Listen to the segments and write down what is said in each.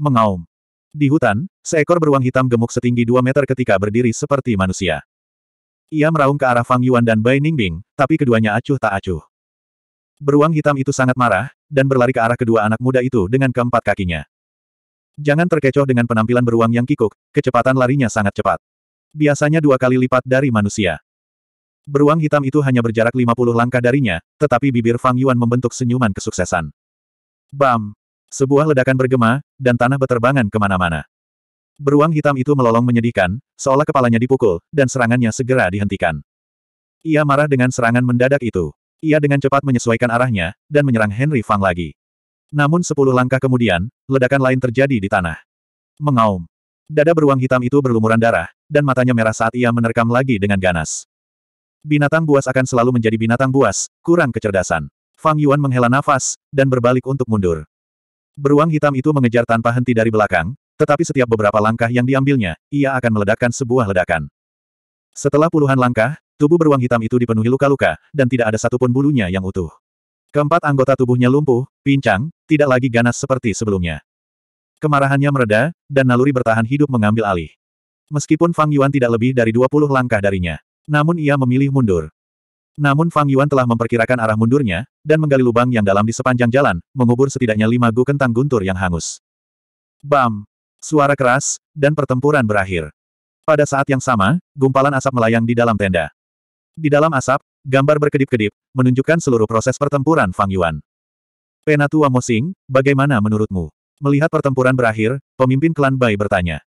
mengaum. Di hutan, seekor beruang hitam gemuk setinggi 2 meter ketika berdiri seperti manusia. Ia meraung ke arah Fang Yuan dan Bai Ningbing, tapi keduanya acuh tak acuh. Beruang hitam itu sangat marah, dan berlari ke arah kedua anak muda itu dengan keempat kakinya. Jangan terkecoh dengan penampilan beruang yang kikuk, kecepatan larinya sangat cepat. Biasanya dua kali lipat dari manusia. Beruang hitam itu hanya berjarak 50 langkah darinya, tetapi bibir Fang Yuan membentuk senyuman kesuksesan. Bam! Sebuah ledakan bergema, dan tanah beterbangan kemana-mana. Beruang hitam itu melolong menyedihkan, seolah kepalanya dipukul, dan serangannya segera dihentikan. Ia marah dengan serangan mendadak itu. Ia dengan cepat menyesuaikan arahnya, dan menyerang Henry Fang lagi. Namun sepuluh langkah kemudian, ledakan lain terjadi di tanah. Mengaum. Dada beruang hitam itu berlumuran darah, dan matanya merah saat ia menerkam lagi dengan ganas. Binatang buas akan selalu menjadi binatang buas, kurang kecerdasan. Fang Yuan menghela nafas, dan berbalik untuk mundur. Beruang hitam itu mengejar tanpa henti dari belakang, tetapi setiap beberapa langkah yang diambilnya, ia akan meledakkan sebuah ledakan. Setelah puluhan langkah, tubuh beruang hitam itu dipenuhi luka-luka, dan tidak ada satupun bulunya yang utuh. Keempat anggota tubuhnya lumpuh, pincang, tidak lagi ganas seperti sebelumnya. Kemarahannya mereda, dan naluri bertahan hidup mengambil alih. Meskipun Fang Yuan tidak lebih dari 20 langkah darinya. Namun ia memilih mundur. Namun Fang Yuan telah memperkirakan arah mundurnya, dan menggali lubang yang dalam di sepanjang jalan, mengubur setidaknya lima gu kentang guntur yang hangus. Bam! Suara keras, dan pertempuran berakhir. Pada saat yang sama, gumpalan asap melayang di dalam tenda. Di dalam asap, gambar berkedip-kedip, menunjukkan seluruh proses pertempuran Fang Yuan. Penatua Mosing, bagaimana menurutmu? Melihat pertempuran berakhir, pemimpin klan Bai bertanya.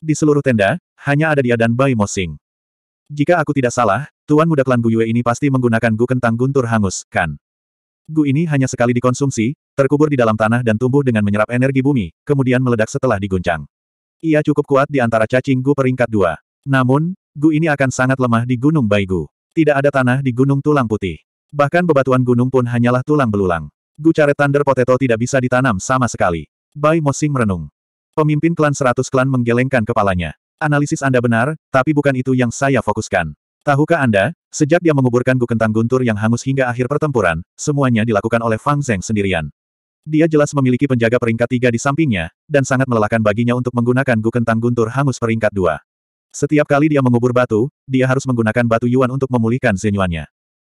Di seluruh tenda, hanya ada dia dan Bai Mosing. Jika aku tidak salah, Tuan Muda Klan Guyue ini pasti menggunakan gu kentang guntur hangus, kan? Gu ini hanya sekali dikonsumsi, terkubur di dalam tanah dan tumbuh dengan menyerap energi bumi, kemudian meledak setelah diguncang. Ia cukup kuat di antara cacing gu peringkat dua. Namun, gu ini akan sangat lemah di Gunung Baigu. Tidak ada tanah di Gunung Tulang Putih. Bahkan bebatuan gunung pun hanyalah tulang belulang. Gu caret Thunder Potato tidak bisa ditanam sama sekali. Bai Mosing merenung. Pemimpin klan seratus klan menggelengkan kepalanya. Analisis Anda benar, tapi bukan itu yang saya fokuskan. Tahukah Anda, sejak dia menguburkan gu kentang guntur yang hangus hingga akhir pertempuran, semuanya dilakukan oleh Fang Zeng sendirian. Dia jelas memiliki penjaga peringkat tiga di sampingnya, dan sangat melelahkan baginya untuk menggunakan gu kentang guntur hangus peringkat dua. Setiap kali dia mengubur batu, dia harus menggunakan batu yuan untuk memulihkan zenyuannya.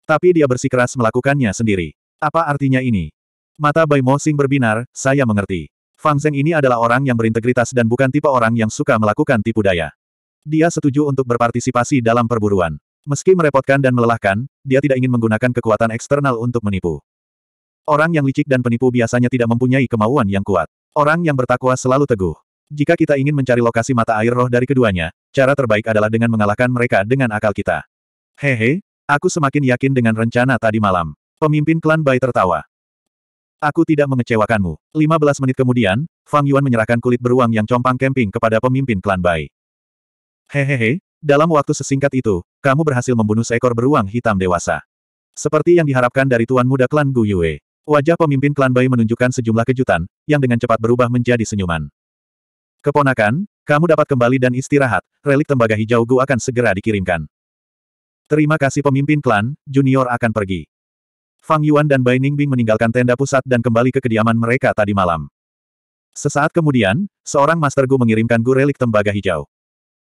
Tapi dia bersikeras melakukannya sendiri. Apa artinya ini? Mata Bai Mo Sing berbinar, saya mengerti. Fang Zeng ini adalah orang yang berintegritas dan bukan tipe orang yang suka melakukan tipu daya. Dia setuju untuk berpartisipasi dalam perburuan. Meski merepotkan dan melelahkan, dia tidak ingin menggunakan kekuatan eksternal untuk menipu. Orang yang licik dan penipu biasanya tidak mempunyai kemauan yang kuat. Orang yang bertakwa selalu teguh. Jika kita ingin mencari lokasi mata air roh dari keduanya, cara terbaik adalah dengan mengalahkan mereka dengan akal kita. Hehe, aku semakin yakin dengan rencana tadi malam. Pemimpin klan Bai tertawa. Aku tidak mengecewakanmu. 15 menit kemudian, Fang Yuan menyerahkan kulit beruang yang compang camping kepada pemimpin klan Bai. Hehehe, dalam waktu sesingkat itu, kamu berhasil membunuh seekor beruang hitam dewasa. Seperti yang diharapkan dari tuan muda klan Gu Yue. Wajah pemimpin klan Bai menunjukkan sejumlah kejutan, yang dengan cepat berubah menjadi senyuman. Keponakan, kamu dapat kembali dan istirahat, relik tembaga hijau Gu akan segera dikirimkan. Terima kasih pemimpin klan, junior akan pergi. Fang Yuan dan Bai Ningbing meninggalkan tenda pusat dan kembali ke kediaman mereka tadi malam. Sesaat kemudian, seorang Master Gu mengirimkan Gu relik tembaga hijau.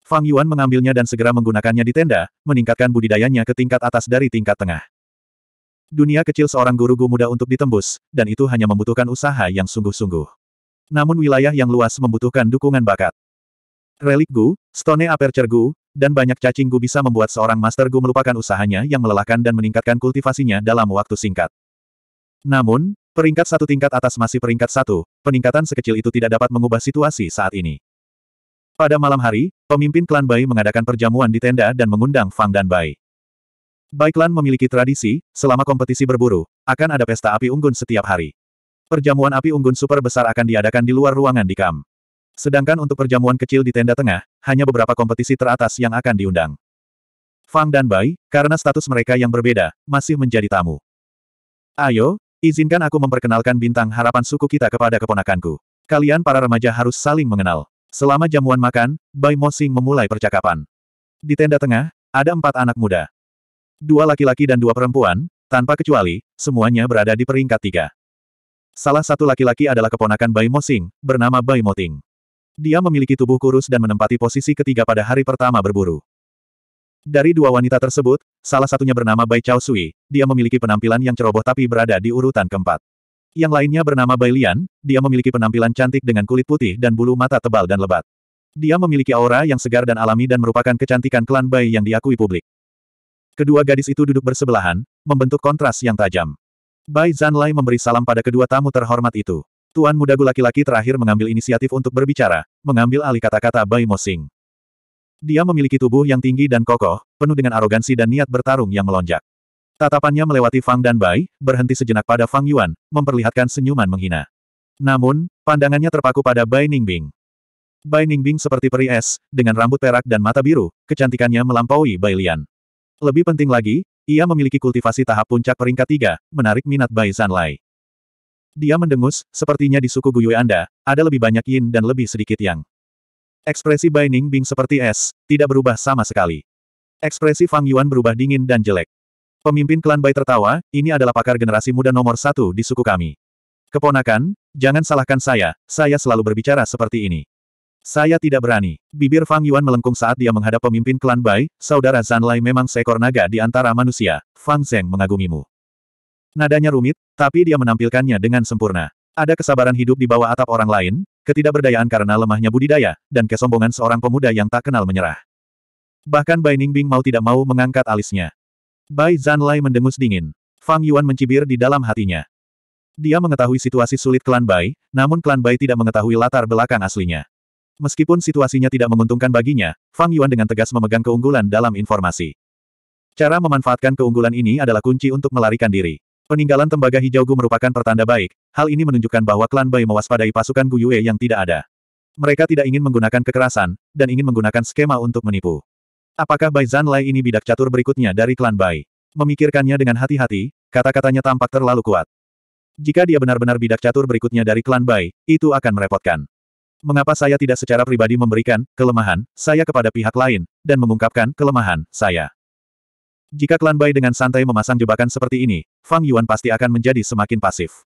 Fang Yuan mengambilnya dan segera menggunakannya di tenda, meningkatkan budidayanya ke tingkat atas dari tingkat tengah. Dunia kecil seorang guru Gu muda untuk ditembus, dan itu hanya membutuhkan usaha yang sungguh-sungguh. Namun wilayah yang luas membutuhkan dukungan bakat. Relik Gu, Stone Aperture Gu, dan banyak cacing gu bisa membuat seorang master gu melupakan usahanya yang melelahkan dan meningkatkan kultivasinya dalam waktu singkat. Namun, peringkat satu tingkat atas masih peringkat satu, peningkatan sekecil itu tidak dapat mengubah situasi saat ini. Pada malam hari, pemimpin klan Bai mengadakan perjamuan di tenda dan mengundang Fang dan Bai. Bai klan memiliki tradisi, selama kompetisi berburu, akan ada pesta api unggun setiap hari. Perjamuan api unggun super besar akan diadakan di luar ruangan di kamp. Sedangkan untuk perjamuan kecil di tenda tengah, hanya beberapa kompetisi teratas yang akan diundang. Fang dan Bai, karena status mereka yang berbeda, masih menjadi tamu. Ayo, izinkan aku memperkenalkan bintang harapan suku kita kepada keponakanku. Kalian para remaja harus saling mengenal. Selama jamuan makan, Bai Mo Sing memulai percakapan. Di tenda tengah, ada empat anak muda. Dua laki-laki dan dua perempuan, tanpa kecuali, semuanya berada di peringkat tiga. Salah satu laki-laki adalah keponakan Bai Mo Sing bernama Bai Moting. Dia memiliki tubuh kurus dan menempati posisi ketiga pada hari pertama berburu. Dari dua wanita tersebut, salah satunya bernama Bai Chao Sui, dia memiliki penampilan yang ceroboh tapi berada di urutan keempat. Yang lainnya bernama Bai Lian, dia memiliki penampilan cantik dengan kulit putih dan bulu mata tebal dan lebat. Dia memiliki aura yang segar dan alami dan merupakan kecantikan klan Bai yang diakui publik. Kedua gadis itu duduk bersebelahan, membentuk kontras yang tajam. Bai Zanlai memberi salam pada kedua tamu terhormat itu. Tuan muda gu laki-laki terakhir mengambil inisiatif untuk berbicara, mengambil alih kata-kata Bai Mo Xing. Dia memiliki tubuh yang tinggi dan kokoh, penuh dengan arogansi dan niat bertarung yang melonjak. Tatapannya melewati Fang dan Bai, berhenti sejenak pada Fang Yuan, memperlihatkan senyuman menghina. Namun, pandangannya terpaku pada Bai Ningbing. Bai Ningbing seperti peri es, dengan rambut perak dan mata biru, kecantikannya melampaui Bai Lian. Lebih penting lagi, ia memiliki kultivasi tahap puncak peringkat tiga, menarik minat Bai Zanlai. Dia mendengus, sepertinya di suku Guyue Anda, ada lebih banyak yin dan lebih sedikit yang. Ekspresi Bai Ning Bing seperti es, tidak berubah sama sekali. Ekspresi Fang Yuan berubah dingin dan jelek. Pemimpin klan Bai tertawa, ini adalah pakar generasi muda nomor satu di suku kami. Keponakan, jangan salahkan saya, saya selalu berbicara seperti ini. Saya tidak berani. Bibir Fang Yuan melengkung saat dia menghadap pemimpin klan Bai, saudara Zan Lai memang seekor naga di antara manusia, Fang Zeng mengagumimu. Nadanya rumit, tapi dia menampilkannya dengan sempurna. Ada kesabaran hidup di bawah atap orang lain, ketidakberdayaan karena lemahnya budidaya, dan kesombongan seorang pemuda yang tak kenal menyerah. Bahkan Bai Ningbing mau tidak mau mengangkat alisnya. Bai Zanlai mendengus dingin. Fang Yuan mencibir di dalam hatinya. Dia mengetahui situasi sulit klan Bai, namun klan Bai tidak mengetahui latar belakang aslinya. Meskipun situasinya tidak menguntungkan baginya, Fang Yuan dengan tegas memegang keunggulan dalam informasi. Cara memanfaatkan keunggulan ini adalah kunci untuk melarikan diri. Peninggalan tembaga hijau Gu merupakan pertanda baik, hal ini menunjukkan bahwa klan Bai mewaspadai pasukan Gu Yue yang tidak ada. Mereka tidak ingin menggunakan kekerasan, dan ingin menggunakan skema untuk menipu. Apakah Bai Zanlai ini bidak catur berikutnya dari klan Bai? Memikirkannya dengan hati-hati, kata-katanya tampak terlalu kuat. Jika dia benar-benar bidak catur berikutnya dari klan Bai, itu akan merepotkan. Mengapa saya tidak secara pribadi memberikan kelemahan saya kepada pihak lain, dan mengungkapkan kelemahan saya? Jika klan Bai dengan santai memasang jebakan seperti ini, Fang Yuan pasti akan menjadi semakin pasif.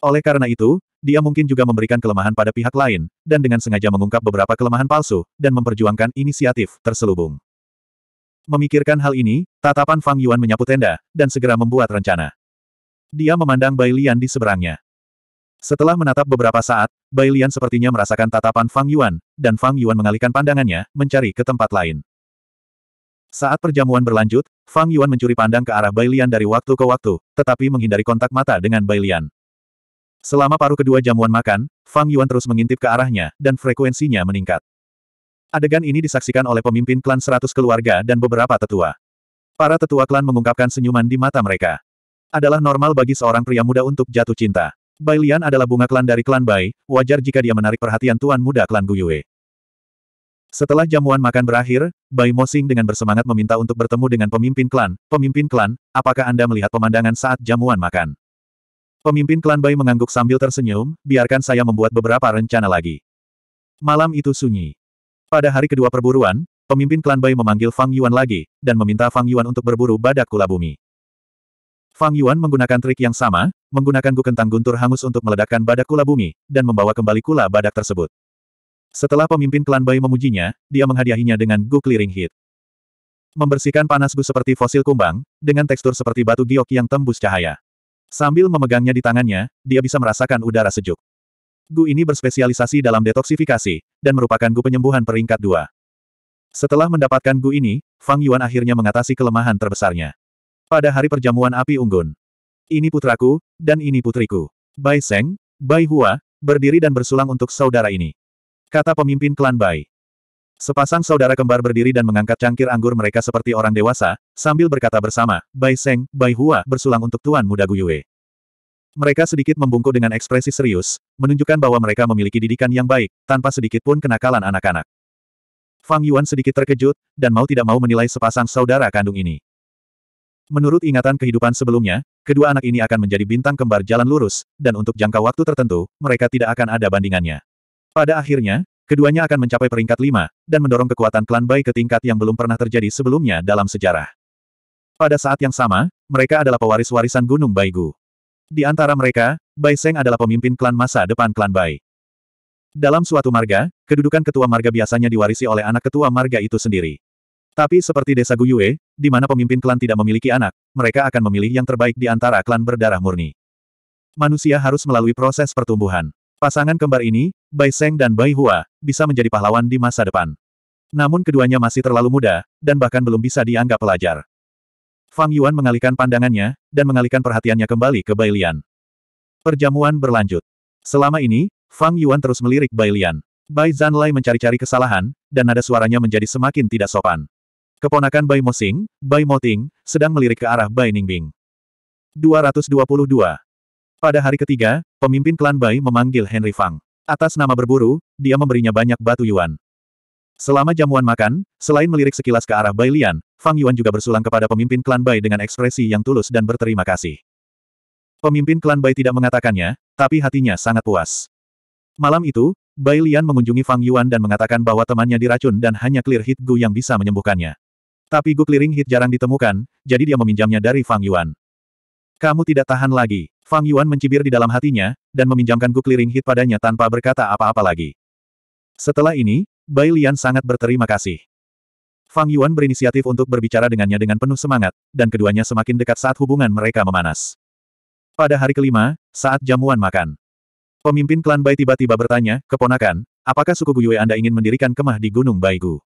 Oleh karena itu, dia mungkin juga memberikan kelemahan pada pihak lain, dan dengan sengaja mengungkap beberapa kelemahan palsu, dan memperjuangkan inisiatif terselubung. Memikirkan hal ini, tatapan Fang Yuan menyapu tenda, dan segera membuat rencana. Dia memandang Bai Lian di seberangnya. Setelah menatap beberapa saat, Bai Lian sepertinya merasakan tatapan Fang Yuan, dan Fang Yuan mengalihkan pandangannya, mencari ke tempat lain. Saat perjamuan berlanjut, Fang Yuan mencuri pandang ke arah Bailian dari waktu ke waktu, tetapi menghindari kontak mata dengan Bailian. Selama paruh kedua jamuan makan, Fang Yuan terus mengintip ke arahnya, dan frekuensinya meningkat. Adegan ini disaksikan oleh pemimpin klan seratus keluarga dan beberapa tetua. Para tetua klan mengungkapkan senyuman di mata mereka. Adalah normal bagi seorang pria muda untuk jatuh cinta. Bai Lian adalah bunga klan dari klan Bai, wajar jika dia menarik perhatian tuan muda klan Guyue. Setelah jamuan makan berakhir, Bai Mo Sing dengan bersemangat meminta untuk bertemu dengan pemimpin klan. Pemimpin klan, apakah Anda melihat pemandangan saat jamuan makan? Pemimpin klan Bai mengangguk sambil tersenyum, biarkan saya membuat beberapa rencana lagi. Malam itu sunyi. Pada hari kedua perburuan, pemimpin klan Bai memanggil Fang Yuan lagi, dan meminta Fang Yuan untuk berburu badak kula bumi. Fang Yuan menggunakan trik yang sama, menggunakan gu kentang guntur hangus untuk meledakkan badak kula bumi, dan membawa kembali kula badak tersebut. Setelah pemimpin klan Bai memujinya, dia menghadiahinya dengan Gu Clearing Heat. Membersihkan panas Gu seperti fosil kumbang, dengan tekstur seperti batu giok yang tembus cahaya. Sambil memegangnya di tangannya, dia bisa merasakan udara sejuk. Gu ini berspesialisasi dalam detoksifikasi, dan merupakan Gu penyembuhan peringkat dua. Setelah mendapatkan Gu ini, Fang Yuan akhirnya mengatasi kelemahan terbesarnya. Pada hari perjamuan api unggun. Ini putraku, dan ini putriku. Bai Seng, Bai Hua, berdiri dan bersulang untuk saudara ini kata pemimpin klan Bai. Sepasang saudara kembar berdiri dan mengangkat cangkir anggur mereka seperti orang dewasa, sambil berkata bersama, Bai Seng, Bai Hua, bersulang untuk Tuan Muda Guyue. Mereka sedikit membungkuk dengan ekspresi serius, menunjukkan bahwa mereka memiliki didikan yang baik, tanpa sedikit pun kenakalan anak-anak. Fang Yuan sedikit terkejut, dan mau tidak mau menilai sepasang saudara kandung ini. Menurut ingatan kehidupan sebelumnya, kedua anak ini akan menjadi bintang kembar jalan lurus, dan untuk jangka waktu tertentu, mereka tidak akan ada bandingannya. Pada akhirnya, keduanya akan mencapai peringkat lima, dan mendorong kekuatan klan Bai ke tingkat yang belum pernah terjadi sebelumnya dalam sejarah. Pada saat yang sama, mereka adalah pewaris warisan Gunung Baigu. Di antara mereka, Bai Seng adalah pemimpin klan masa depan klan Bai. Dalam suatu marga, kedudukan ketua marga biasanya diwarisi oleh anak ketua marga itu sendiri. Tapi seperti desa Guyue, di mana pemimpin klan tidak memiliki anak, mereka akan memilih yang terbaik di antara klan berdarah murni. Manusia harus melalui proses pertumbuhan. Pasangan kembar ini, Bai Seng dan Bai Hua, bisa menjadi pahlawan di masa depan. Namun keduanya masih terlalu muda, dan bahkan belum bisa dianggap pelajar. Fang Yuan mengalihkan pandangannya, dan mengalihkan perhatiannya kembali ke Bai Lian. Perjamuan berlanjut. Selama ini, Fang Yuan terus melirik Bai Lian. Bai Zanlai mencari-cari kesalahan, dan nada suaranya menjadi semakin tidak sopan. Keponakan Bai Mo Sing, Bai Mo Ting, sedang melirik ke arah Bai Ningbing. 222. Pada hari ketiga, pemimpin klan Bai memanggil Henry Fang. Atas nama berburu, dia memberinya banyak batu yuan. Selama jamuan makan, selain melirik sekilas ke arah Bai Lian, Fang Yuan juga bersulang kepada pemimpin klan Bai dengan ekspresi yang tulus dan berterima kasih. Pemimpin klan Bai tidak mengatakannya, tapi hatinya sangat puas. Malam itu, Bai Lian mengunjungi Fang Yuan dan mengatakan bahwa temannya diracun dan hanya clear hit Gu yang bisa menyembuhkannya. Tapi Gu clearing hit jarang ditemukan, jadi dia meminjamnya dari Fang Yuan. Kamu tidak tahan lagi. Fang Yuan mencibir di dalam hatinya, dan meminjamkan Clearing hit padanya tanpa berkata apa-apa lagi. Setelah ini, Bai Lian sangat berterima kasih. Fang Yuan berinisiatif untuk berbicara dengannya dengan penuh semangat, dan keduanya semakin dekat saat hubungan mereka memanas. Pada hari kelima, saat jamuan makan. Pemimpin klan Bai tiba-tiba bertanya, keponakan, apakah suku Guyue Anda ingin mendirikan kemah di Gunung Baigu?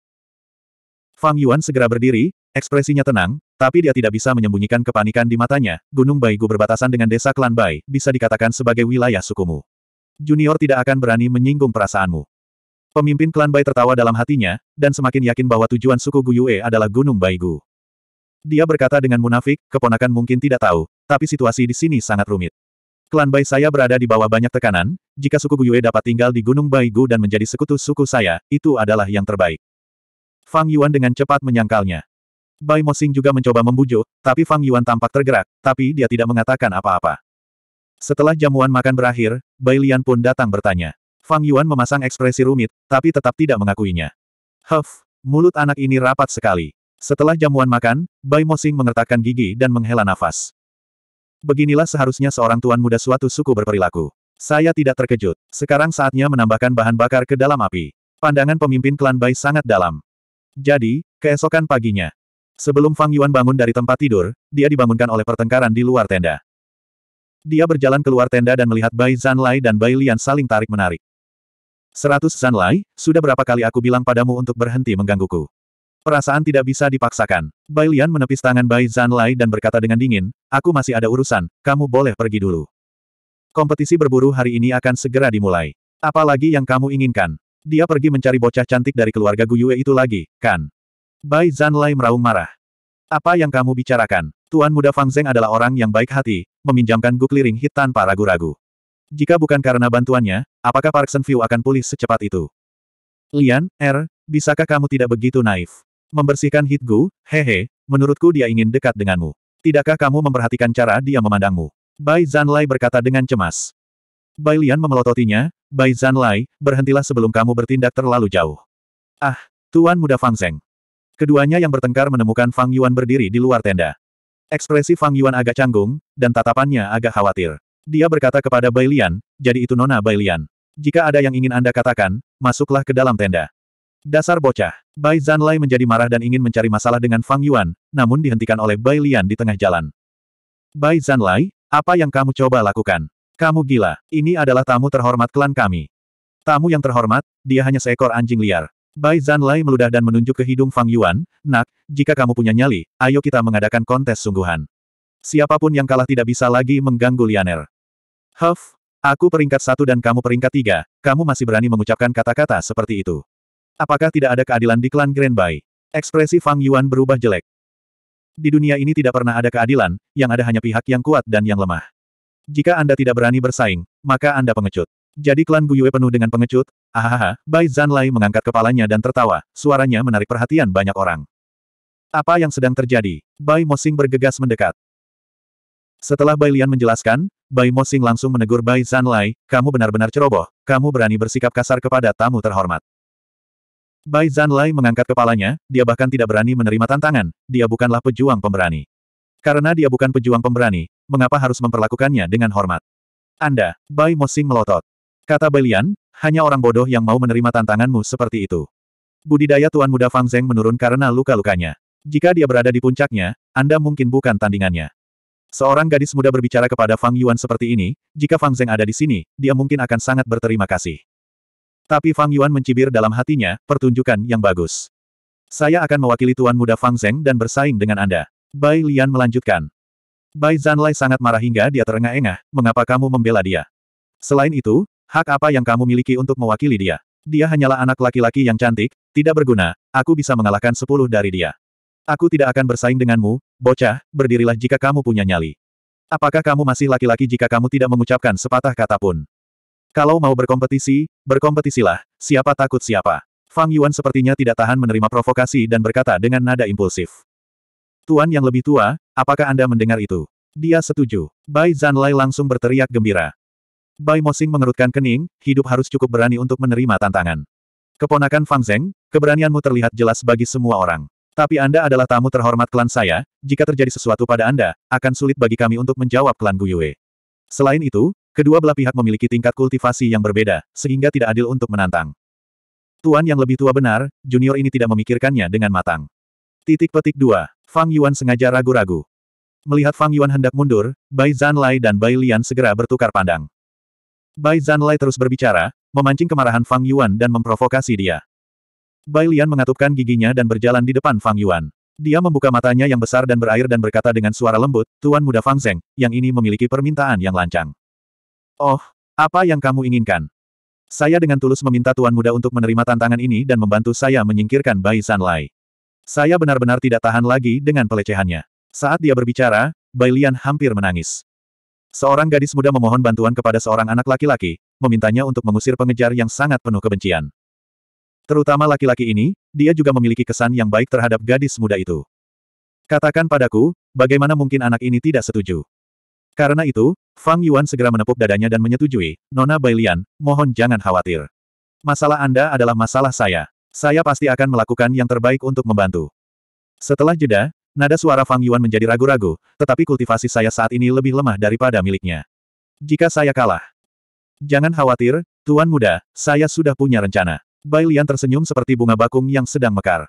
Fang Yuan segera berdiri, ekspresinya tenang, tapi dia tidak bisa menyembunyikan kepanikan di matanya, Gunung Baigu berbatasan dengan desa klan Bai, bisa dikatakan sebagai wilayah sukumu. Junior tidak akan berani menyinggung perasaanmu. Pemimpin klan Bai tertawa dalam hatinya, dan semakin yakin bahwa tujuan suku Guyue adalah Gunung Baigu. Dia berkata dengan munafik, keponakan mungkin tidak tahu, tapi situasi di sini sangat rumit. Klan Bai saya berada di bawah banyak tekanan, jika suku Guyue dapat tinggal di Gunung Baigu dan menjadi sekutu suku saya, itu adalah yang terbaik. Fang Yuan dengan cepat menyangkalnya. Bai Mosing juga mencoba membujuk, tapi Fang Yuan tampak tergerak, tapi dia tidak mengatakan apa-apa. Setelah jamuan makan berakhir, Bai Lian pun datang bertanya. Fang Yuan memasang ekspresi rumit, tapi tetap tidak mengakuinya. Huff, mulut anak ini rapat sekali. Setelah jamuan makan, Bai Mosing mengertakkan gigi dan menghela nafas. Beginilah seharusnya seorang tuan muda suatu suku berperilaku. Saya tidak terkejut. Sekarang saatnya menambahkan bahan bakar ke dalam api. Pandangan pemimpin klan Bai sangat dalam. Jadi, keesokan paginya, Sebelum Fang Yuan bangun dari tempat tidur, dia dibangunkan oleh pertengkaran di luar tenda. Dia berjalan keluar tenda dan melihat Bai Zanlai dan Bai Lian saling tarik-menarik. Seratus Zanlai, sudah berapa kali aku bilang padamu untuk berhenti menggangguku. Perasaan tidak bisa dipaksakan. Bai Lian menepis tangan Bai Zanlai dan berkata dengan dingin, aku masih ada urusan, kamu boleh pergi dulu. Kompetisi berburu hari ini akan segera dimulai. Apalagi yang kamu inginkan. Dia pergi mencari bocah cantik dari keluarga Guyue itu lagi, kan? Bai Zanlai meraung marah. Apa yang kamu bicarakan? Tuan muda Fang Zeng adalah orang yang baik hati, meminjamkan Gu liring hit tanpa ragu-ragu. Jika bukan karena bantuannya, apakah Park Sen View akan pulih secepat itu? Lian, Er, bisakah kamu tidak begitu naif? Membersihkan hit Gu, hehe, menurutku dia ingin dekat denganmu. Tidakkah kamu memperhatikan cara dia memandangmu? Bai Zanlai berkata dengan cemas. Bai Lian memelototinya, Bai Zanlai, berhentilah sebelum kamu bertindak terlalu jauh. Ah, Tuan Muda Fang Zeng. Keduanya yang bertengkar menemukan Fang Yuan berdiri di luar tenda. Ekspresi Fang Yuan agak canggung, dan tatapannya agak khawatir. Dia berkata kepada Bai Lian, jadi itu Nona Bai Lian. Jika ada yang ingin Anda katakan, masuklah ke dalam tenda. Dasar bocah. Bai Zanlai menjadi marah dan ingin mencari masalah dengan Fang Yuan, namun dihentikan oleh Bai Lian di tengah jalan. Bai Zanlai, apa yang kamu coba lakukan? Kamu gila, ini adalah tamu terhormat klan kami. Tamu yang terhormat, dia hanya seekor anjing liar. Bai Zanlai meludah dan menunjuk ke hidung Fang Yuan, Nak, jika kamu punya nyali, ayo kita mengadakan kontes sungguhan. Siapapun yang kalah tidak bisa lagi mengganggu Lianer. Huff, aku peringkat satu dan kamu peringkat tiga, kamu masih berani mengucapkan kata-kata seperti itu. Apakah tidak ada keadilan di klan Grand Bai? Ekspresi Fang Yuan berubah jelek. Di dunia ini tidak pernah ada keadilan, yang ada hanya pihak yang kuat dan yang lemah. Jika Anda tidak berani bersaing, maka Anda pengecut. Jadi klan Yue penuh dengan pengecut, Hahaha. Bai Zanlai mengangkat kepalanya dan tertawa, suaranya menarik perhatian banyak orang. Apa yang sedang terjadi? Bai Mosing bergegas mendekat. Setelah Bai Lian menjelaskan, Bai Mosing langsung menegur Bai Zanlai, kamu benar-benar ceroboh, kamu berani bersikap kasar kepada tamu terhormat. Bai Zanlai mengangkat kepalanya, dia bahkan tidak berani menerima tantangan, dia bukanlah pejuang pemberani. Karena dia bukan pejuang pemberani, mengapa harus memperlakukannya dengan hormat? Anda, Bai Mosing melotot. Kata Belian, hanya orang bodoh yang mau menerima tantanganmu seperti itu. Budidaya Tuan Muda Fang Zeng menurun karena luka-lukanya. Jika dia berada di puncaknya, Anda mungkin bukan tandingannya. Seorang gadis muda berbicara kepada Fang Yuan seperti ini, jika Fang Zeng ada di sini, dia mungkin akan sangat berterima kasih. Tapi Fang Yuan mencibir dalam hatinya, pertunjukan yang bagus. Saya akan mewakili Tuan Muda Fang Zeng dan bersaing dengan Anda. Bai Lian melanjutkan. Bai Zanlai sangat marah hingga dia terengah-engah, mengapa kamu membela dia? Selain itu, Hak apa yang kamu miliki untuk mewakili dia? Dia hanyalah anak laki-laki yang cantik, tidak berguna, aku bisa mengalahkan sepuluh dari dia. Aku tidak akan bersaing denganmu, bocah, berdirilah jika kamu punya nyali. Apakah kamu masih laki-laki jika kamu tidak mengucapkan sepatah kata pun? Kalau mau berkompetisi, berkompetisilah, siapa takut siapa. Fang Yuan sepertinya tidak tahan menerima provokasi dan berkata dengan nada impulsif. Tuan yang lebih tua, apakah Anda mendengar itu? Dia setuju. Bai Zanlai langsung berteriak gembira. Bai Mosing mengerutkan kening, hidup harus cukup berani untuk menerima tantangan. Keponakan Fang Zeng, keberanianmu terlihat jelas bagi semua orang. Tapi Anda adalah tamu terhormat klan saya, jika terjadi sesuatu pada Anda, akan sulit bagi kami untuk menjawab klan Guyue. Selain itu, kedua belah pihak memiliki tingkat kultivasi yang berbeda, sehingga tidak adil untuk menantang. Tuan yang lebih tua benar, junior ini tidak memikirkannya dengan matang. Titik petik 2. Fang Yuan sengaja ragu-ragu. Melihat Fang Yuan hendak mundur, Bai Lai dan Bai Lian segera bertukar pandang. Bai Zanlai terus berbicara, memancing kemarahan Fang Yuan dan memprovokasi dia. Bai Lian mengatupkan giginya dan berjalan di depan Fang Yuan. Dia membuka matanya yang besar dan berair dan berkata dengan suara lembut, Tuan Muda Fang Zeng, yang ini memiliki permintaan yang lancang. Oh, apa yang kamu inginkan? Saya dengan tulus meminta Tuan Muda untuk menerima tantangan ini dan membantu saya menyingkirkan Bai Zanlai. Saya benar-benar tidak tahan lagi dengan pelecehannya. Saat dia berbicara, Bai Lian hampir menangis. Seorang gadis muda memohon bantuan kepada seorang anak laki-laki, memintanya untuk mengusir pengejar yang sangat penuh kebencian. Terutama laki-laki ini, dia juga memiliki kesan yang baik terhadap gadis muda itu. Katakan padaku, bagaimana mungkin anak ini tidak setuju? Karena itu, Fang Yuan segera menepuk dadanya dan menyetujui, Nona Bailian, mohon jangan khawatir. Masalah Anda adalah masalah saya. Saya pasti akan melakukan yang terbaik untuk membantu. Setelah jeda, Nada suara Fang Yuan menjadi ragu-ragu, tetapi kultivasi saya saat ini lebih lemah daripada miliknya. Jika saya kalah. Jangan khawatir, Tuan Muda, saya sudah punya rencana. Bai Lian tersenyum seperti bunga bakung yang sedang mekar.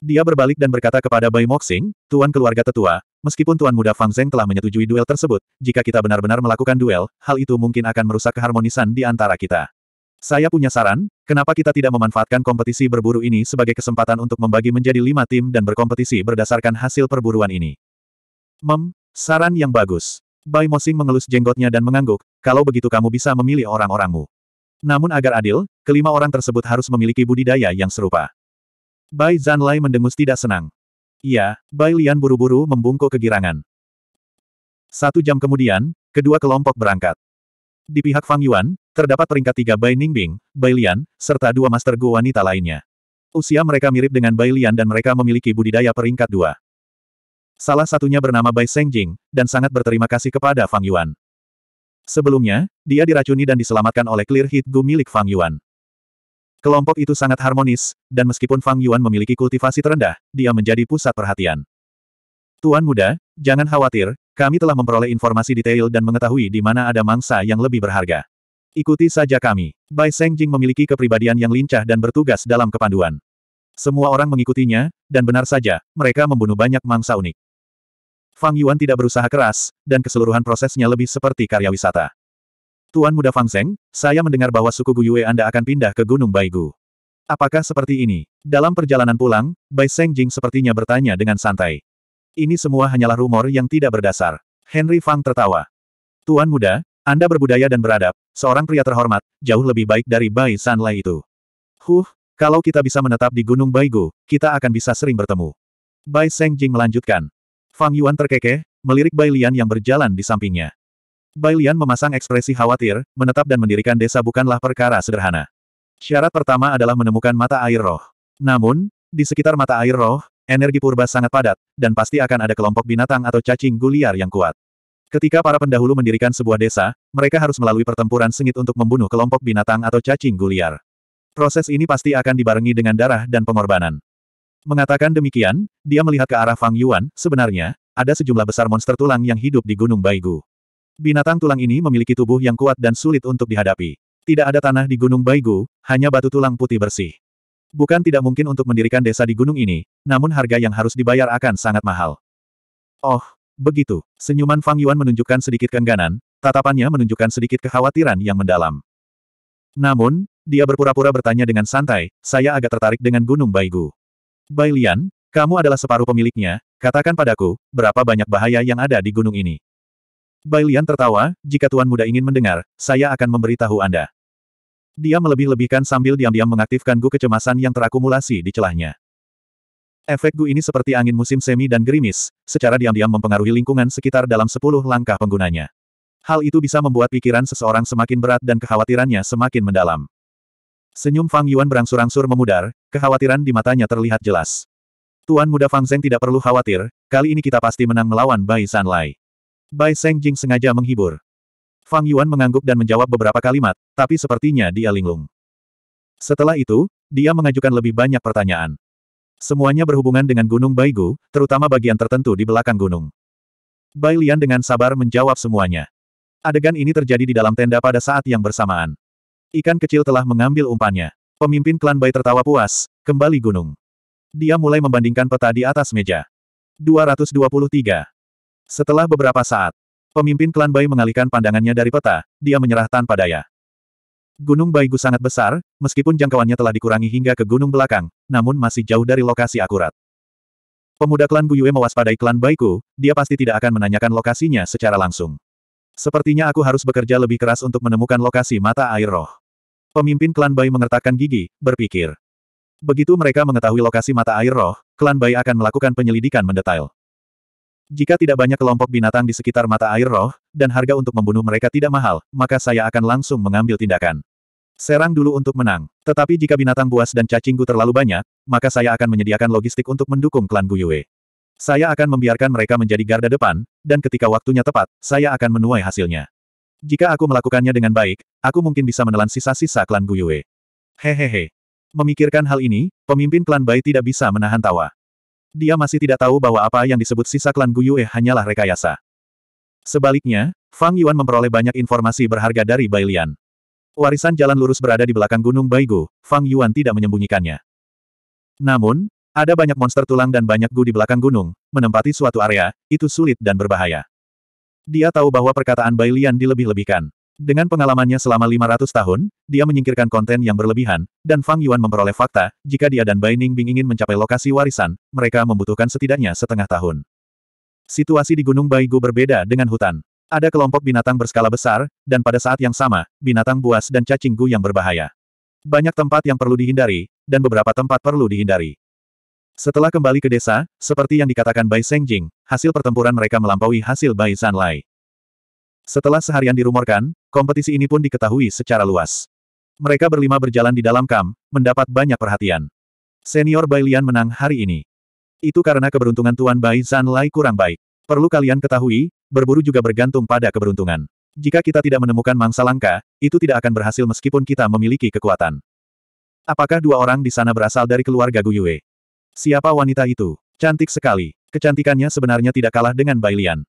Dia berbalik dan berkata kepada Bai Moxing, Tuan keluarga tetua, meskipun Tuan Muda Fang Zeng telah menyetujui duel tersebut, jika kita benar-benar melakukan duel, hal itu mungkin akan merusak keharmonisan di antara kita. Saya punya saran, kenapa kita tidak memanfaatkan kompetisi berburu ini sebagai kesempatan untuk membagi menjadi lima tim dan berkompetisi berdasarkan hasil perburuan ini? Mem, saran yang bagus. Bai Mosing mengelus jenggotnya dan mengangguk, kalau begitu kamu bisa memilih orang-orangmu. Namun agar adil, kelima orang tersebut harus memiliki budidaya yang serupa. Bai Zanlai mendengus tidak senang. Iya, Bai Lian buru-buru membungkuk kegirangan. Satu jam kemudian, kedua kelompok berangkat. Di pihak Fang Yuan, terdapat peringkat tiga Bai Ningbing, Bai Lian, serta dua Master Gu wanita lainnya. Usia mereka mirip dengan Bai Lian dan mereka memiliki budidaya peringkat dua. Salah satunya bernama Bai Sengjing, dan sangat berterima kasih kepada Fang Yuan. Sebelumnya, dia diracuni dan diselamatkan oleh Clear Hit Gu milik Fang Yuan. Kelompok itu sangat harmonis, dan meskipun Fang Yuan memiliki kultivasi terendah, dia menjadi pusat perhatian. Tuan muda, jangan khawatir, kami telah memperoleh informasi detail dan mengetahui di mana ada mangsa yang lebih berharga. Ikuti saja kami. Bai Seng Jing memiliki kepribadian yang lincah dan bertugas dalam kepanduan. Semua orang mengikutinya, dan benar saja, mereka membunuh banyak mangsa unik. Fang Yuan tidak berusaha keras, dan keseluruhan prosesnya lebih seperti karya wisata. Tuan Muda Fang Zeng, saya mendengar bahwa suku Guyue Anda akan pindah ke Gunung Baigu. Apakah seperti ini? Dalam perjalanan pulang, Bai Seng Jing sepertinya bertanya dengan santai. Ini semua hanyalah rumor yang tidak berdasar. Henry Fang tertawa. Tuan muda, Anda berbudaya dan beradab, seorang pria terhormat, jauh lebih baik dari Bai Sanlai itu. Huh, kalau kita bisa menetap di Gunung Baigu, kita akan bisa sering bertemu. Bai Seng Jing melanjutkan. Fang Yuan terkekeh, melirik Bai Lian yang berjalan di sampingnya. Bai Lian memasang ekspresi khawatir, menetap dan mendirikan desa bukanlah perkara sederhana. Syarat pertama adalah menemukan mata air roh. Namun, di sekitar mata air roh, energi purba sangat padat, dan pasti akan ada kelompok binatang atau cacing guliar yang kuat. Ketika para pendahulu mendirikan sebuah desa, mereka harus melalui pertempuran sengit untuk membunuh kelompok binatang atau cacing guliar. Proses ini pasti akan dibarengi dengan darah dan pengorbanan. Mengatakan demikian, dia melihat ke arah Fang Yuan, sebenarnya, ada sejumlah besar monster tulang yang hidup di Gunung Baigu. Binatang tulang ini memiliki tubuh yang kuat dan sulit untuk dihadapi. Tidak ada tanah di Gunung Baigu, hanya batu tulang putih bersih. Bukan tidak mungkin untuk mendirikan desa di gunung ini, namun harga yang harus dibayar akan sangat mahal. Oh, begitu. Senyuman Fang Yuan menunjukkan sedikit kengganan, tatapannya menunjukkan sedikit kekhawatiran yang mendalam. Namun, dia berpura-pura bertanya dengan santai, saya agak tertarik dengan Gunung Baigu. Bai Lian, kamu adalah separuh pemiliknya, katakan padaku, berapa banyak bahaya yang ada di gunung ini. Bai Lian tertawa, jika Tuan Muda ingin mendengar, saya akan memberitahu Anda. Dia melebih-lebihkan sambil diam-diam mengaktifkan gu kecemasan yang terakumulasi di celahnya. Efek gu ini seperti angin musim semi dan gerimis, secara diam-diam mempengaruhi lingkungan sekitar dalam sepuluh langkah penggunanya. Hal itu bisa membuat pikiran seseorang semakin berat dan kekhawatirannya semakin mendalam. Senyum Fang Yuan berangsur-angsur memudar, kekhawatiran di matanya terlihat jelas. Tuan muda Fang Zeng tidak perlu khawatir, kali ini kita pasti menang melawan Bai Sanlai. Bai Seng Jing sengaja menghibur. Fang Yuan mengangguk dan menjawab beberapa kalimat, tapi sepertinya dia linglung. Setelah itu, dia mengajukan lebih banyak pertanyaan. Semuanya berhubungan dengan Gunung Baigu, terutama bagian tertentu di belakang gunung. Bai Lian dengan sabar menjawab semuanya. Adegan ini terjadi di dalam tenda pada saat yang bersamaan. Ikan kecil telah mengambil umpannya. Pemimpin klan Bai tertawa puas, kembali gunung. Dia mulai membandingkan peta di atas meja. 223. Setelah beberapa saat, Pemimpin klan Bai mengalihkan pandangannya dari peta, dia menyerah tanpa daya. Gunung Baigu sangat besar, meskipun jangkauannya telah dikurangi hingga ke gunung belakang, namun masih jauh dari lokasi akurat. Pemuda klan Guyue mewaspadai klan Baiku, dia pasti tidak akan menanyakan lokasinya secara langsung. Sepertinya aku harus bekerja lebih keras untuk menemukan lokasi mata air roh. Pemimpin klan Bai mengertakkan gigi, berpikir. Begitu mereka mengetahui lokasi mata air roh, klan Bai akan melakukan penyelidikan mendetail. Jika tidak banyak kelompok binatang di sekitar mata air roh, dan harga untuk membunuh mereka tidak mahal, maka saya akan langsung mengambil tindakan. Serang dulu untuk menang. Tetapi jika binatang buas dan cacing terlalu banyak, maka saya akan menyediakan logistik untuk mendukung klan Guyue. Saya akan membiarkan mereka menjadi garda depan, dan ketika waktunya tepat, saya akan menuai hasilnya. Jika aku melakukannya dengan baik, aku mungkin bisa menelan sisa-sisa klan Guyue. Hehehe. Memikirkan hal ini, pemimpin klan Bai tidak bisa menahan tawa. Dia masih tidak tahu bahwa apa yang disebut sisa klan Guyue hanyalah rekayasa. Sebaliknya, Fang Yuan memperoleh banyak informasi berharga dari Bai Lian. Warisan jalan lurus berada di belakang Gunung Baigu, Fang Yuan tidak menyembunyikannya. Namun, ada banyak monster tulang dan banyak gu di belakang gunung, menempati suatu area, itu sulit dan berbahaya. Dia tahu bahwa perkataan Bai Lian dilebih-lebihkan. Dengan pengalamannya selama 500 tahun, dia menyingkirkan konten yang berlebihan, dan Fang Yuan memperoleh fakta, jika dia dan Bai Ningbing ingin mencapai lokasi warisan, mereka membutuhkan setidaknya setengah tahun. Situasi di Gunung Baigu berbeda dengan hutan. Ada kelompok binatang berskala besar, dan pada saat yang sama, binatang buas dan cacing gu yang berbahaya. Banyak tempat yang perlu dihindari, dan beberapa tempat perlu dihindari. Setelah kembali ke desa, seperti yang dikatakan Bai Sengjing, hasil pertempuran mereka melampaui hasil Bai Sanlai. Setelah seharian dirumorkan, kompetisi ini pun diketahui secara luas. Mereka berlima berjalan di dalam kam, mendapat banyak perhatian. Senior Bai Lian menang hari ini. Itu karena keberuntungan Tuan Bai Zan Lai kurang baik. Perlu kalian ketahui, berburu juga bergantung pada keberuntungan. Jika kita tidak menemukan mangsa langka, itu tidak akan berhasil meskipun kita memiliki kekuatan. Apakah dua orang di sana berasal dari keluarga Guyue? Siapa wanita itu? Cantik sekali. Kecantikannya sebenarnya tidak kalah dengan Bai Lian.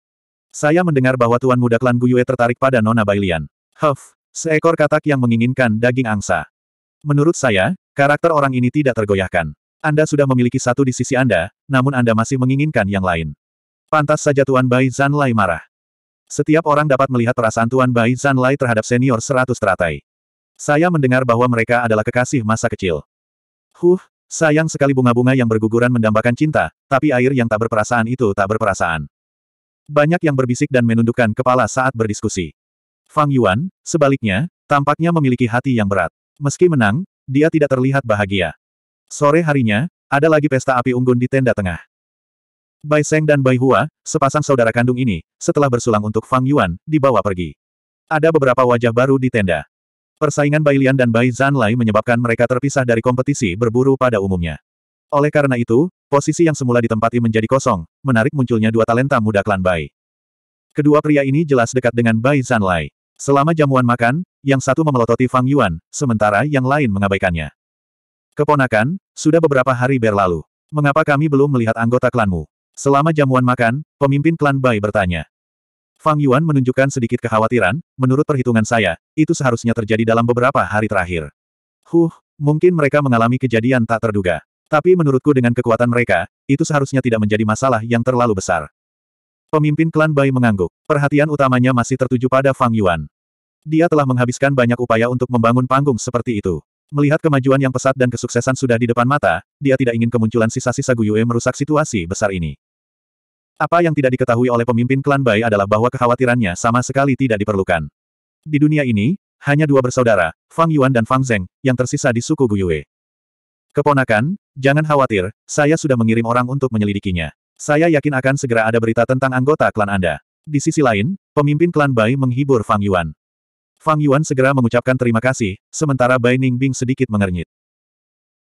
Saya mendengar bahwa Tuan Muda Klan Guyue tertarik pada Nona Bailian. Huff, seekor katak yang menginginkan daging angsa. Menurut saya, karakter orang ini tidak tergoyahkan. Anda sudah memiliki satu di sisi Anda, namun Anda masih menginginkan yang lain. Pantas saja Tuan Bai Zanlai marah. Setiap orang dapat melihat perasaan Tuan Bai Zanlai terhadap senior seratus teratai. Saya mendengar bahwa mereka adalah kekasih masa kecil. Huh, sayang sekali bunga-bunga yang berguguran mendambakan cinta, tapi air yang tak berperasaan itu tak berperasaan. Banyak yang berbisik dan menundukkan kepala saat berdiskusi. Fang Yuan, sebaliknya, tampaknya memiliki hati yang berat. Meski menang, dia tidak terlihat bahagia. Sore harinya, ada lagi pesta api unggun di tenda tengah. Bai Seng dan Bai Hua, sepasang saudara kandung ini, setelah bersulang untuk Fang Yuan, dibawa pergi. Ada beberapa wajah baru di tenda. Persaingan Bai Lian dan Bai Lai menyebabkan mereka terpisah dari kompetisi berburu pada umumnya. Oleh karena itu, Posisi yang semula ditempati menjadi kosong, menarik munculnya dua talenta muda klan Bai. Kedua pria ini jelas dekat dengan Bai Zanlai. Selama jamuan makan, yang satu memelototi Fang Yuan, sementara yang lain mengabaikannya. Keponakan, sudah beberapa hari berlalu. Mengapa kami belum melihat anggota klanmu? Selama jamuan makan, pemimpin klan Bai bertanya. Fang Yuan menunjukkan sedikit kekhawatiran, menurut perhitungan saya, itu seharusnya terjadi dalam beberapa hari terakhir. Huh, mungkin mereka mengalami kejadian tak terduga. Tapi menurutku dengan kekuatan mereka, itu seharusnya tidak menjadi masalah yang terlalu besar. Pemimpin klan Bai mengangguk. Perhatian utamanya masih tertuju pada Fang Yuan. Dia telah menghabiskan banyak upaya untuk membangun panggung seperti itu. Melihat kemajuan yang pesat dan kesuksesan sudah di depan mata, dia tidak ingin kemunculan sisa-sisa Guyue merusak situasi besar ini. Apa yang tidak diketahui oleh pemimpin klan Bai adalah bahwa kekhawatirannya sama sekali tidak diperlukan. Di dunia ini, hanya dua bersaudara, Fang Yuan dan Fang Zheng, yang tersisa di suku Guyue. Keponakan, Jangan khawatir, saya sudah mengirim orang untuk menyelidikinya. Saya yakin akan segera ada berita tentang anggota klan Anda. Di sisi lain, pemimpin klan Bai menghibur Fang Yuan. Fang Yuan segera mengucapkan terima kasih, sementara Bai Ningbing sedikit mengernyit.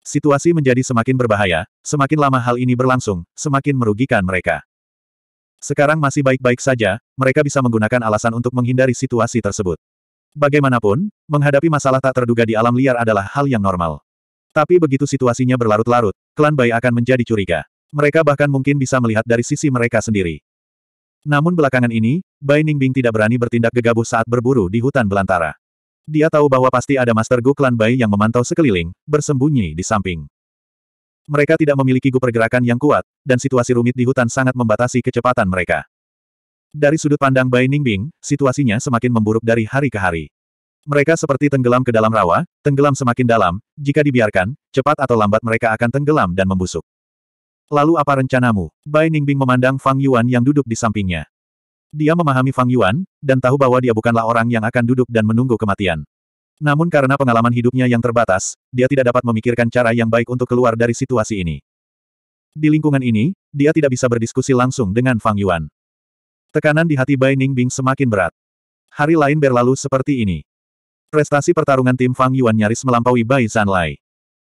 Situasi menjadi semakin berbahaya, semakin lama hal ini berlangsung, semakin merugikan mereka. Sekarang masih baik-baik saja, mereka bisa menggunakan alasan untuk menghindari situasi tersebut. Bagaimanapun, menghadapi masalah tak terduga di alam liar adalah hal yang normal. Tapi begitu situasinya berlarut-larut, klan Bai akan menjadi curiga. Mereka bahkan mungkin bisa melihat dari sisi mereka sendiri. Namun belakangan ini, Bai Ningbing tidak berani bertindak gegabah saat berburu di hutan belantara. Dia tahu bahwa pasti ada Master Gu klan Bai yang memantau sekeliling, bersembunyi di samping. Mereka tidak memiliki gu pergerakan yang kuat, dan situasi rumit di hutan sangat membatasi kecepatan mereka. Dari sudut pandang Bai Ningbing, situasinya semakin memburuk dari hari ke hari. Mereka seperti tenggelam ke dalam rawa, tenggelam semakin dalam, jika dibiarkan, cepat atau lambat mereka akan tenggelam dan membusuk. Lalu apa rencanamu? Bai Ningbing memandang Fang Yuan yang duduk di sampingnya. Dia memahami Fang Yuan, dan tahu bahwa dia bukanlah orang yang akan duduk dan menunggu kematian. Namun karena pengalaman hidupnya yang terbatas, dia tidak dapat memikirkan cara yang baik untuk keluar dari situasi ini. Di lingkungan ini, dia tidak bisa berdiskusi langsung dengan Fang Yuan. Tekanan di hati Bai Ningbing semakin berat. Hari lain berlalu seperti ini. Prestasi pertarungan tim Fang Yuan nyaris melampaui Bai Zanlai.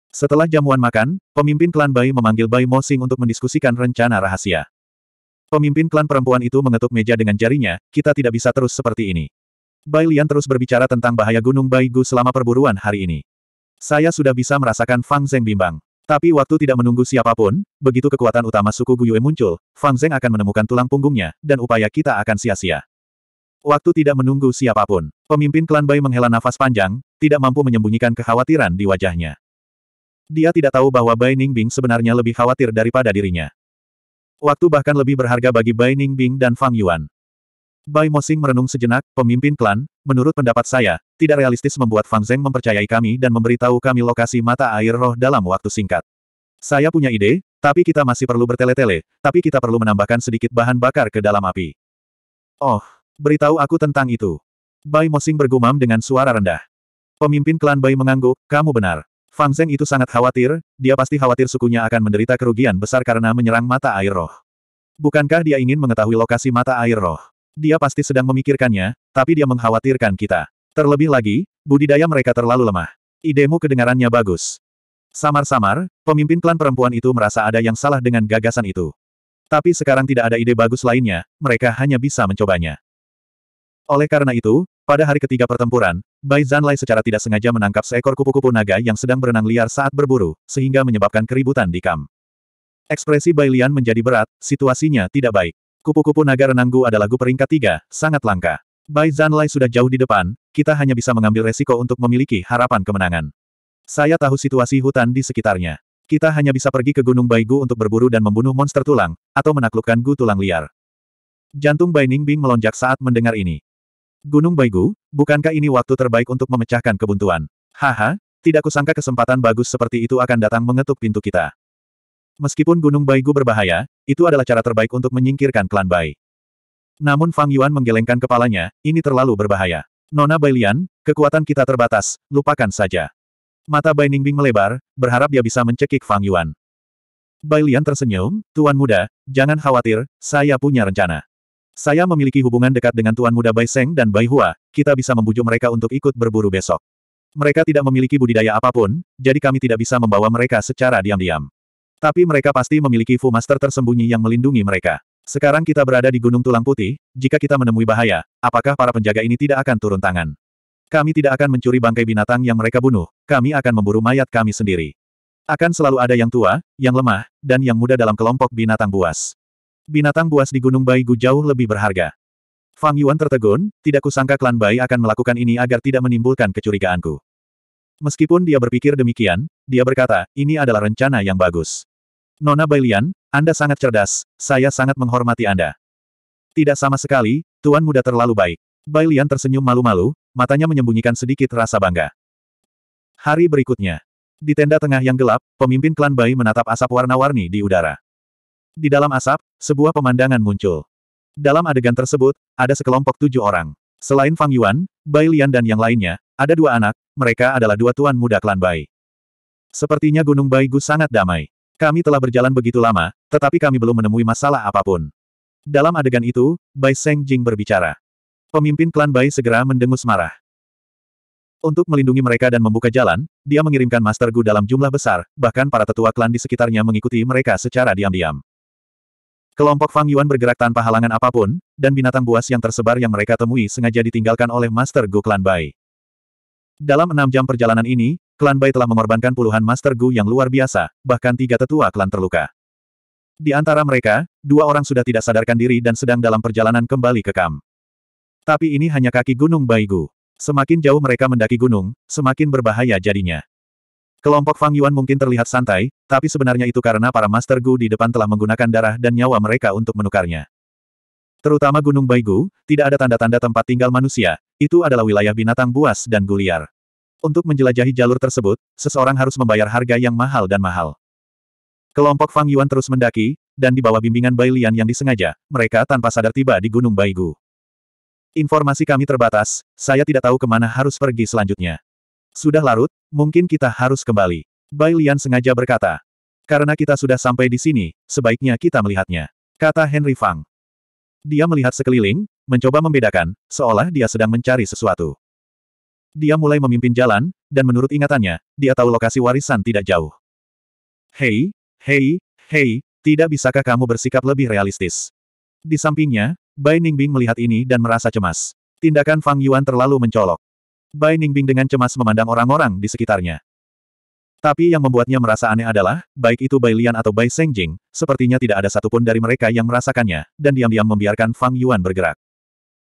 Setelah jamuan makan, pemimpin klan Bai memanggil Bai Mo Xing untuk mendiskusikan rencana rahasia. Pemimpin klan perempuan itu mengetuk meja dengan jarinya, kita tidak bisa terus seperti ini. Bai Lian terus berbicara tentang bahaya Gunung Bai Gu selama perburuan hari ini. Saya sudah bisa merasakan Fang Zeng bimbang. Tapi waktu tidak menunggu siapapun, begitu kekuatan utama suku Guyue muncul, Fang Zeng akan menemukan tulang punggungnya, dan upaya kita akan sia-sia. Waktu tidak menunggu siapapun. Pemimpin klan Bai menghela nafas panjang, tidak mampu menyembunyikan kekhawatiran di wajahnya. Dia tidak tahu bahwa Bai Ningbing sebenarnya lebih khawatir daripada dirinya. Waktu bahkan lebih berharga bagi Bai Ningbing dan Fang Yuan. Bai Mosing merenung sejenak, pemimpin klan, menurut pendapat saya, tidak realistis membuat Fang Zeng mempercayai kami dan memberitahu kami lokasi mata air roh dalam waktu singkat. Saya punya ide, tapi kita masih perlu bertele-tele, tapi kita perlu menambahkan sedikit bahan bakar ke dalam api. Oh, Beritahu aku tentang itu. Bai Mosing bergumam dengan suara rendah. Pemimpin klan Bai mengangguk, kamu benar. Fang Zeng itu sangat khawatir, dia pasti khawatir sukunya akan menderita kerugian besar karena menyerang mata air roh. Bukankah dia ingin mengetahui lokasi mata air roh? Dia pasti sedang memikirkannya, tapi dia mengkhawatirkan kita. Terlebih lagi, budidaya mereka terlalu lemah. Idemu kedengarannya bagus. Samar-samar, pemimpin klan perempuan itu merasa ada yang salah dengan gagasan itu. Tapi sekarang tidak ada ide bagus lainnya, mereka hanya bisa mencobanya. Oleh karena itu, pada hari ketiga pertempuran, Bai Zanlai secara tidak sengaja menangkap seekor kupu-kupu naga yang sedang berenang liar saat berburu, sehingga menyebabkan keributan di kam. Ekspresi Bai Lian menjadi berat, situasinya tidak baik. Kupu-kupu naga renanggu adalah gu peringkat tiga, sangat langka. Bai Zanlai sudah jauh di depan, kita hanya bisa mengambil resiko untuk memiliki harapan kemenangan. Saya tahu situasi hutan di sekitarnya. Kita hanya bisa pergi ke Gunung Baigu untuk berburu dan membunuh monster tulang, atau menaklukkan Gu tulang liar. Jantung Bai Ningbing melonjak saat mendengar ini. Gunung Baigu, bukankah ini waktu terbaik untuk memecahkan kebuntuan? Haha, tidak kusangka kesempatan bagus seperti itu akan datang mengetuk pintu kita. Meskipun Gunung Baigu berbahaya, itu adalah cara terbaik untuk menyingkirkan klan Bai. Namun Fang Yuan menggelengkan kepalanya, ini terlalu berbahaya. Nona Bailian, kekuatan kita terbatas, lupakan saja. Mata Bai Ningbing melebar, berharap dia bisa mencekik Fang Yuan. Bailian tersenyum, Tuan Muda, jangan khawatir, saya punya rencana. Saya memiliki hubungan dekat dengan Tuan Muda Bai Seng dan Bai Hua, kita bisa membujuk mereka untuk ikut berburu besok. Mereka tidak memiliki budidaya apapun, jadi kami tidak bisa membawa mereka secara diam-diam. Tapi mereka pasti memiliki Fu Master tersembunyi yang melindungi mereka. Sekarang kita berada di Gunung Tulang Putih, jika kita menemui bahaya, apakah para penjaga ini tidak akan turun tangan? Kami tidak akan mencuri bangkai binatang yang mereka bunuh, kami akan memburu mayat kami sendiri. Akan selalu ada yang tua, yang lemah, dan yang muda dalam kelompok binatang buas. Binatang buas di Gunung Baigu jauh lebih berharga. Fang Yuan tertegun, tidak kusangka klan Bai akan melakukan ini agar tidak menimbulkan kecurigaanku. Meskipun dia berpikir demikian, dia berkata, ini adalah rencana yang bagus. Nona Bailian, Anda sangat cerdas, saya sangat menghormati Anda. Tidak sama sekali, Tuan Muda terlalu baik. Bailian tersenyum malu-malu, matanya menyembunyikan sedikit rasa bangga. Hari berikutnya. Di tenda tengah yang gelap, pemimpin klan Bai menatap asap warna-warni di udara. Di dalam asap, sebuah pemandangan muncul. Dalam adegan tersebut, ada sekelompok tujuh orang. Selain Fang Yuan, Bai Lian dan yang lainnya, ada dua anak, mereka adalah dua tuan muda klan Bai. Sepertinya Gunung Bai Gu sangat damai. Kami telah berjalan begitu lama, tetapi kami belum menemui masalah apapun. Dalam adegan itu, Bai Seng Jing berbicara. Pemimpin klan Bai segera mendengus marah. Untuk melindungi mereka dan membuka jalan, dia mengirimkan Master Gu dalam jumlah besar, bahkan para tetua klan di sekitarnya mengikuti mereka secara diam-diam. Kelompok Fang Yuan bergerak tanpa halangan apapun, dan binatang buas yang tersebar yang mereka temui sengaja ditinggalkan oleh Master Gu Klan Bai. Dalam enam jam perjalanan ini, Klan Bai telah mengorbankan puluhan Master Gu yang luar biasa, bahkan tiga tetua klan terluka. Di antara mereka, dua orang sudah tidak sadarkan diri dan sedang dalam perjalanan kembali ke kam. Tapi ini hanya kaki gunung Baigu. Semakin jauh mereka mendaki gunung, semakin berbahaya jadinya. Kelompok Fang Yuan mungkin terlihat santai, tapi sebenarnya itu karena para Master Gu di depan telah menggunakan darah dan nyawa mereka untuk menukarnya. Terutama Gunung Baigu, tidak ada tanda-tanda tempat tinggal manusia, itu adalah wilayah binatang buas dan guliar. Untuk menjelajahi jalur tersebut, seseorang harus membayar harga yang mahal dan mahal. Kelompok Fang Yuan terus mendaki, dan di bawah bimbingan Bai Lian yang disengaja, mereka tanpa sadar tiba di Gunung Baigu. Informasi kami terbatas, saya tidak tahu kemana harus pergi selanjutnya. Sudah larut, mungkin kita harus kembali. Bai Lian sengaja berkata. Karena kita sudah sampai di sini, sebaiknya kita melihatnya. Kata Henry Fang. Dia melihat sekeliling, mencoba membedakan, seolah dia sedang mencari sesuatu. Dia mulai memimpin jalan, dan menurut ingatannya, dia tahu lokasi warisan tidak jauh. Hei, hei, hei, tidak bisakah kamu bersikap lebih realistis? Di sampingnya, Bai Ningbing melihat ini dan merasa cemas. Tindakan Fang Yuan terlalu mencolok. Bai Ningbing dengan cemas memandang orang-orang di sekitarnya. Tapi yang membuatnya merasa aneh adalah, baik itu Bai Lian atau Bai Sengjing, sepertinya tidak ada satupun dari mereka yang merasakannya, dan diam-diam membiarkan Fang Yuan bergerak.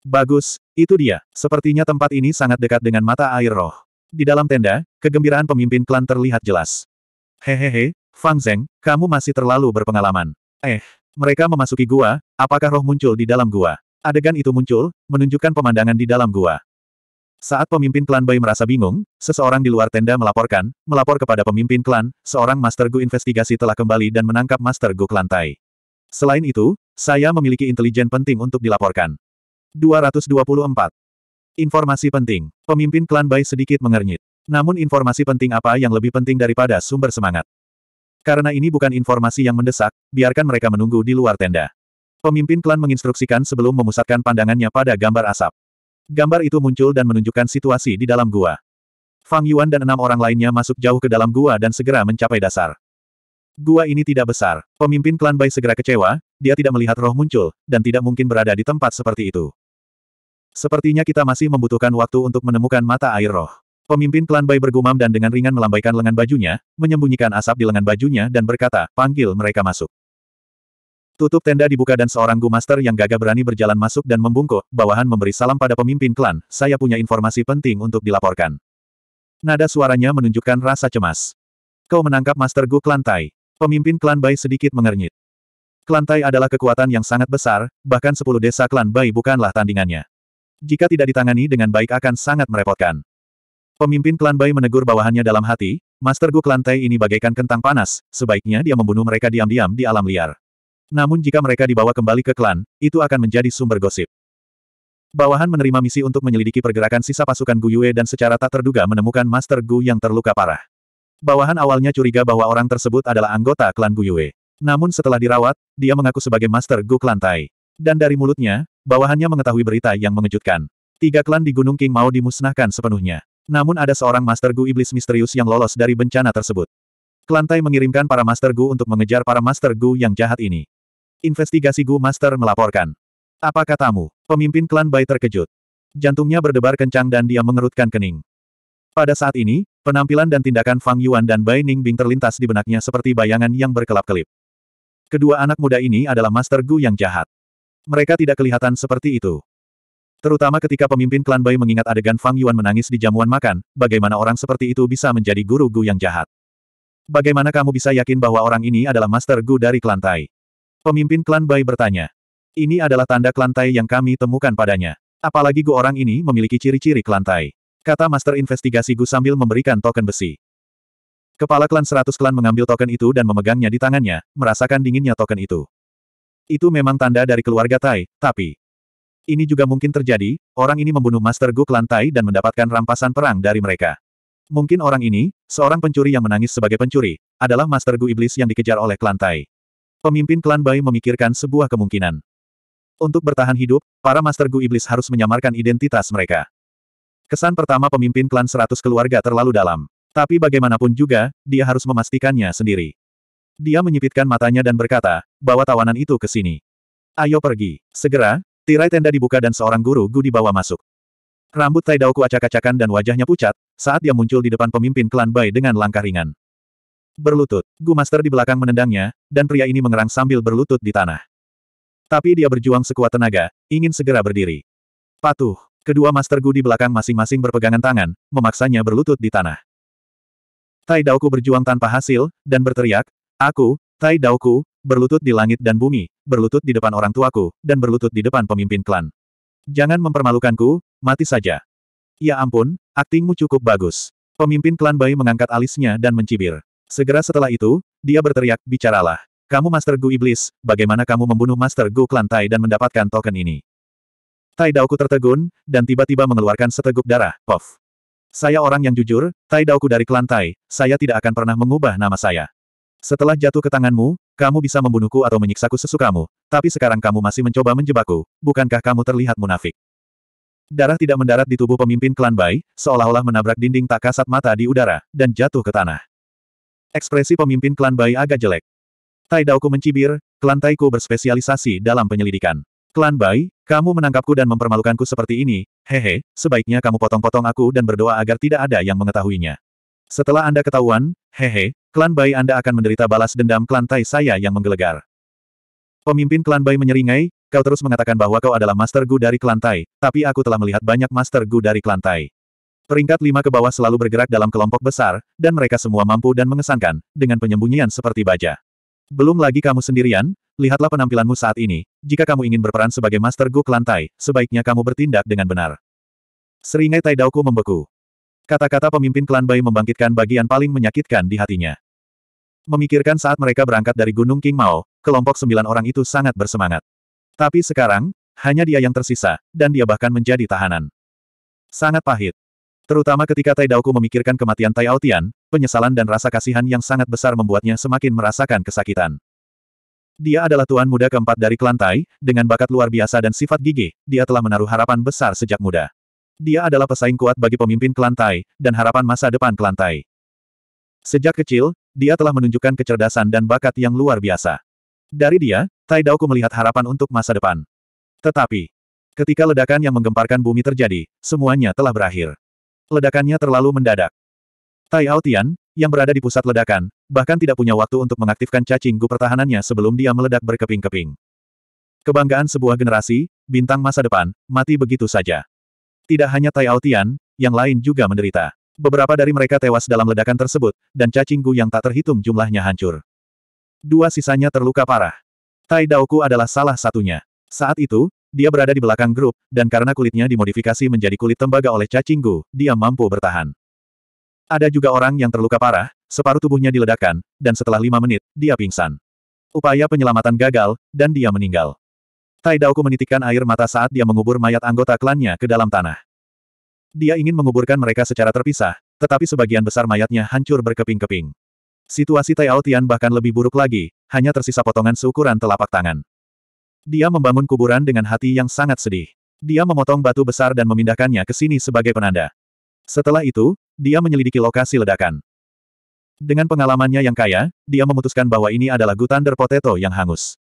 Bagus, itu dia. Sepertinya tempat ini sangat dekat dengan mata air roh. Di dalam tenda, kegembiraan pemimpin klan terlihat jelas. Hehehe, Fang Zeng, kamu masih terlalu berpengalaman. Eh, mereka memasuki gua, apakah roh muncul di dalam gua? Adegan itu muncul, menunjukkan pemandangan di dalam gua. Saat pemimpin klan Bai merasa bingung, seseorang di luar tenda melaporkan, melapor kepada pemimpin klan, seorang Master Gu investigasi telah kembali dan menangkap Master Gu lantai. Selain itu, saya memiliki intelijen penting untuk dilaporkan. 224. Informasi penting. Pemimpin klan Bai sedikit mengernyit. Namun informasi penting apa yang lebih penting daripada sumber semangat? Karena ini bukan informasi yang mendesak, biarkan mereka menunggu di luar tenda. Pemimpin klan menginstruksikan sebelum memusatkan pandangannya pada gambar asap. Gambar itu muncul dan menunjukkan situasi di dalam gua. Fang Yuan dan enam orang lainnya masuk jauh ke dalam gua dan segera mencapai dasar. Gua ini tidak besar. Pemimpin klan Bai segera kecewa, dia tidak melihat roh muncul, dan tidak mungkin berada di tempat seperti itu. Sepertinya kita masih membutuhkan waktu untuk menemukan mata air roh. Pemimpin klan Bai bergumam dan dengan ringan melambaikan lengan bajunya, menyembunyikan asap di lengan bajunya dan berkata, panggil mereka masuk. Tutup tenda dibuka dan seorang Gu Master yang gagah berani berjalan masuk dan membungkuk, bawahan memberi salam pada pemimpin klan, saya punya informasi penting untuk dilaporkan. Nada suaranya menunjukkan rasa cemas. Kau menangkap Master Gu Klan Tai. Pemimpin klan Bai sedikit mengernyit. Klan Tai adalah kekuatan yang sangat besar, bahkan sepuluh desa klan Bai bukanlah tandingannya. Jika tidak ditangani dengan baik akan sangat merepotkan. Pemimpin klan Bai menegur bawahannya dalam hati, Master Gu Klan Tai ini bagaikan kentang panas, sebaiknya dia membunuh mereka diam-diam di alam liar. Namun jika mereka dibawa kembali ke klan, itu akan menjadi sumber gosip. Bawahan menerima misi untuk menyelidiki pergerakan sisa pasukan Gu Yue dan secara tak terduga menemukan Master Gu yang terluka parah. Bawahan awalnya curiga bahwa orang tersebut adalah anggota klan Gu Yue. Namun setelah dirawat, dia mengaku sebagai Master Gu klan Tai. Dan dari mulutnya, bawahannya mengetahui berita yang mengejutkan. Tiga klan di Gunung King mau dimusnahkan sepenuhnya. Namun ada seorang Master Gu Iblis misterius yang lolos dari bencana tersebut. Klan Tai mengirimkan para Master Gu untuk mengejar para Master Gu yang jahat ini. Investigasi Gu Master melaporkan. Apa katamu? Pemimpin klan Bai terkejut. Jantungnya berdebar kencang dan dia mengerutkan kening. Pada saat ini, penampilan dan tindakan Fang Yuan dan Bai Ning Bing terlintas di benaknya seperti bayangan yang berkelap-kelip. Kedua anak muda ini adalah Master Gu yang jahat. Mereka tidak kelihatan seperti itu. Terutama ketika pemimpin klan Bai mengingat adegan Fang Yuan menangis di jamuan makan, bagaimana orang seperti itu bisa menjadi guru Gu yang jahat. Bagaimana kamu bisa yakin bahwa orang ini adalah Master Gu dari klan Tai? Pemimpin klan Bai bertanya. Ini adalah tanda klan Tai yang kami temukan padanya. Apalagi Gu orang ini memiliki ciri-ciri klan Tai. Kata Master Investigasi Gu sambil memberikan token besi. Kepala klan seratus klan mengambil token itu dan memegangnya di tangannya, merasakan dinginnya token itu. Itu memang tanda dari keluarga Tai, tapi... Ini juga mungkin terjadi, orang ini membunuh Master Gu klan Tai dan mendapatkan rampasan perang dari mereka. Mungkin orang ini, seorang pencuri yang menangis sebagai pencuri, adalah Master Gu Iblis yang dikejar oleh klan Tai. Pemimpin klan Bai memikirkan sebuah kemungkinan. Untuk bertahan hidup, para Master Gu Iblis harus menyamarkan identitas mereka. Kesan pertama pemimpin klan seratus keluarga terlalu dalam. Tapi bagaimanapun juga, dia harus memastikannya sendiri. Dia menyipitkan matanya dan berkata, bawa tawanan itu ke sini. Ayo pergi. Segera, tirai tenda dibuka dan seorang guru Gu dibawa masuk. Rambut Tai Daoku acak-acakan dan wajahnya pucat, saat dia muncul di depan pemimpin klan Bai dengan langkah ringan. Berlutut, Gu Master di belakang menendangnya, dan pria ini mengerang sambil berlutut di tanah. Tapi dia berjuang sekuat tenaga, ingin segera berdiri. Patuh, kedua Master Gu di belakang masing-masing berpegangan tangan, memaksanya berlutut di tanah. Tai Daoku berjuang tanpa hasil, dan berteriak, Aku, Tai Daoku, berlutut di langit dan bumi, berlutut di depan orang tuaku, dan berlutut di depan pemimpin klan. Jangan mempermalukanku, mati saja. Ya ampun, aktingmu cukup bagus. Pemimpin klan Bai mengangkat alisnya dan mencibir. Segera setelah itu, dia berteriak, bicaralah. Kamu Master Gu Iblis, bagaimana kamu membunuh Master Gu Klan Tai dan mendapatkan token ini? Tai Daoku tertegun, dan tiba-tiba mengeluarkan seteguk darah, pof. Saya orang yang jujur, Tai Daoku dari Klan Tai, saya tidak akan pernah mengubah nama saya. Setelah jatuh ke tanganmu, kamu bisa membunuhku atau menyiksaku sesukamu, tapi sekarang kamu masih mencoba menjebakku, bukankah kamu terlihat munafik? Darah tidak mendarat di tubuh pemimpin klan Bai, seolah-olah menabrak dinding tak kasat mata di udara, dan jatuh ke tanah. Ekspresi pemimpin klan Bai agak jelek. Tai Daoku mencibir, klan Taiku berspesialisasi dalam penyelidikan. Klan Bai, kamu menangkapku dan mempermalukanku seperti ini, hehe, sebaiknya kamu potong-potong aku dan berdoa agar tidak ada yang mengetahuinya. Setelah Anda ketahuan, hehe, klan Bai Anda akan menderita balas dendam klan Tai saya yang menggelegar. Pemimpin klan Bai menyeringai, Kau terus mengatakan bahwa kau adalah Master Gu dari Kelantai, tapi aku telah melihat banyak Master Gu dari Kelantai. Peringkat lima ke bawah selalu bergerak dalam kelompok besar, dan mereka semua mampu dan mengesankan, dengan penyembunyian seperti baja. Belum lagi kamu sendirian, lihatlah penampilanmu saat ini, jika kamu ingin berperan sebagai Master Gu Kelantai, sebaiknya kamu bertindak dengan benar. Seringai Taidaoku membeku. Kata-kata pemimpin klan Bai membangkitkan bagian paling menyakitkan di hatinya. Memikirkan saat mereka berangkat dari Gunung King Mao, kelompok sembilan orang itu sangat bersemangat. Tapi sekarang, hanya dia yang tersisa, dan dia bahkan menjadi tahanan. Sangat pahit. Terutama ketika Tai Daoku memikirkan kematian Tai Aotian, penyesalan dan rasa kasihan yang sangat besar membuatnya semakin merasakan kesakitan. Dia adalah tuan muda keempat dari klan Tai, dengan bakat luar biasa dan sifat gigih, dia telah menaruh harapan besar sejak muda. Dia adalah pesaing kuat bagi pemimpin klan Tai, dan harapan masa depan klan Tai. Sejak kecil, dia telah menunjukkan kecerdasan dan bakat yang luar biasa. Dari dia, Tai Daoku melihat harapan untuk masa depan. Tetapi, ketika ledakan yang menggemparkan bumi terjadi, semuanya telah berakhir. Ledakannya terlalu mendadak. Tai Aotian, yang berada di pusat ledakan, bahkan tidak punya waktu untuk mengaktifkan cacing Gu pertahanannya sebelum dia meledak berkeping-keping. Kebanggaan sebuah generasi, bintang masa depan, mati begitu saja. Tidak hanya Tai Aotian, yang lain juga menderita. Beberapa dari mereka tewas dalam ledakan tersebut, dan cacing Gu yang tak terhitung jumlahnya hancur. Dua sisanya terluka parah. Tai Daoku adalah salah satunya. Saat itu, dia berada di belakang grup, dan karena kulitnya dimodifikasi menjadi kulit tembaga oleh cacinggu, dia mampu bertahan. Ada juga orang yang terluka parah, separuh tubuhnya diledakkan, dan setelah lima menit, dia pingsan. Upaya penyelamatan gagal, dan dia meninggal. Tai Daoku menitikkan air mata saat dia mengubur mayat anggota klannya ke dalam tanah. Dia ingin menguburkan mereka secara terpisah, tetapi sebagian besar mayatnya hancur berkeping-keping. Situasi Tai Tian bahkan lebih buruk lagi, hanya tersisa potongan seukuran telapak tangan. Dia membangun kuburan dengan hati yang sangat sedih. Dia memotong batu besar dan memindahkannya ke sini sebagai penanda. Setelah itu, dia menyelidiki lokasi ledakan. Dengan pengalamannya yang kaya, dia memutuskan bahwa ini adalah Gutander Potato yang hangus.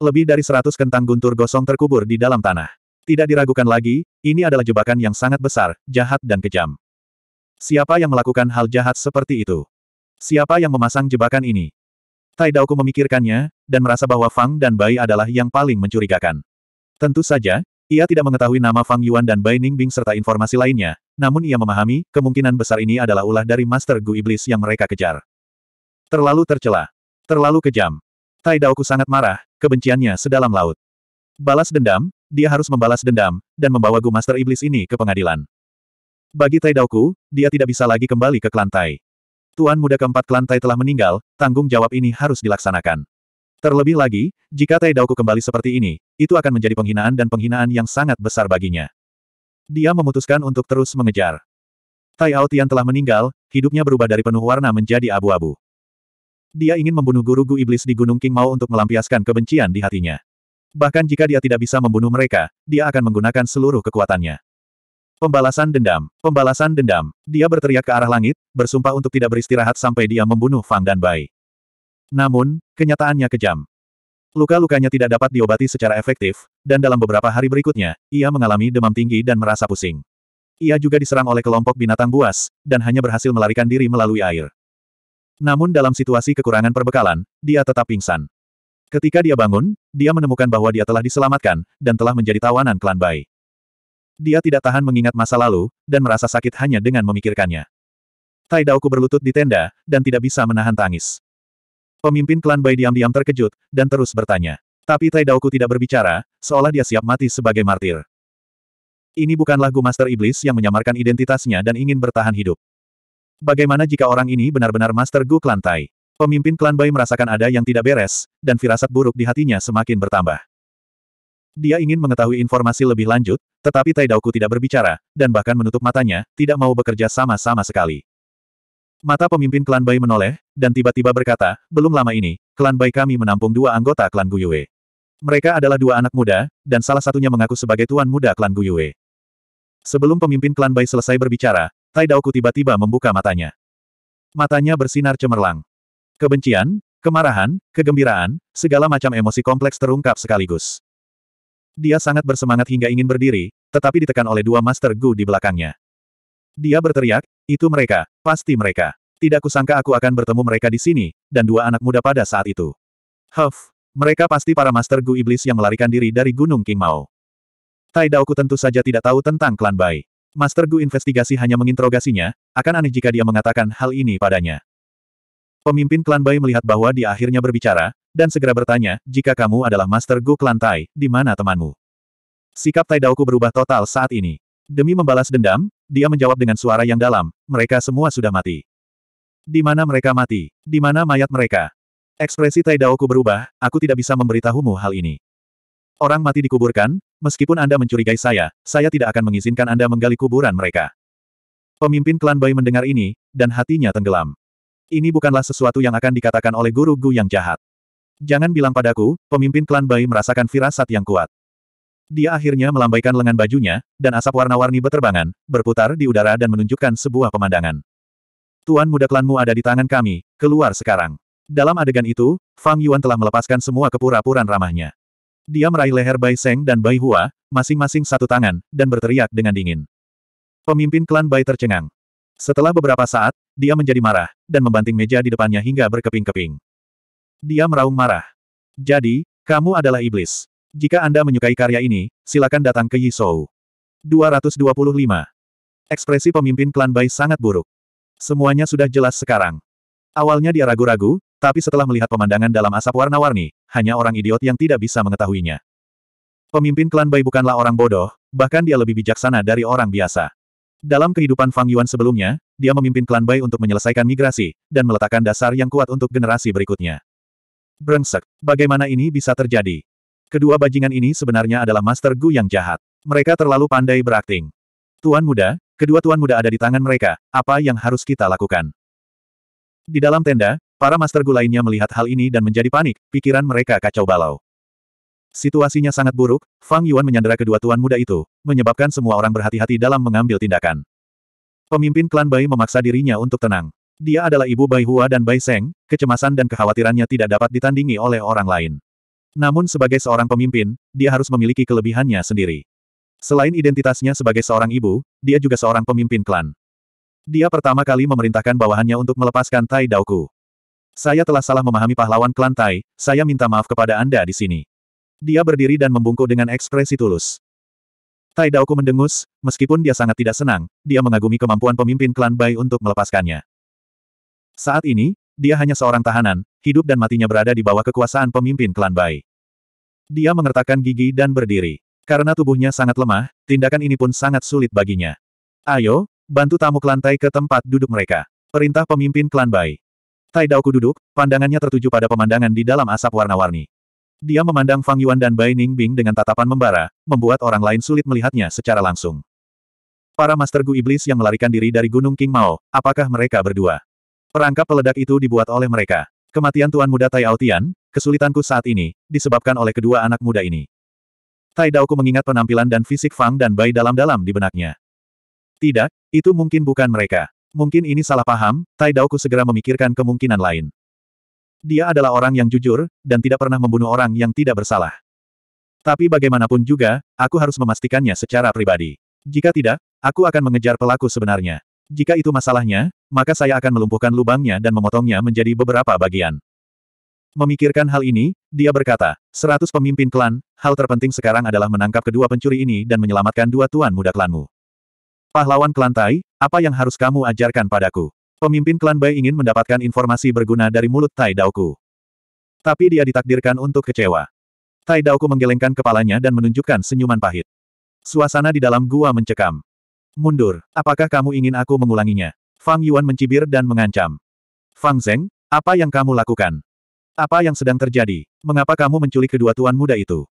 Lebih dari seratus kentang guntur gosong terkubur di dalam tanah. Tidak diragukan lagi, ini adalah jebakan yang sangat besar, jahat dan kejam. Siapa yang melakukan hal jahat seperti itu? Siapa yang memasang jebakan ini? Tai Daoku memikirkannya, dan merasa bahwa Fang dan Bai adalah yang paling mencurigakan. Tentu saja, ia tidak mengetahui nama Fang Yuan dan Bai Ningbing serta informasi lainnya, namun ia memahami, kemungkinan besar ini adalah ulah dari Master Gu Iblis yang mereka kejar. Terlalu tercela. Terlalu kejam. Tai Daoku sangat marah, kebenciannya sedalam laut. Balas dendam, dia harus membalas dendam, dan membawa Gu Master Iblis ini ke pengadilan. Bagi Tai Daoku, dia tidak bisa lagi kembali ke klantai. Tuan muda keempat klan telah meninggal, tanggung jawab ini harus dilaksanakan. Terlebih lagi, jika Tai Daoku kembali seperti ini, itu akan menjadi penghinaan dan penghinaan yang sangat besar baginya. Dia memutuskan untuk terus mengejar. Tai Aotian telah meninggal, hidupnya berubah dari penuh warna menjadi abu-abu. Dia ingin membunuh guru Gu Iblis di Gunung King Mao untuk melampiaskan kebencian di hatinya. Bahkan jika dia tidak bisa membunuh mereka, dia akan menggunakan seluruh kekuatannya. Pembalasan dendam, pembalasan dendam. Dia berteriak ke arah langit, bersumpah untuk tidak beristirahat sampai dia membunuh Fang dan Bai. Namun, kenyataannya kejam. Luka-lukanya tidak dapat diobati secara efektif, dan dalam beberapa hari berikutnya, ia mengalami demam tinggi dan merasa pusing. Ia juga diserang oleh kelompok binatang buas, dan hanya berhasil melarikan diri melalui air. Namun dalam situasi kekurangan perbekalan, dia tetap pingsan. Ketika dia bangun, dia menemukan bahwa dia telah diselamatkan, dan telah menjadi tawanan klan Bai. Dia tidak tahan mengingat masa lalu, dan merasa sakit hanya dengan memikirkannya. Tai Daoku berlutut di tenda, dan tidak bisa menahan tangis. Pemimpin klan Bai diam-diam terkejut, dan terus bertanya. Tapi Tai Daoku tidak berbicara, seolah dia siap mati sebagai martir. Ini bukanlah Gu Master Iblis yang menyamarkan identitasnya dan ingin bertahan hidup. Bagaimana jika orang ini benar-benar Master Gu Klan Tai? Pemimpin klan Bai merasakan ada yang tidak beres, dan firasat buruk di hatinya semakin bertambah. Dia ingin mengetahui informasi lebih lanjut, tetapi Tai Daoku tidak berbicara, dan bahkan menutup matanya, tidak mau bekerja sama-sama sekali. Mata pemimpin klan Bai menoleh, dan tiba-tiba berkata, belum lama ini, klan Bai kami menampung dua anggota klan Guyue. Mereka adalah dua anak muda, dan salah satunya mengaku sebagai tuan muda klan Guyue. Sebelum pemimpin klan Bai selesai berbicara, Tai Daoku tiba-tiba membuka matanya. Matanya bersinar cemerlang. Kebencian, kemarahan, kegembiraan, segala macam emosi kompleks terungkap sekaligus. Dia sangat bersemangat hingga ingin berdiri, tetapi ditekan oleh dua Master Gu di belakangnya. Dia berteriak, itu mereka, pasti mereka. Tidak kusangka aku akan bertemu mereka di sini, dan dua anak muda pada saat itu. Huff, mereka pasti para Master Gu Iblis yang melarikan diri dari Gunung King Mao. Tai Daoku tentu saja tidak tahu tentang klan Bai. Master Gu investigasi hanya menginterogasinya, akan aneh jika dia mengatakan hal ini padanya. Pemimpin klan Bai melihat bahwa dia akhirnya berbicara, dan segera bertanya, jika kamu adalah Master Gu klan Tai, di mana temanmu? Sikap Tai Daoku berubah total saat ini. Demi membalas dendam, dia menjawab dengan suara yang dalam, mereka semua sudah mati. Di mana mereka mati? Di mana mayat mereka? Ekspresi Tai Daoku berubah, aku tidak bisa memberitahumu hal ini. Orang mati dikuburkan, meskipun Anda mencurigai saya, saya tidak akan mengizinkan Anda menggali kuburan mereka. Pemimpin klan Bai mendengar ini, dan hatinya tenggelam. Ini bukanlah sesuatu yang akan dikatakan oleh guru Gu yang jahat. Jangan bilang padaku, pemimpin klan Bai merasakan firasat yang kuat. Dia akhirnya melambaikan lengan bajunya, dan asap warna-warni berterbangan, berputar di udara dan menunjukkan sebuah pemandangan. Tuan muda klanmu ada di tangan kami, keluar sekarang. Dalam adegan itu, Fang Yuan telah melepaskan semua kepura puraan ramahnya. Dia meraih leher Bai Seng dan Bai Hua, masing-masing satu tangan, dan berteriak dengan dingin. Pemimpin klan Bai tercengang. Setelah beberapa saat, dia menjadi marah, dan membanting meja di depannya hingga berkeping-keping. Dia meraung marah. Jadi, kamu adalah iblis. Jika Anda menyukai karya ini, silakan datang ke Yisou. 225. Ekspresi pemimpin klan Bai sangat buruk. Semuanya sudah jelas sekarang. Awalnya dia ragu-ragu, tapi setelah melihat pemandangan dalam asap warna-warni, hanya orang idiot yang tidak bisa mengetahuinya. Pemimpin klan Bai bukanlah orang bodoh, bahkan dia lebih bijaksana dari orang biasa. Dalam kehidupan Fang Yuan sebelumnya, dia memimpin klan Bai untuk menyelesaikan migrasi, dan meletakkan dasar yang kuat untuk generasi berikutnya. Brengsek, bagaimana ini bisa terjadi? Kedua bajingan ini sebenarnya adalah Master Gu yang jahat. Mereka terlalu pandai berakting. Tuan muda, kedua tuan muda ada di tangan mereka, apa yang harus kita lakukan? Di dalam tenda, para Master Gu lainnya melihat hal ini dan menjadi panik, pikiran mereka kacau balau. Situasinya sangat buruk, Fang Yuan menyandera kedua tuan muda itu, menyebabkan semua orang berhati-hati dalam mengambil tindakan. Pemimpin klan Bai memaksa dirinya untuk tenang. Dia adalah ibu Bai Hua dan Bai Seng, kecemasan dan kekhawatirannya tidak dapat ditandingi oleh orang lain. Namun sebagai seorang pemimpin, dia harus memiliki kelebihannya sendiri. Selain identitasnya sebagai seorang ibu, dia juga seorang pemimpin klan. Dia pertama kali memerintahkan bawahannya untuk melepaskan Tai Daoku. Saya telah salah memahami pahlawan klan Tai, saya minta maaf kepada Anda di sini. Dia berdiri dan membungkuk dengan ekspresi tulus. Tai Daoku mendengus, meskipun dia sangat tidak senang, dia mengagumi kemampuan pemimpin klan Bai untuk melepaskannya. Saat ini, dia hanya seorang tahanan, hidup dan matinya berada di bawah kekuasaan pemimpin klan Bai. Dia mengertakkan gigi dan berdiri. Karena tubuhnya sangat lemah, tindakan ini pun sangat sulit baginya. Ayo, bantu tamu klan Tai ke tempat duduk mereka. Perintah pemimpin klan Bai. Tai Daoku duduk, pandangannya tertuju pada pemandangan di dalam asap warna-warni. Dia memandang Fang Yuan dan Bai Ningbing dengan tatapan membara, membuat orang lain sulit melihatnya secara langsung. Para Master Gu Iblis yang melarikan diri dari Gunung King Mao, apakah mereka berdua? Perangkap peledak itu dibuat oleh mereka. Kematian Tuan Muda Tai Aotian, kesulitanku saat ini, disebabkan oleh kedua anak muda ini. Tai Daoku mengingat penampilan dan fisik Fang dan Bai dalam-dalam di benaknya. Tidak, itu mungkin bukan mereka. Mungkin ini salah paham, Tai Daoku segera memikirkan kemungkinan lain. Dia adalah orang yang jujur, dan tidak pernah membunuh orang yang tidak bersalah. Tapi bagaimanapun juga, aku harus memastikannya secara pribadi. Jika tidak, aku akan mengejar pelaku sebenarnya. Jika itu masalahnya, maka saya akan melumpuhkan lubangnya dan memotongnya menjadi beberapa bagian. Memikirkan hal ini, dia berkata, seratus pemimpin klan, hal terpenting sekarang adalah menangkap kedua pencuri ini dan menyelamatkan dua tuan muda klanmu. Pahlawan klan Tai, apa yang harus kamu ajarkan padaku? Pemimpin klan Bai ingin mendapatkan informasi berguna dari mulut Tai Daoku. Tapi dia ditakdirkan untuk kecewa. Tai Daoku menggelengkan kepalanya dan menunjukkan senyuman pahit. Suasana di dalam gua mencekam. Mundur, apakah kamu ingin aku mengulanginya? Fang Yuan mencibir dan mengancam. Fang Zeng, apa yang kamu lakukan? Apa yang sedang terjadi? Mengapa kamu menculik kedua tuan muda itu?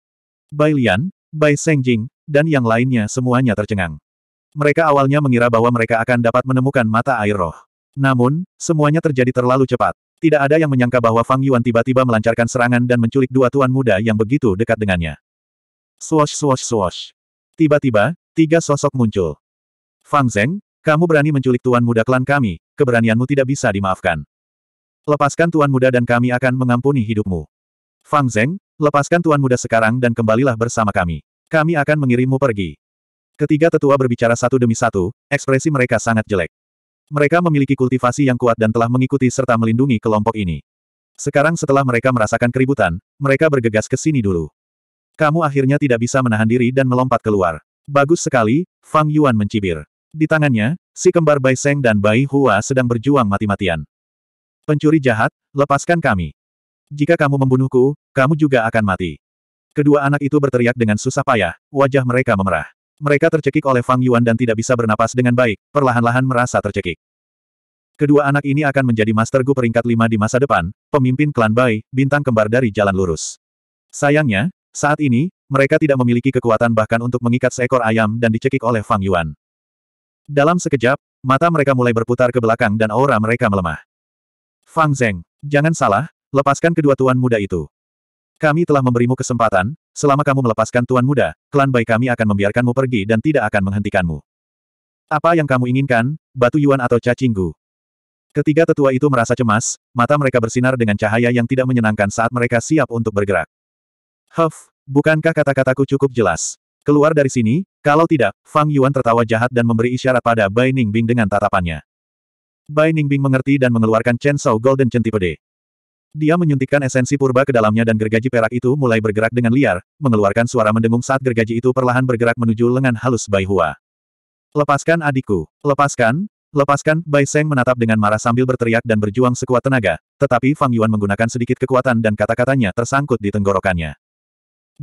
Bai Lian, Bai Jing, dan yang lainnya semuanya tercengang. Mereka awalnya mengira bahwa mereka akan dapat menemukan mata air roh. Namun, semuanya terjadi terlalu cepat. Tidak ada yang menyangka bahwa Fang Yuan tiba-tiba melancarkan serangan dan menculik dua tuan muda yang begitu dekat dengannya. Swosh swosh swosh. Tiba-tiba, tiga sosok muncul. Fang Zeng, kamu berani menculik tuan muda klan kami, keberanianmu tidak bisa dimaafkan. Lepaskan tuan muda dan kami akan mengampuni hidupmu. Fang Zeng, lepaskan tuan muda sekarang dan kembalilah bersama kami. Kami akan mengirimmu pergi. Ketiga tetua berbicara satu demi satu, ekspresi mereka sangat jelek. Mereka memiliki kultivasi yang kuat dan telah mengikuti serta melindungi kelompok ini. Sekarang setelah mereka merasakan keributan, mereka bergegas ke sini dulu. Kamu akhirnya tidak bisa menahan diri dan melompat keluar. Bagus sekali, Fang Yuan mencibir. Di tangannya, si kembar Bai Seng dan Bai Hua sedang berjuang mati-matian. Pencuri jahat, lepaskan kami. Jika kamu membunuhku, kamu juga akan mati. Kedua anak itu berteriak dengan susah payah, wajah mereka memerah. Mereka tercekik oleh Fang Yuan dan tidak bisa bernapas dengan baik, perlahan-lahan merasa tercekik. Kedua anak ini akan menjadi Master Gu peringkat lima di masa depan, pemimpin klan Bai, bintang kembar dari jalan lurus. Sayangnya, saat ini, mereka tidak memiliki kekuatan bahkan untuk mengikat seekor ayam dan dicekik oleh Fang Yuan. Dalam sekejap, mata mereka mulai berputar ke belakang dan aura mereka melemah. Fang Zeng, jangan salah, lepaskan kedua tuan muda itu. Kami telah memberimu kesempatan, selama kamu melepaskan Tuan Muda, klan Bai kami akan membiarkanmu pergi dan tidak akan menghentikanmu. Apa yang kamu inginkan, batu yuan atau cacinggu? Ketiga tetua itu merasa cemas, mata mereka bersinar dengan cahaya yang tidak menyenangkan saat mereka siap untuk bergerak. Huff, bukankah kata-kataku cukup jelas? Keluar dari sini, kalau tidak, Fang Yuan tertawa jahat dan memberi isyarat pada Bai Ningbing dengan tatapannya. Bai Ningbing mengerti dan mengeluarkan Chen Shou Golden Centipede. Dia menyuntikkan esensi purba ke dalamnya dan gergaji perak itu mulai bergerak dengan liar, mengeluarkan suara mendengung saat gergaji itu perlahan bergerak menuju lengan halus Bai Hua. Lepaskan adikku, lepaskan, lepaskan, Bai Seng menatap dengan marah sambil berteriak dan berjuang sekuat tenaga, tetapi Fang Yuan menggunakan sedikit kekuatan dan kata-katanya tersangkut di tenggorokannya.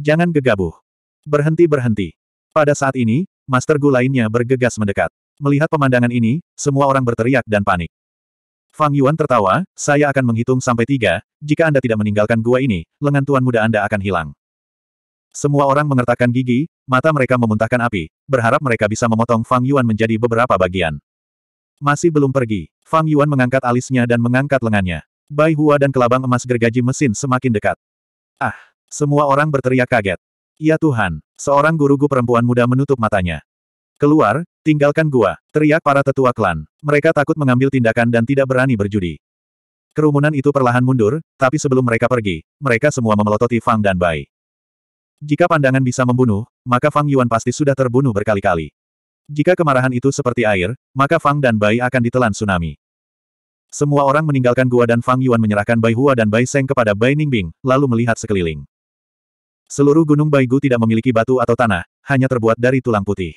Jangan gegabah. Berhenti-berhenti. Pada saat ini, Master Gu lainnya bergegas mendekat. Melihat pemandangan ini, semua orang berteriak dan panik. Fang Yuan tertawa, saya akan menghitung sampai tiga, jika Anda tidak meninggalkan gua ini, lengan tuan muda Anda akan hilang. Semua orang mengertakkan gigi, mata mereka memuntahkan api, berharap mereka bisa memotong Fang Yuan menjadi beberapa bagian. Masih belum pergi, Fang Yuan mengangkat alisnya dan mengangkat lengannya. Bai Hua dan kelabang emas gergaji mesin semakin dekat. Ah, semua orang berteriak kaget. Ya Tuhan, seorang guru-guru perempuan muda menutup matanya. Keluar, tinggalkan gua, teriak para tetua klan. Mereka takut mengambil tindakan dan tidak berani berjudi. Kerumunan itu perlahan mundur, tapi sebelum mereka pergi, mereka semua memelototi Fang dan Bai. Jika pandangan bisa membunuh, maka Fang Yuan pasti sudah terbunuh berkali-kali. Jika kemarahan itu seperti air, maka Fang dan Bai akan ditelan tsunami. Semua orang meninggalkan gua dan Fang Yuan menyerahkan Bai Hua dan Bai Seng kepada Bai Ningbing, lalu melihat sekeliling. Seluruh gunung Baigu tidak memiliki batu atau tanah, hanya terbuat dari tulang putih.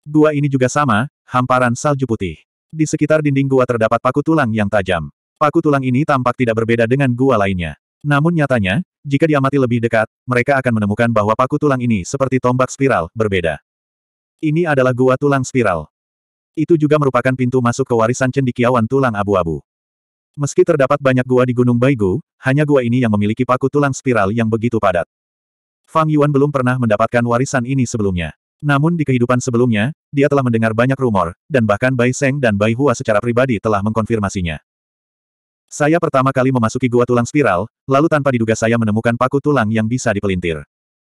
Gua ini juga sama, hamparan salju putih. Di sekitar dinding gua terdapat paku tulang yang tajam. Paku tulang ini tampak tidak berbeda dengan gua lainnya. Namun nyatanya, jika diamati lebih dekat, mereka akan menemukan bahwa paku tulang ini seperti tombak spiral, berbeda. Ini adalah gua tulang spiral. Itu juga merupakan pintu masuk ke warisan cendikiawan tulang abu-abu. Meski terdapat banyak gua di Gunung Baigu, hanya gua ini yang memiliki paku tulang spiral yang begitu padat. Fang Yuan belum pernah mendapatkan warisan ini sebelumnya. Namun di kehidupan sebelumnya, dia telah mendengar banyak rumor, dan bahkan Bai Seng dan Bai Hua secara pribadi telah mengkonfirmasinya. Saya pertama kali memasuki gua tulang spiral, lalu tanpa diduga saya menemukan paku tulang yang bisa dipelintir.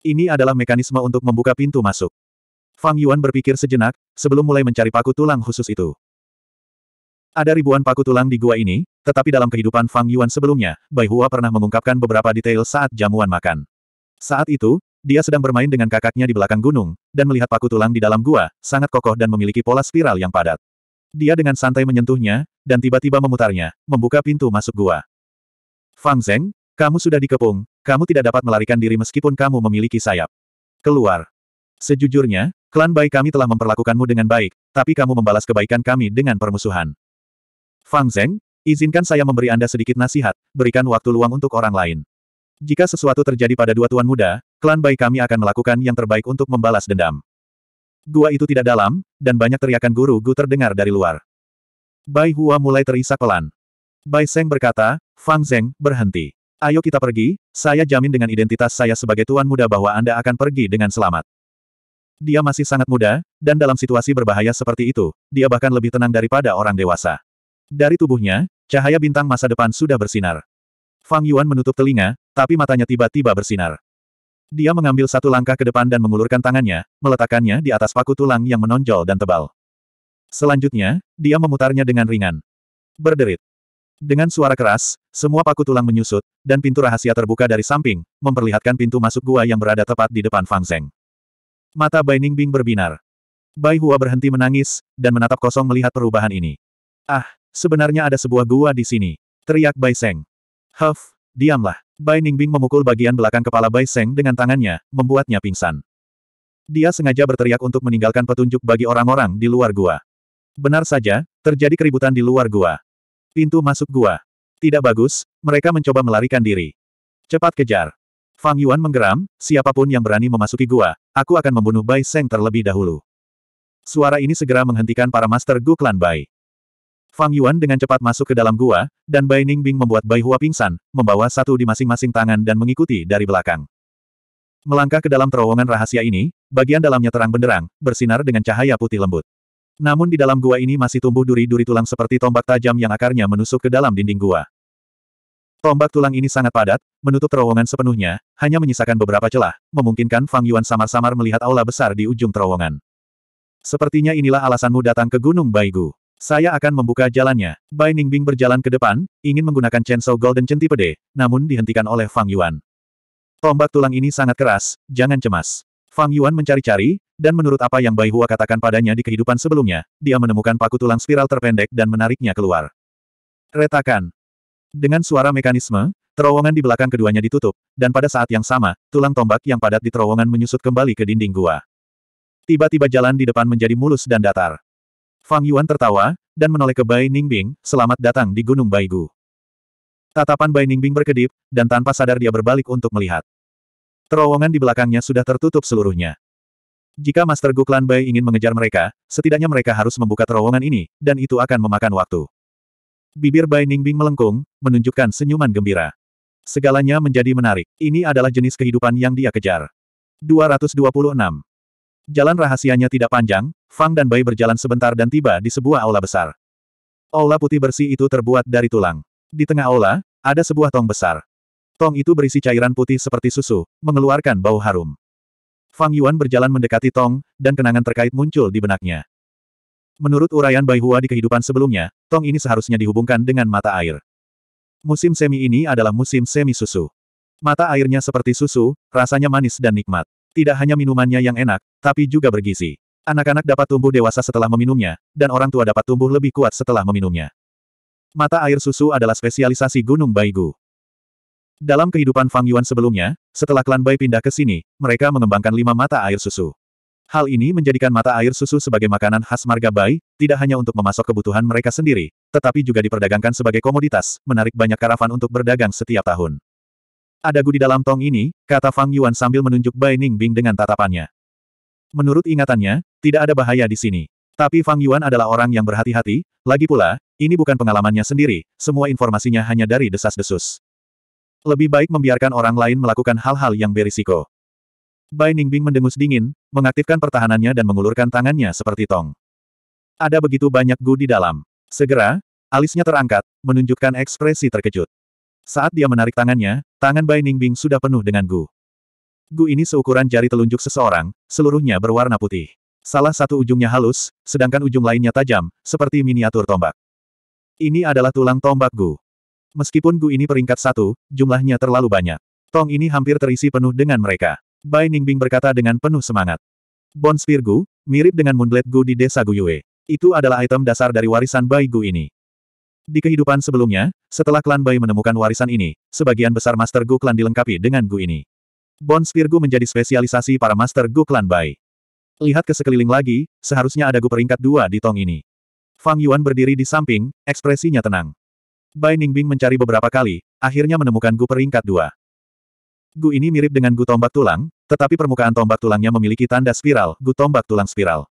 Ini adalah mekanisme untuk membuka pintu masuk. Fang Yuan berpikir sejenak, sebelum mulai mencari paku tulang khusus itu. Ada ribuan paku tulang di gua ini, tetapi dalam kehidupan Fang Yuan sebelumnya, Bai Hua pernah mengungkapkan beberapa detail saat jamuan makan. Saat itu, dia sedang bermain dengan kakaknya di belakang gunung, dan melihat paku tulang di dalam gua, sangat kokoh dan memiliki pola spiral yang padat. Dia dengan santai menyentuhnya, dan tiba-tiba memutarnya, membuka pintu masuk gua. Fang Zeng, kamu sudah dikepung, kamu tidak dapat melarikan diri meskipun kamu memiliki sayap. Keluar. Sejujurnya, klan Baik kami telah memperlakukanmu dengan baik, tapi kamu membalas kebaikan kami dengan permusuhan. Fang Zeng, izinkan saya memberi Anda sedikit nasihat, berikan waktu luang untuk orang lain. Jika sesuatu terjadi pada dua tuan muda, klan Bai kami akan melakukan yang terbaik untuk membalas dendam. Gua itu tidak dalam, dan banyak teriakan guru Gu terdengar dari luar. Bai Hua mulai terisak pelan. Bai Seng berkata, Fang Zeng, berhenti. Ayo kita pergi, saya jamin dengan identitas saya sebagai tuan muda bahwa Anda akan pergi dengan selamat. Dia masih sangat muda, dan dalam situasi berbahaya seperti itu, dia bahkan lebih tenang daripada orang dewasa. Dari tubuhnya, cahaya bintang masa depan sudah bersinar. Fang Yuan menutup telinga, tapi matanya tiba-tiba bersinar. Dia mengambil satu langkah ke depan dan mengulurkan tangannya, meletakkannya di atas paku tulang yang menonjol dan tebal. Selanjutnya, dia memutarnya dengan ringan. Berderit. Dengan suara keras, semua paku tulang menyusut, dan pintu rahasia terbuka dari samping, memperlihatkan pintu masuk gua yang berada tepat di depan Fang Zeng. Mata Bai Ningbing berbinar. Bai Hua berhenti menangis, dan menatap kosong melihat perubahan ini. Ah, sebenarnya ada sebuah gua di sini. Teriak Bai Seng. Huff, diamlah. Bai Ningbing memukul bagian belakang kepala Bai Seng dengan tangannya, membuatnya pingsan. Dia sengaja berteriak untuk meninggalkan petunjuk bagi orang-orang di luar gua. Benar saja, terjadi keributan di luar gua. Pintu masuk gua. Tidak bagus, mereka mencoba melarikan diri. Cepat kejar. Fang Yuan menggeram, siapapun yang berani memasuki gua, aku akan membunuh Bai Seng terlebih dahulu. Suara ini segera menghentikan para master Gu Klan Bai. Fang Yuan dengan cepat masuk ke dalam gua, dan Bai Ningbing membuat Bai Hua pingsan, membawa satu di masing-masing tangan dan mengikuti dari belakang. Melangkah ke dalam terowongan rahasia ini, bagian dalamnya terang benderang, bersinar dengan cahaya putih lembut. Namun di dalam gua ini masih tumbuh duri-duri tulang seperti tombak tajam yang akarnya menusuk ke dalam dinding gua. Tombak tulang ini sangat padat, menutup terowongan sepenuhnya, hanya menyisakan beberapa celah, memungkinkan Fang Yuan samar-samar melihat aula besar di ujung terowongan. Sepertinya inilah alasanmu datang ke Gunung Baigu. Saya akan membuka jalannya. Bai Ningbing berjalan ke depan, ingin menggunakan Chainsaw Golden Centi Pede, namun dihentikan oleh Fang Yuan. Tombak tulang ini sangat keras, jangan cemas. Fang Yuan mencari-cari, dan menurut apa yang Bai Hua katakan padanya di kehidupan sebelumnya, dia menemukan paku tulang spiral terpendek dan menariknya keluar. Retakan. Dengan suara mekanisme, terowongan di belakang keduanya ditutup, dan pada saat yang sama, tulang tombak yang padat di terowongan menyusut kembali ke dinding gua. Tiba-tiba jalan di depan menjadi mulus dan datar. Fang Yuan tertawa, dan menoleh ke Bai Ningbing, selamat datang di Gunung Baigu. Tatapan Bai Ningbing berkedip, dan tanpa sadar dia berbalik untuk melihat. Terowongan di belakangnya sudah tertutup seluruhnya. Jika Master Gu Klan Bai ingin mengejar mereka, setidaknya mereka harus membuka terowongan ini, dan itu akan memakan waktu. Bibir Bai Ningbing melengkung, menunjukkan senyuman gembira. Segalanya menjadi menarik. Ini adalah jenis kehidupan yang dia kejar. 226. Jalan rahasianya tidak panjang, Fang dan Bai berjalan sebentar dan tiba di sebuah aula besar. Aula putih bersih itu terbuat dari tulang. Di tengah aula, ada sebuah tong besar. Tong itu berisi cairan putih seperti susu, mengeluarkan bau harum. Fang Yuan berjalan mendekati tong, dan kenangan terkait muncul di benaknya. Menurut uraian Bai Hua di kehidupan sebelumnya, tong ini seharusnya dihubungkan dengan mata air. Musim semi ini adalah musim semi susu. Mata airnya seperti susu, rasanya manis dan nikmat. Tidak hanya minumannya yang enak, tapi juga bergizi. Anak-anak dapat tumbuh dewasa setelah meminumnya, dan orang tua dapat tumbuh lebih kuat setelah meminumnya. Mata air susu adalah spesialisasi Gunung Baigu. Dalam kehidupan Fang Yuan sebelumnya, setelah klan Bai pindah ke sini, mereka mengembangkan lima mata air susu. Hal ini menjadikan mata air susu sebagai makanan khas marga Bai, tidak hanya untuk memasok kebutuhan mereka sendiri, tetapi juga diperdagangkan sebagai komoditas, menarik banyak karavan untuk berdagang setiap tahun. Ada gu di dalam tong ini, kata Fang Yuan sambil menunjuk Bai Ningbing dengan tatapannya. Menurut ingatannya, tidak ada bahaya di sini. Tapi Fang Yuan adalah orang yang berhati-hati, lagi pula, ini bukan pengalamannya sendiri, semua informasinya hanya dari desas-desus. Lebih baik membiarkan orang lain melakukan hal-hal yang berisiko. Bai Ningbing mendengus dingin, mengaktifkan pertahanannya dan mengulurkan tangannya seperti tong. Ada begitu banyak gu di dalam. Segera, alisnya terangkat, menunjukkan ekspresi terkejut. Saat dia menarik tangannya, tangan Bai Ningbing sudah penuh dengan gu. Gu ini seukuran jari telunjuk seseorang, seluruhnya berwarna putih. Salah satu ujungnya halus, sedangkan ujung lainnya tajam, seperti miniatur tombak. Ini adalah tulang tombak Gu. Meskipun Gu ini peringkat satu, jumlahnya terlalu banyak. Tong ini hampir terisi penuh dengan mereka. Bai Ningbing berkata dengan penuh semangat. Bon Gu, mirip dengan Moonblade Gu di desa Guyue. Itu adalah item dasar dari warisan Bai Gu ini. Di kehidupan sebelumnya, setelah klan Bai menemukan warisan ini, sebagian besar Master Gu klan dilengkapi dengan Gu ini. Bon Spear Gu menjadi spesialisasi para Master Gu klan Bai. Lihat ke sekeliling lagi, seharusnya ada Gu peringkat dua di tong ini. Fang Yuan berdiri di samping, ekspresinya tenang. Bai Ningbing mencari beberapa kali, akhirnya menemukan Gu peringkat dua. Gu ini mirip dengan Gu tombak tulang, tetapi permukaan tombak tulangnya memiliki tanda spiral, Gu tombak tulang spiral.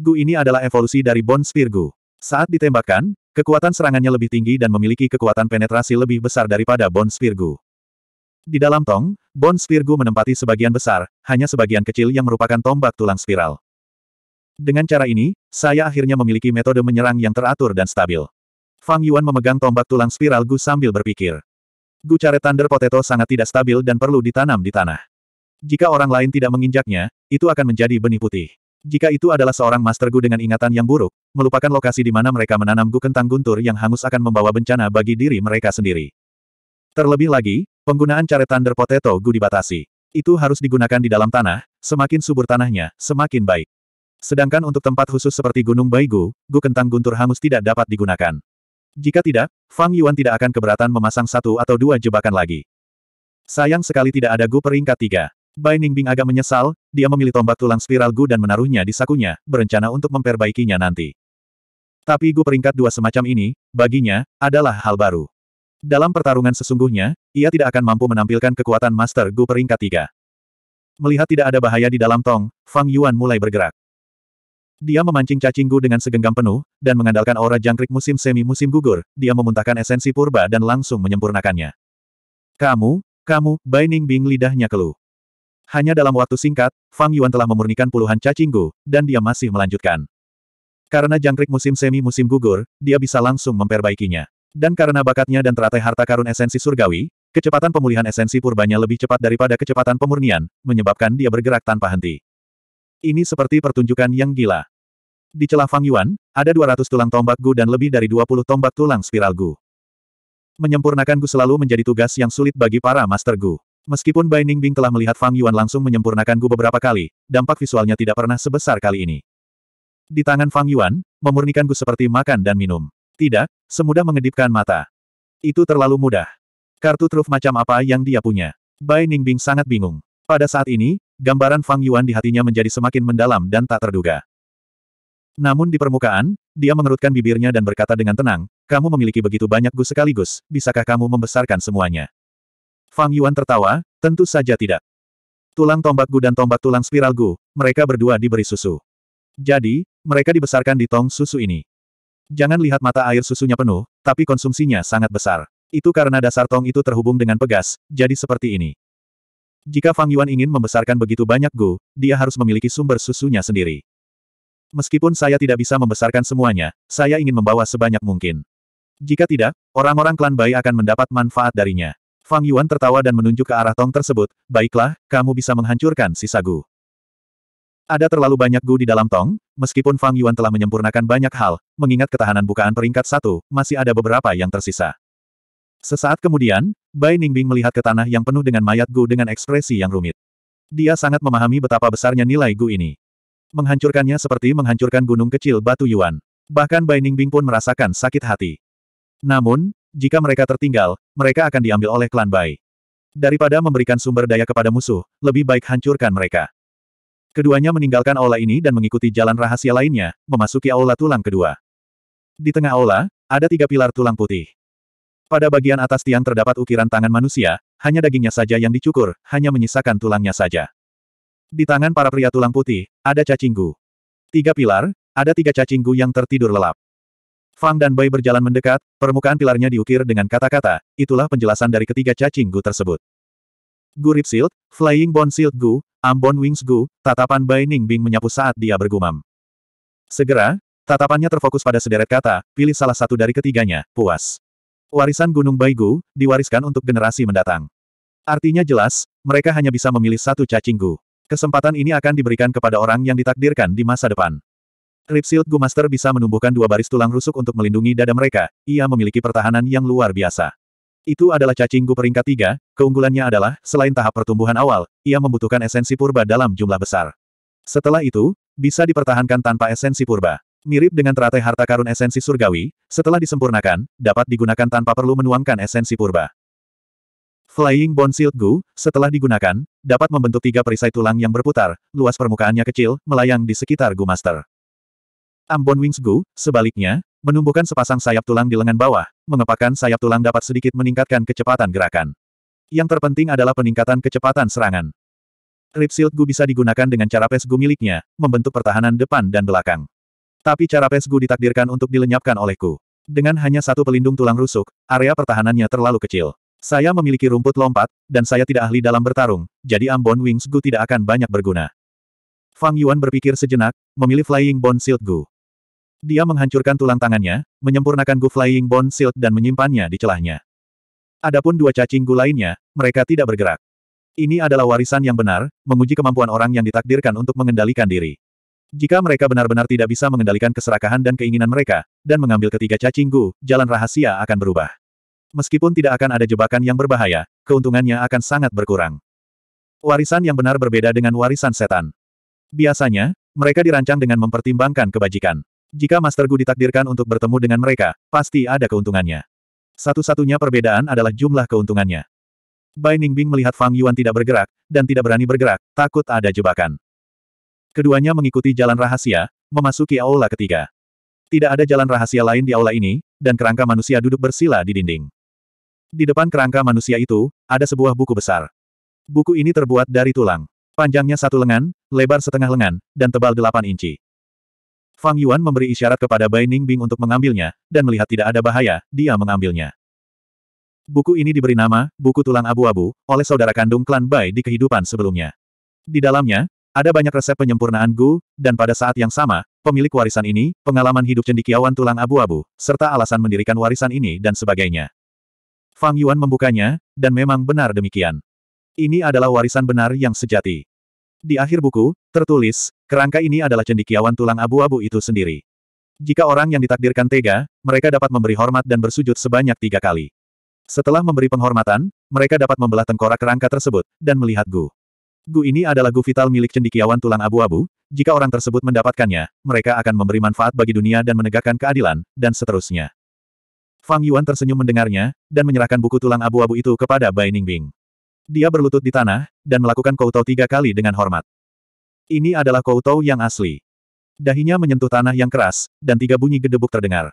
Gu ini adalah evolusi dari Bon Spear Gu. Saat ditembakkan, Kekuatan serangannya lebih tinggi dan memiliki kekuatan penetrasi lebih besar daripada Bon Spirgu. Di dalam tong, Bon Spirgu menempati sebagian besar, hanya sebagian kecil yang merupakan tombak tulang spiral. Dengan cara ini, saya akhirnya memiliki metode menyerang yang teratur dan stabil. Fang Yuan memegang tombak tulang spiral Gu sambil berpikir. Gu care Thunder Potato sangat tidak stabil dan perlu ditanam di tanah. Jika orang lain tidak menginjaknya, itu akan menjadi benih putih. Jika itu adalah seorang Master Gu dengan ingatan yang buruk, melupakan lokasi di mana mereka menanam Gu kentang guntur yang hangus akan membawa bencana bagi diri mereka sendiri. Terlebih lagi, penggunaan cara Thunder Potato Gu dibatasi. Itu harus digunakan di dalam tanah, semakin subur tanahnya, semakin baik. Sedangkan untuk tempat khusus seperti Gunung Baigu, Gu kentang guntur hangus tidak dapat digunakan. Jika tidak, Fang Yuan tidak akan keberatan memasang satu atau dua jebakan lagi. Sayang sekali tidak ada Gu peringkat tiga. Bai Ningbing agak menyesal, dia memilih tombak tulang spiral Gu dan menaruhnya di sakunya, berencana untuk memperbaikinya nanti. Tapi Gu peringkat dua semacam ini, baginya, adalah hal baru. Dalam pertarungan sesungguhnya, ia tidak akan mampu menampilkan kekuatan Master Gu peringkat tiga. Melihat tidak ada bahaya di dalam tong, Fang Yuan mulai bergerak. Dia memancing cacing Gu dengan segenggam penuh, dan mengandalkan aura jangkrik musim semi-musim gugur, dia memuntahkan esensi purba dan langsung menyempurnakannya. Kamu, kamu, Bai Ningbing lidahnya keluh. Hanya dalam waktu singkat, Fang Yuan telah memurnikan puluhan cacinggu, dan dia masih melanjutkan. Karena jangkrik musim semi musim gugur, dia bisa langsung memperbaikinya. Dan karena bakatnya dan teratai harta karun esensi surgawi, kecepatan pemulihan esensi purbanya lebih cepat daripada kecepatan pemurnian, menyebabkan dia bergerak tanpa henti. Ini seperti pertunjukan yang gila. Di celah Fang Yuan, ada 200 tulang tombak Gu dan lebih dari 20 tombak tulang spiral Gu. Menyempurnakan Gu selalu menjadi tugas yang sulit bagi para Master Gu. Meskipun Bai Ningbing telah melihat Fang Yuan langsung menyempurnakan Gu beberapa kali, dampak visualnya tidak pernah sebesar kali ini. Di tangan Fang Yuan, memurnikan Gu seperti makan dan minum. Tidak, semudah mengedipkan mata. Itu terlalu mudah. Kartu truf macam apa yang dia punya? Bai Ningbing sangat bingung. Pada saat ini, gambaran Fang Yuan di hatinya menjadi semakin mendalam dan tak terduga. Namun di permukaan, dia mengerutkan bibirnya dan berkata dengan tenang, kamu memiliki begitu banyak Gu sekaligus, bisakah kamu membesarkan semuanya? Fang Yuan tertawa, tentu saja tidak. Tulang tombak Gu dan tombak tulang spiral Gu, mereka berdua diberi susu. Jadi, mereka dibesarkan di tong susu ini. Jangan lihat mata air susunya penuh, tapi konsumsinya sangat besar. Itu karena dasar tong itu terhubung dengan pegas, jadi seperti ini. Jika Fang Yuan ingin membesarkan begitu banyak Gu, dia harus memiliki sumber susunya sendiri. Meskipun saya tidak bisa membesarkan semuanya, saya ingin membawa sebanyak mungkin. Jika tidak, orang-orang klan Bai akan mendapat manfaat darinya. Fang Yuan tertawa dan menunjuk ke arah tong tersebut, baiklah, kamu bisa menghancurkan sisa Gu. Ada terlalu banyak Gu di dalam tong, meskipun Fang Yuan telah menyempurnakan banyak hal, mengingat ketahanan bukaan peringkat satu, masih ada beberapa yang tersisa. Sesaat kemudian, Bai Ningbing melihat ke tanah yang penuh dengan mayat Gu dengan ekspresi yang rumit. Dia sangat memahami betapa besarnya nilai Gu ini. Menghancurkannya seperti menghancurkan gunung kecil batu Yuan. Bahkan Bai Ningbing pun merasakan sakit hati. Namun, jika mereka tertinggal, mereka akan diambil oleh klan Bai. Daripada memberikan sumber daya kepada musuh, lebih baik hancurkan mereka. Keduanya meninggalkan aula ini dan mengikuti jalan rahasia lainnya, memasuki aula tulang kedua. Di tengah aula, ada tiga pilar tulang putih. Pada bagian atas tiang terdapat ukiran tangan manusia, hanya dagingnya saja yang dicukur, hanya menyisakan tulangnya saja. Di tangan para pria tulang putih, ada cacinggu. Tiga pilar, ada tiga cacinggu yang tertidur lelap. Fang dan Bai berjalan mendekat, permukaan pilarnya diukir dengan kata-kata, itulah penjelasan dari ketiga cacing gu tersebut. Gu Rip Shield, Flying Bone Shield Gu, Ambon Wings Gu, tatapan Bai Ning Bing menyapu saat dia bergumam. Segera, tatapannya terfokus pada sederet kata, pilih salah satu dari ketiganya, puas. Warisan Gunung Bai Gu, diwariskan untuk generasi mendatang. Artinya jelas, mereka hanya bisa memilih satu cacing Gu. Kesempatan ini akan diberikan kepada orang yang ditakdirkan di masa depan. Rip Shield Gu Master bisa menumbuhkan dua baris tulang rusuk untuk melindungi dada mereka, ia memiliki pertahanan yang luar biasa. Itu adalah cacing Gu peringkat tiga, keunggulannya adalah, selain tahap pertumbuhan awal, ia membutuhkan esensi purba dalam jumlah besar. Setelah itu, bisa dipertahankan tanpa esensi purba. Mirip dengan teratai harta karun esensi surgawi, setelah disempurnakan, dapat digunakan tanpa perlu menuangkan esensi purba. Flying Bone Shield Gu, setelah digunakan, dapat membentuk tiga perisai tulang yang berputar, luas permukaannya kecil, melayang di sekitar Gu Master. Ambon Wings Gu, sebaliknya, menumbuhkan sepasang sayap tulang di lengan bawah, mengepakkan sayap tulang dapat sedikit meningkatkan kecepatan gerakan. Yang terpenting adalah peningkatan kecepatan serangan. Rip Shield Gu bisa digunakan dengan cara pes Gu miliknya, membentuk pertahanan depan dan belakang. Tapi cara pes Gu ditakdirkan untuk dilenyapkan olehku. Dengan hanya satu pelindung tulang rusuk, area pertahanannya terlalu kecil. Saya memiliki rumput lompat, dan saya tidak ahli dalam bertarung, jadi Ambon Wings Gu tidak akan banyak berguna. Fang Yuan berpikir sejenak, memilih Flying Bone Shield Gu. Dia menghancurkan tulang tangannya, menyempurnakan Gu Flying Bone Shield dan menyimpannya di celahnya. Adapun dua cacing Gu lainnya, mereka tidak bergerak. Ini adalah warisan yang benar, menguji kemampuan orang yang ditakdirkan untuk mengendalikan diri. Jika mereka benar-benar tidak bisa mengendalikan keserakahan dan keinginan mereka, dan mengambil ketiga cacing Gu, jalan rahasia akan berubah. Meskipun tidak akan ada jebakan yang berbahaya, keuntungannya akan sangat berkurang. Warisan yang benar berbeda dengan warisan setan. Biasanya, mereka dirancang dengan mempertimbangkan kebajikan. Jika Master Gu ditakdirkan untuk bertemu dengan mereka, pasti ada keuntungannya. Satu-satunya perbedaan adalah jumlah keuntungannya. Bai Ningbing melihat Fang Yuan tidak bergerak, dan tidak berani bergerak, takut ada jebakan. Keduanya mengikuti jalan rahasia, memasuki aula ketiga. Tidak ada jalan rahasia lain di aula ini, dan kerangka manusia duduk bersila di dinding. Di depan kerangka manusia itu, ada sebuah buku besar. Buku ini terbuat dari tulang. Panjangnya satu lengan, lebar setengah lengan, dan tebal delapan inci. Fang Yuan memberi isyarat kepada Bai Ningbing untuk mengambilnya, dan melihat tidak ada bahaya, dia mengambilnya. Buku ini diberi nama, Buku Tulang Abu-Abu, oleh saudara kandung klan Bai di kehidupan sebelumnya. Di dalamnya, ada banyak resep penyempurnaan Gu, dan pada saat yang sama, pemilik warisan ini, pengalaman hidup cendikiawan tulang abu-abu, serta alasan mendirikan warisan ini dan sebagainya. Fang Yuan membukanya, dan memang benar demikian. Ini adalah warisan benar yang sejati. Di akhir buku, tertulis, Kerangka ini adalah cendikiawan tulang abu-abu itu sendiri. Jika orang yang ditakdirkan tega, mereka dapat memberi hormat dan bersujud sebanyak tiga kali. Setelah memberi penghormatan, mereka dapat membelah tengkorak kerangka tersebut, dan melihat Gu. Gu ini adalah Gu vital milik cendikiawan tulang abu-abu, jika orang tersebut mendapatkannya, mereka akan memberi manfaat bagi dunia dan menegakkan keadilan, dan seterusnya. Fang Yuan tersenyum mendengarnya, dan menyerahkan buku tulang abu-abu itu kepada Bai Ningbing. Dia berlutut di tanah, dan melakukan koutou tiga kali dengan hormat. Ini adalah Koutou yang asli. Dahinya menyentuh tanah yang keras, dan tiga bunyi gedebuk terdengar.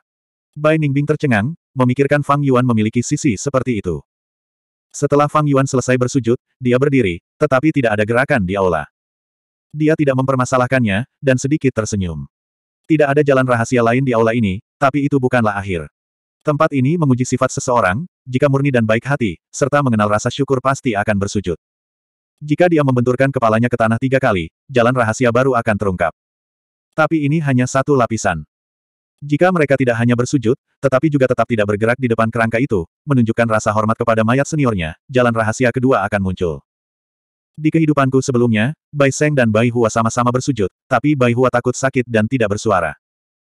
Bai Ningbing tercengang, memikirkan Fang Yuan memiliki sisi seperti itu. Setelah Fang Yuan selesai bersujud, dia berdiri, tetapi tidak ada gerakan di aula. Dia tidak mempermasalahkannya, dan sedikit tersenyum. Tidak ada jalan rahasia lain di aula ini, tapi itu bukanlah akhir. Tempat ini menguji sifat seseorang, jika murni dan baik hati, serta mengenal rasa syukur pasti akan bersujud. Jika dia membenturkan kepalanya ke tanah tiga kali, jalan rahasia baru akan terungkap. Tapi ini hanya satu lapisan. Jika mereka tidak hanya bersujud, tetapi juga tetap tidak bergerak di depan kerangka itu, menunjukkan rasa hormat kepada mayat seniornya, jalan rahasia kedua akan muncul. Di kehidupanku sebelumnya, Bai Seng dan Bai Hua sama-sama bersujud, tapi Bai Hua takut sakit dan tidak bersuara.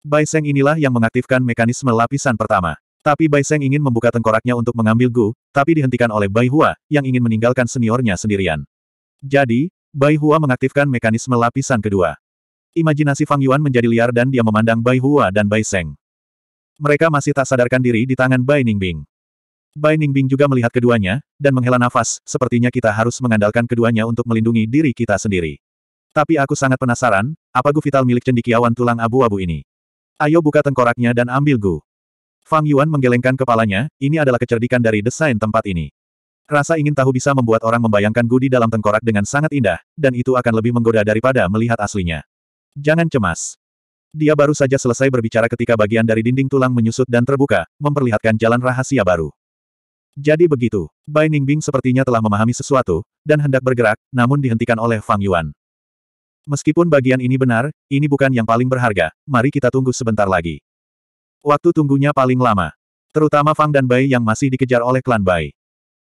Bai Seng inilah yang mengaktifkan mekanisme lapisan pertama. Tapi Bai Seng ingin membuka tengkoraknya untuk mengambil Gu, tapi dihentikan oleh Bai Hua, yang ingin meninggalkan seniornya sendirian. Jadi, Bai Hua mengaktifkan mekanisme lapisan kedua. Imajinasi Fang Yuan menjadi liar dan dia memandang Bai Hua dan Bai Seng. Mereka masih tak sadarkan diri di tangan Bai Ningbing. Bai Ningbing juga melihat keduanya, dan menghela nafas, sepertinya kita harus mengandalkan keduanya untuk melindungi diri kita sendiri. Tapi aku sangat penasaran, apa gu vital milik cendikiawan tulang abu-abu ini? Ayo buka tengkoraknya dan ambil gu. Fang Yuan menggelengkan kepalanya, ini adalah kecerdikan dari desain tempat ini. Rasa ingin tahu bisa membuat orang membayangkan Gudi dalam tengkorak dengan sangat indah, dan itu akan lebih menggoda daripada melihat aslinya. Jangan cemas. Dia baru saja selesai berbicara ketika bagian dari dinding tulang menyusut dan terbuka, memperlihatkan jalan rahasia baru. Jadi begitu, Bai Ningbing sepertinya telah memahami sesuatu, dan hendak bergerak, namun dihentikan oleh Fang Yuan. Meskipun bagian ini benar, ini bukan yang paling berharga, mari kita tunggu sebentar lagi. Waktu tunggunya paling lama. Terutama Fang dan Bai yang masih dikejar oleh klan Bai.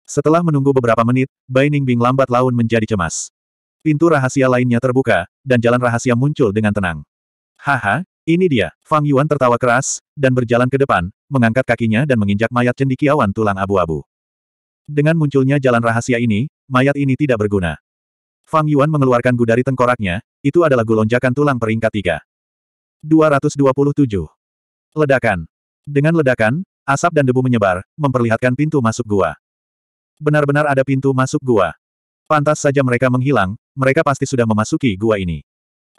Setelah menunggu beberapa menit, Bai Ningbing lambat laun menjadi cemas. Pintu rahasia lainnya terbuka, dan jalan rahasia muncul dengan tenang. Haha, ini dia. Fang Yuan tertawa keras, dan berjalan ke depan, mengangkat kakinya dan menginjak mayat cendikiawan tulang abu-abu. Dengan munculnya jalan rahasia ini, mayat ini tidak berguna. Fang Yuan mengeluarkan gu dari tengkoraknya, itu adalah gulonjakan lonjakan tulang peringkat tiga. 227. Ledakan. Dengan ledakan, asap dan debu menyebar, memperlihatkan pintu masuk gua. Benar-benar ada pintu masuk gua. Pantas saja mereka menghilang, mereka pasti sudah memasuki gua ini.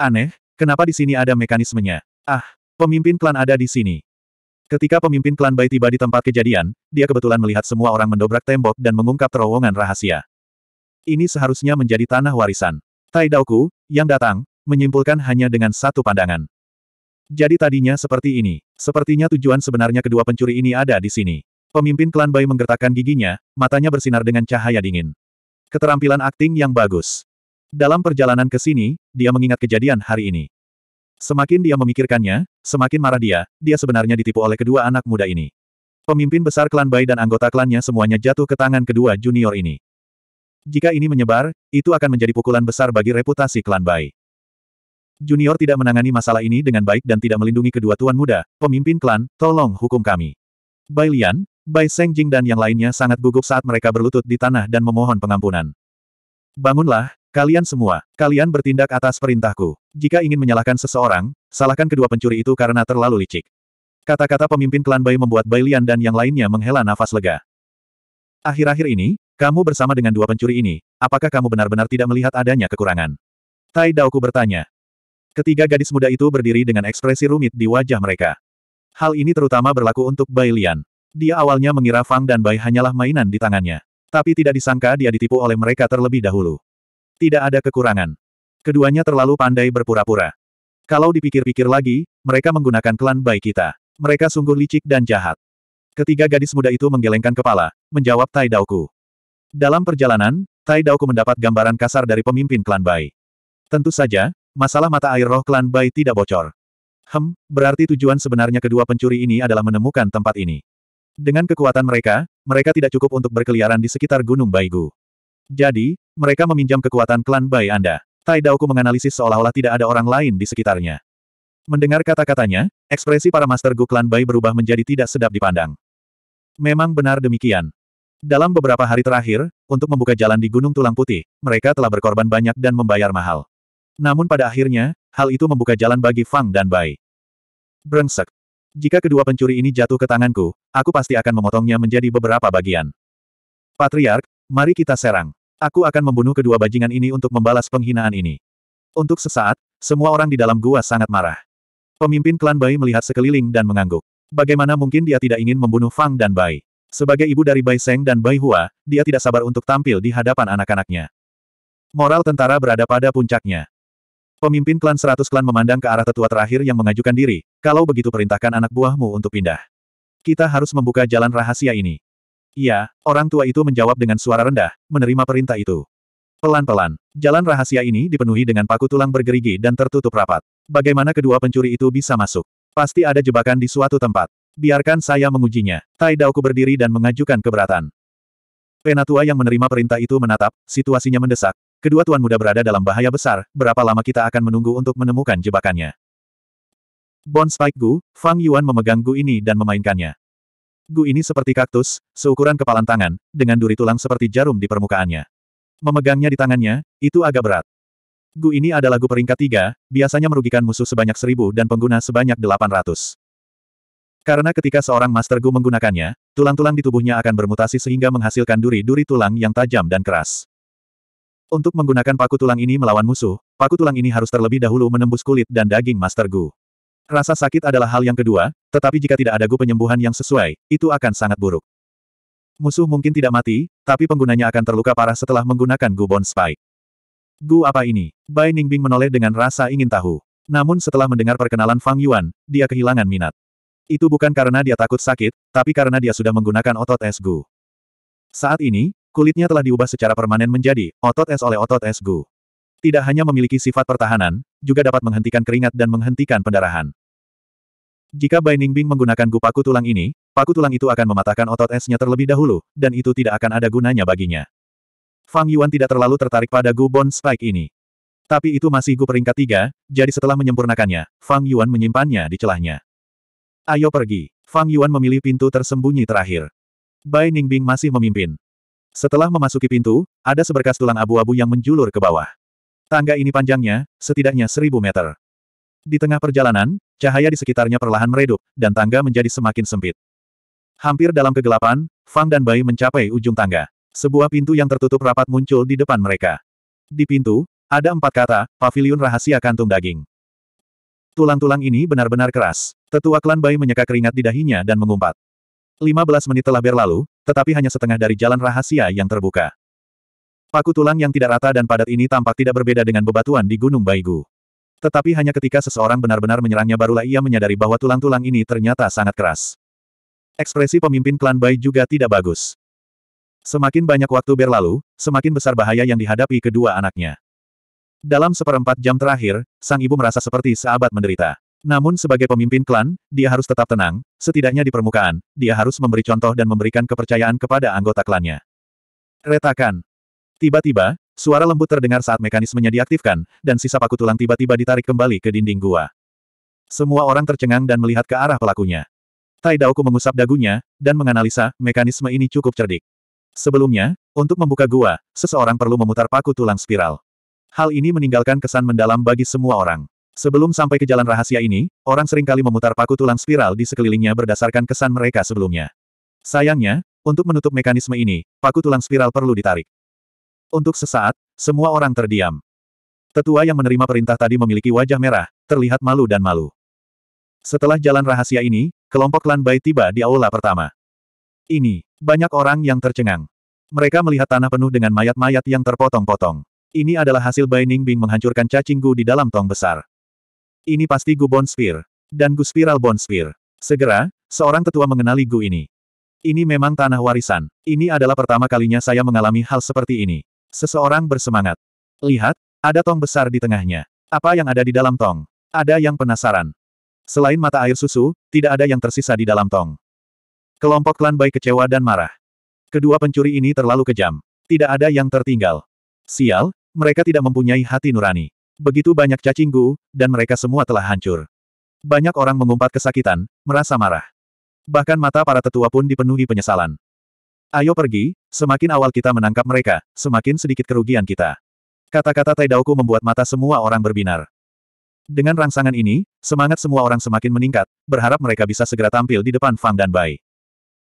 Aneh, kenapa di sini ada mekanismenya? Ah, pemimpin klan ada di sini. Ketika pemimpin klan Bai tiba di tempat kejadian, dia kebetulan melihat semua orang mendobrak tembok dan mengungkap terowongan rahasia. Ini seharusnya menjadi tanah warisan. Tai Daoku, yang datang, menyimpulkan hanya dengan satu pandangan. Jadi tadinya seperti ini. Sepertinya tujuan sebenarnya kedua pencuri ini ada di sini. Pemimpin klan Bai menggertakkan giginya, matanya bersinar dengan cahaya dingin. Keterampilan akting yang bagus. Dalam perjalanan ke sini, dia mengingat kejadian hari ini. Semakin dia memikirkannya, semakin marah dia, dia sebenarnya ditipu oleh kedua anak muda ini. Pemimpin besar klan Bai dan anggota klannya semuanya jatuh ke tangan kedua junior ini. Jika ini menyebar, itu akan menjadi pukulan besar bagi reputasi klan Bai. Junior tidak menangani masalah ini dengan baik dan tidak melindungi kedua tuan muda, pemimpin klan, tolong hukum kami. Bai Lian, Bai Seng Jing dan yang lainnya sangat gugup saat mereka berlutut di tanah dan memohon pengampunan. Bangunlah, kalian semua, kalian bertindak atas perintahku. Jika ingin menyalahkan seseorang, salahkan kedua pencuri itu karena terlalu licik. Kata-kata pemimpin klan Bai membuat Bai Lian dan yang lainnya menghela nafas lega. Akhir-akhir ini, kamu bersama dengan dua pencuri ini, apakah kamu benar-benar tidak melihat adanya kekurangan? Tai Daoku bertanya. Ketiga gadis muda itu berdiri dengan ekspresi rumit di wajah mereka. Hal ini terutama berlaku untuk Bai Lian. Dia awalnya mengira Fang dan Bai hanyalah mainan di tangannya. Tapi tidak disangka dia ditipu oleh mereka terlebih dahulu. Tidak ada kekurangan. Keduanya terlalu pandai berpura-pura. Kalau dipikir-pikir lagi, mereka menggunakan klan Bai kita. Mereka sungguh licik dan jahat. Ketiga gadis muda itu menggelengkan kepala, menjawab Tai Daoku. Dalam perjalanan, Tai Daoku mendapat gambaran kasar dari pemimpin klan Bai. Tentu saja, masalah mata air roh klan Bai tidak bocor. Hem, berarti tujuan sebenarnya kedua pencuri ini adalah menemukan tempat ini. Dengan kekuatan mereka, mereka tidak cukup untuk berkeliaran di sekitar Gunung Baigu. Jadi, mereka meminjam kekuatan klan Bai Anda. Tai Daoku menganalisis seolah-olah tidak ada orang lain di sekitarnya. Mendengar kata-katanya, ekspresi para Master Gu Klan Bai berubah menjadi tidak sedap dipandang. Memang benar demikian. Dalam beberapa hari terakhir, untuk membuka jalan di Gunung Tulang Putih, mereka telah berkorban banyak dan membayar mahal. Namun pada akhirnya, hal itu membuka jalan bagi Fang dan Bai. Brengsek. Jika kedua pencuri ini jatuh ke tanganku, aku pasti akan memotongnya menjadi beberapa bagian. Patriark, mari kita serang. Aku akan membunuh kedua bajingan ini untuk membalas penghinaan ini. Untuk sesaat, semua orang di dalam gua sangat marah. Pemimpin klan Bai melihat sekeliling dan mengangguk. Bagaimana mungkin dia tidak ingin membunuh Fang dan Bai? Sebagai ibu dari Bai Seng dan Bai Hua, dia tidak sabar untuk tampil di hadapan anak-anaknya. Moral tentara berada pada puncaknya. Pemimpin klan seratus klan memandang ke arah tetua terakhir yang mengajukan diri, kalau begitu perintahkan anak buahmu untuk pindah. Kita harus membuka jalan rahasia ini. Iya, orang tua itu menjawab dengan suara rendah, menerima perintah itu. Pelan-pelan, jalan rahasia ini dipenuhi dengan paku tulang bergerigi dan tertutup rapat. Bagaimana kedua pencuri itu bisa masuk? Pasti ada jebakan di suatu tempat. Biarkan saya mengujinya. Tai Daoku berdiri dan mengajukan keberatan. Penatua yang menerima perintah itu menatap, situasinya mendesak, Kedua tuan muda berada dalam bahaya besar, berapa lama kita akan menunggu untuk menemukan jebakannya? Bon Spike Gu, Fang Yuan memegang Gu ini dan memainkannya. Gu ini seperti kaktus, seukuran kepalan tangan, dengan duri tulang seperti jarum di permukaannya. Memegangnya di tangannya, itu agak berat. Gu ini adalah Gu peringkat tiga, biasanya merugikan musuh sebanyak seribu dan pengguna sebanyak delapan ratus. Karena ketika seorang Master Gu menggunakannya, tulang-tulang di tubuhnya akan bermutasi sehingga menghasilkan duri-duri tulang yang tajam dan keras. Untuk menggunakan paku tulang ini melawan musuh, paku tulang ini harus terlebih dahulu menembus kulit dan daging Master Gu. Rasa sakit adalah hal yang kedua, tetapi jika tidak ada Gu penyembuhan yang sesuai, itu akan sangat buruk. Musuh mungkin tidak mati, tapi penggunanya akan terluka parah setelah menggunakan Gu Bone Spike. Gu apa ini? Bai Ningbing menoleh dengan rasa ingin tahu. Namun setelah mendengar perkenalan Fang Yuan, dia kehilangan minat. Itu bukan karena dia takut sakit, tapi karena dia sudah menggunakan otot es Gu. Saat ini, Kulitnya telah diubah secara permanen menjadi otot es oleh otot es Gu. Tidak hanya memiliki sifat pertahanan, juga dapat menghentikan keringat dan menghentikan pendarahan. Jika Bai Ningbing menggunakan gu paku tulang ini, paku tulang itu akan mematahkan otot esnya terlebih dahulu, dan itu tidak akan ada gunanya baginya. Fang Yuan tidak terlalu tertarik pada gu Bone Spike ini. Tapi itu masih gu peringkat tiga, jadi setelah menyempurnakannya, Fang Yuan menyimpannya di celahnya. Ayo pergi. Fang Yuan memilih pintu tersembunyi terakhir. Bai Ningbing masih memimpin. Setelah memasuki pintu, ada seberkas tulang abu-abu yang menjulur ke bawah. Tangga ini panjangnya, setidaknya seribu meter. Di tengah perjalanan, cahaya di sekitarnya perlahan meredup, dan tangga menjadi semakin sempit. Hampir dalam kegelapan, Fang dan Bai mencapai ujung tangga. Sebuah pintu yang tertutup rapat muncul di depan mereka. Di pintu, ada empat kata, pavilion rahasia kantung daging. Tulang-tulang ini benar-benar keras. Tetua klan Bai menyeka keringat di dahinya dan mengumpat. 15 menit telah berlalu, tetapi hanya setengah dari jalan rahasia yang terbuka. Paku tulang yang tidak rata dan padat ini tampak tidak berbeda dengan bebatuan di Gunung Baigu. Tetapi hanya ketika seseorang benar-benar menyerangnya barulah ia menyadari bahwa tulang-tulang ini ternyata sangat keras. Ekspresi pemimpin klan Bai juga tidak bagus. Semakin banyak waktu berlalu, semakin besar bahaya yang dihadapi kedua anaknya. Dalam seperempat jam terakhir, sang ibu merasa seperti seabad menderita. Namun sebagai pemimpin klan, dia harus tetap tenang, setidaknya di permukaan, dia harus memberi contoh dan memberikan kepercayaan kepada anggota klannya. Retakan. Tiba-tiba, suara lembut terdengar saat mekanismenya diaktifkan, dan sisa paku tulang tiba-tiba ditarik kembali ke dinding gua. Semua orang tercengang dan melihat ke arah pelakunya. Tai Daoku mengusap dagunya, dan menganalisa, mekanisme ini cukup cerdik. Sebelumnya, untuk membuka gua, seseorang perlu memutar paku tulang spiral. Hal ini meninggalkan kesan mendalam bagi semua orang. Sebelum sampai ke jalan rahasia ini, orang seringkali memutar paku tulang spiral di sekelilingnya berdasarkan kesan mereka sebelumnya. Sayangnya, untuk menutup mekanisme ini, paku tulang spiral perlu ditarik. Untuk sesaat, semua orang terdiam. Tetua yang menerima perintah tadi memiliki wajah merah, terlihat malu dan malu. Setelah jalan rahasia ini, kelompok klan Bai tiba di aula pertama. Ini, banyak orang yang tercengang. Mereka melihat tanah penuh dengan mayat-mayat yang terpotong-potong. Ini adalah hasil Bai Ningbing menghancurkan cacinggu di dalam tong besar. Ini pasti Gu Bone Dan Gu Spiral Bone Segera, seorang tetua mengenali Gu ini. Ini memang tanah warisan. Ini adalah pertama kalinya saya mengalami hal seperti ini. Seseorang bersemangat. Lihat, ada tong besar di tengahnya. Apa yang ada di dalam tong? Ada yang penasaran. Selain mata air susu, tidak ada yang tersisa di dalam tong. Kelompok klan baik kecewa dan marah. Kedua pencuri ini terlalu kejam. Tidak ada yang tertinggal. Sial, mereka tidak mempunyai hati nurani. Begitu banyak cacing gu, dan mereka semua telah hancur. Banyak orang mengumpat kesakitan, merasa marah. Bahkan mata para tetua pun dipenuhi penyesalan. Ayo pergi, semakin awal kita menangkap mereka, semakin sedikit kerugian kita. Kata-kata Taidauku membuat mata semua orang berbinar. Dengan rangsangan ini, semangat semua orang semakin meningkat, berharap mereka bisa segera tampil di depan Fang dan Bai.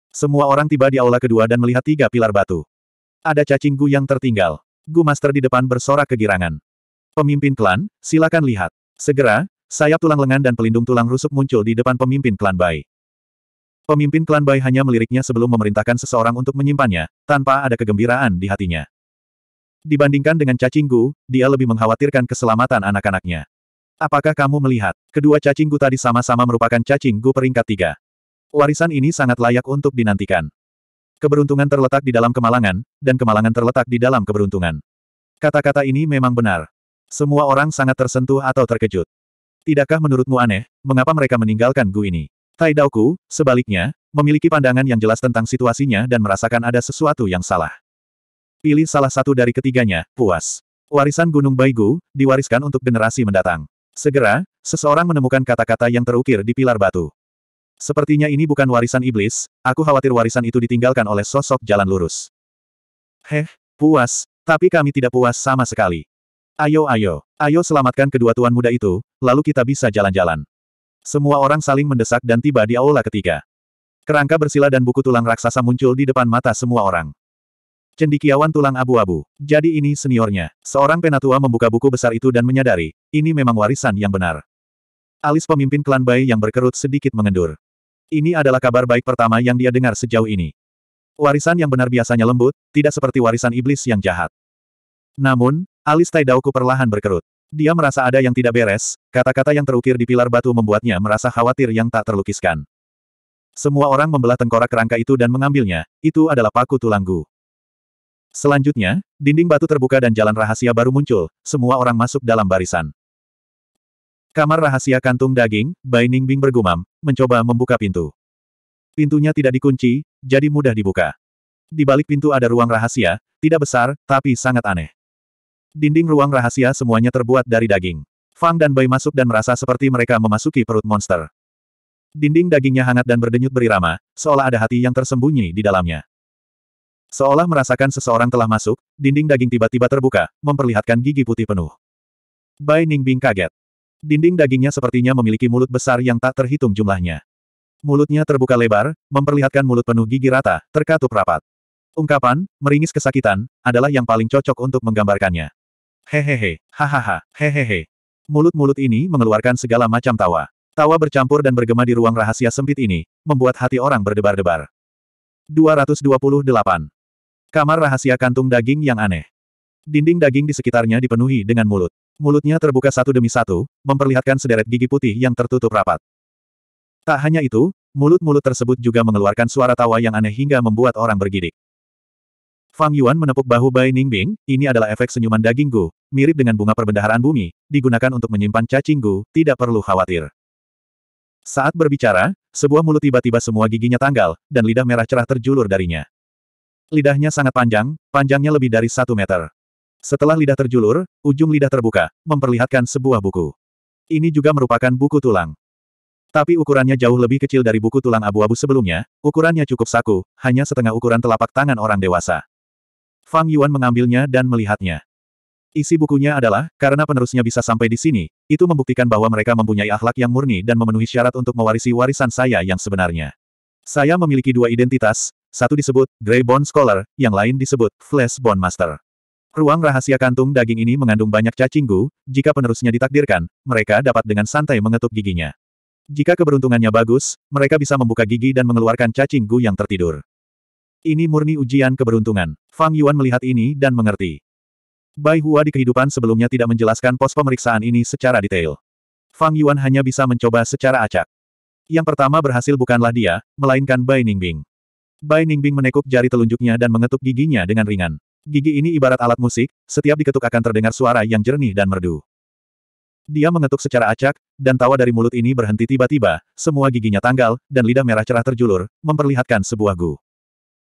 Semua orang tiba di aula kedua dan melihat tiga pilar batu. Ada cacing Gu yang tertinggal. Gu Master di depan bersorak kegirangan. Pemimpin klan, silakan lihat. Segera, sayap tulang lengan dan pelindung tulang rusuk muncul di depan pemimpin klan Bai. Pemimpin klan Bai hanya meliriknya sebelum memerintahkan seseorang untuk menyimpannya, tanpa ada kegembiraan di hatinya. Dibandingkan dengan cacing Gu, dia lebih mengkhawatirkan keselamatan anak-anaknya. Apakah kamu melihat, kedua cacing Gu tadi sama-sama merupakan cacing Gu peringkat tiga. Warisan ini sangat layak untuk dinantikan. Keberuntungan terletak di dalam kemalangan, dan kemalangan terletak di dalam keberuntungan. Kata-kata ini memang benar. Semua orang sangat tersentuh atau terkejut. Tidakkah menurutmu aneh, mengapa mereka meninggalkan Gu ini? Tai Daoku, sebaliknya, memiliki pandangan yang jelas tentang situasinya dan merasakan ada sesuatu yang salah. Pilih salah satu dari ketiganya, puas. Warisan Gunung Baigu, diwariskan untuk generasi mendatang. Segera, seseorang menemukan kata-kata yang terukir di pilar batu. Sepertinya ini bukan warisan iblis, aku khawatir warisan itu ditinggalkan oleh sosok jalan lurus. Heh, puas, tapi kami tidak puas sama sekali. Ayo ayo, ayo selamatkan kedua tuan muda itu, lalu kita bisa jalan-jalan. Semua orang saling mendesak dan tiba di aula ketiga. Kerangka bersila dan buku tulang raksasa muncul di depan mata semua orang. Cendikiawan tulang abu-abu. Jadi ini seniornya. Seorang penatua membuka buku besar itu dan menyadari, ini memang warisan yang benar. Alis pemimpin klan Bai yang berkerut sedikit mengendur. Ini adalah kabar baik pertama yang dia dengar sejauh ini. Warisan yang benar biasanya lembut, tidak seperti warisan iblis yang jahat. Namun, Alis Tai Daoku perlahan berkerut. Dia merasa ada yang tidak beres, kata-kata yang terukir di pilar batu membuatnya merasa khawatir yang tak terlukiskan. Semua orang membelah tengkorak kerangka itu dan mengambilnya, itu adalah paku tulanggu. Selanjutnya, dinding batu terbuka dan jalan rahasia baru muncul, semua orang masuk dalam barisan. Kamar rahasia kantung daging, Bai Ningbing bergumam, mencoba membuka pintu. Pintunya tidak dikunci, jadi mudah dibuka. Di balik pintu ada ruang rahasia, tidak besar, tapi sangat aneh. Dinding ruang rahasia semuanya terbuat dari daging. Fang dan Bai masuk dan merasa seperti mereka memasuki perut monster. Dinding dagingnya hangat dan berdenyut berirama, seolah ada hati yang tersembunyi di dalamnya. Seolah merasakan seseorang telah masuk, dinding daging tiba-tiba terbuka, memperlihatkan gigi putih penuh. Bai Ningbing kaget. Dinding dagingnya sepertinya memiliki mulut besar yang tak terhitung jumlahnya. Mulutnya terbuka lebar, memperlihatkan mulut penuh gigi rata, terkatup rapat. Ungkapan, meringis kesakitan, adalah yang paling cocok untuk menggambarkannya. Hehehe, hahaha, hehehe. Mulut-mulut ini mengeluarkan segala macam tawa. Tawa bercampur dan bergema di ruang rahasia sempit ini, membuat hati orang berdebar-debar. 228. Kamar rahasia kantung daging yang aneh. Dinding daging di sekitarnya dipenuhi dengan mulut. Mulutnya terbuka satu demi satu, memperlihatkan sederet gigi putih yang tertutup rapat. Tak hanya itu, mulut-mulut tersebut juga mengeluarkan suara tawa yang aneh hingga membuat orang bergidik. Fang Yuan menepuk bahu Bai Ningbing, ini adalah efek senyuman dagingku, mirip dengan bunga perbendaharaan bumi, digunakan untuk menyimpan cacingku, tidak perlu khawatir. Saat berbicara, sebuah mulut tiba-tiba semua giginya tanggal, dan lidah merah cerah terjulur darinya. Lidahnya sangat panjang, panjangnya lebih dari satu meter. Setelah lidah terjulur, ujung lidah terbuka, memperlihatkan sebuah buku. Ini juga merupakan buku tulang. Tapi ukurannya jauh lebih kecil dari buku tulang abu-abu sebelumnya, ukurannya cukup saku, hanya setengah ukuran telapak tangan orang dewasa. Fang Yuan mengambilnya dan melihatnya. Isi bukunya adalah, karena penerusnya bisa sampai di sini, itu membuktikan bahwa mereka mempunyai akhlak yang murni dan memenuhi syarat untuk mewarisi warisan saya yang sebenarnya. Saya memiliki dua identitas, satu disebut Grey Bone Scholar, yang lain disebut Flash Bone Master. Ruang rahasia kantung daging ini mengandung banyak cacinggu, jika penerusnya ditakdirkan, mereka dapat dengan santai mengetuk giginya. Jika keberuntungannya bagus, mereka bisa membuka gigi dan mengeluarkan cacinggu yang tertidur. Ini murni ujian keberuntungan. Fang Yuan melihat ini dan mengerti. Bai Hua di kehidupan sebelumnya tidak menjelaskan pos pemeriksaan ini secara detail. Fang Yuan hanya bisa mencoba secara acak. Yang pertama berhasil bukanlah dia, melainkan Bai Ningbing. Bai Ningbing menekuk jari telunjuknya dan mengetuk giginya dengan ringan. Gigi ini ibarat alat musik, setiap diketuk akan terdengar suara yang jernih dan merdu. Dia mengetuk secara acak, dan tawa dari mulut ini berhenti tiba-tiba, semua giginya tanggal, dan lidah merah cerah terjulur, memperlihatkan sebuah gu.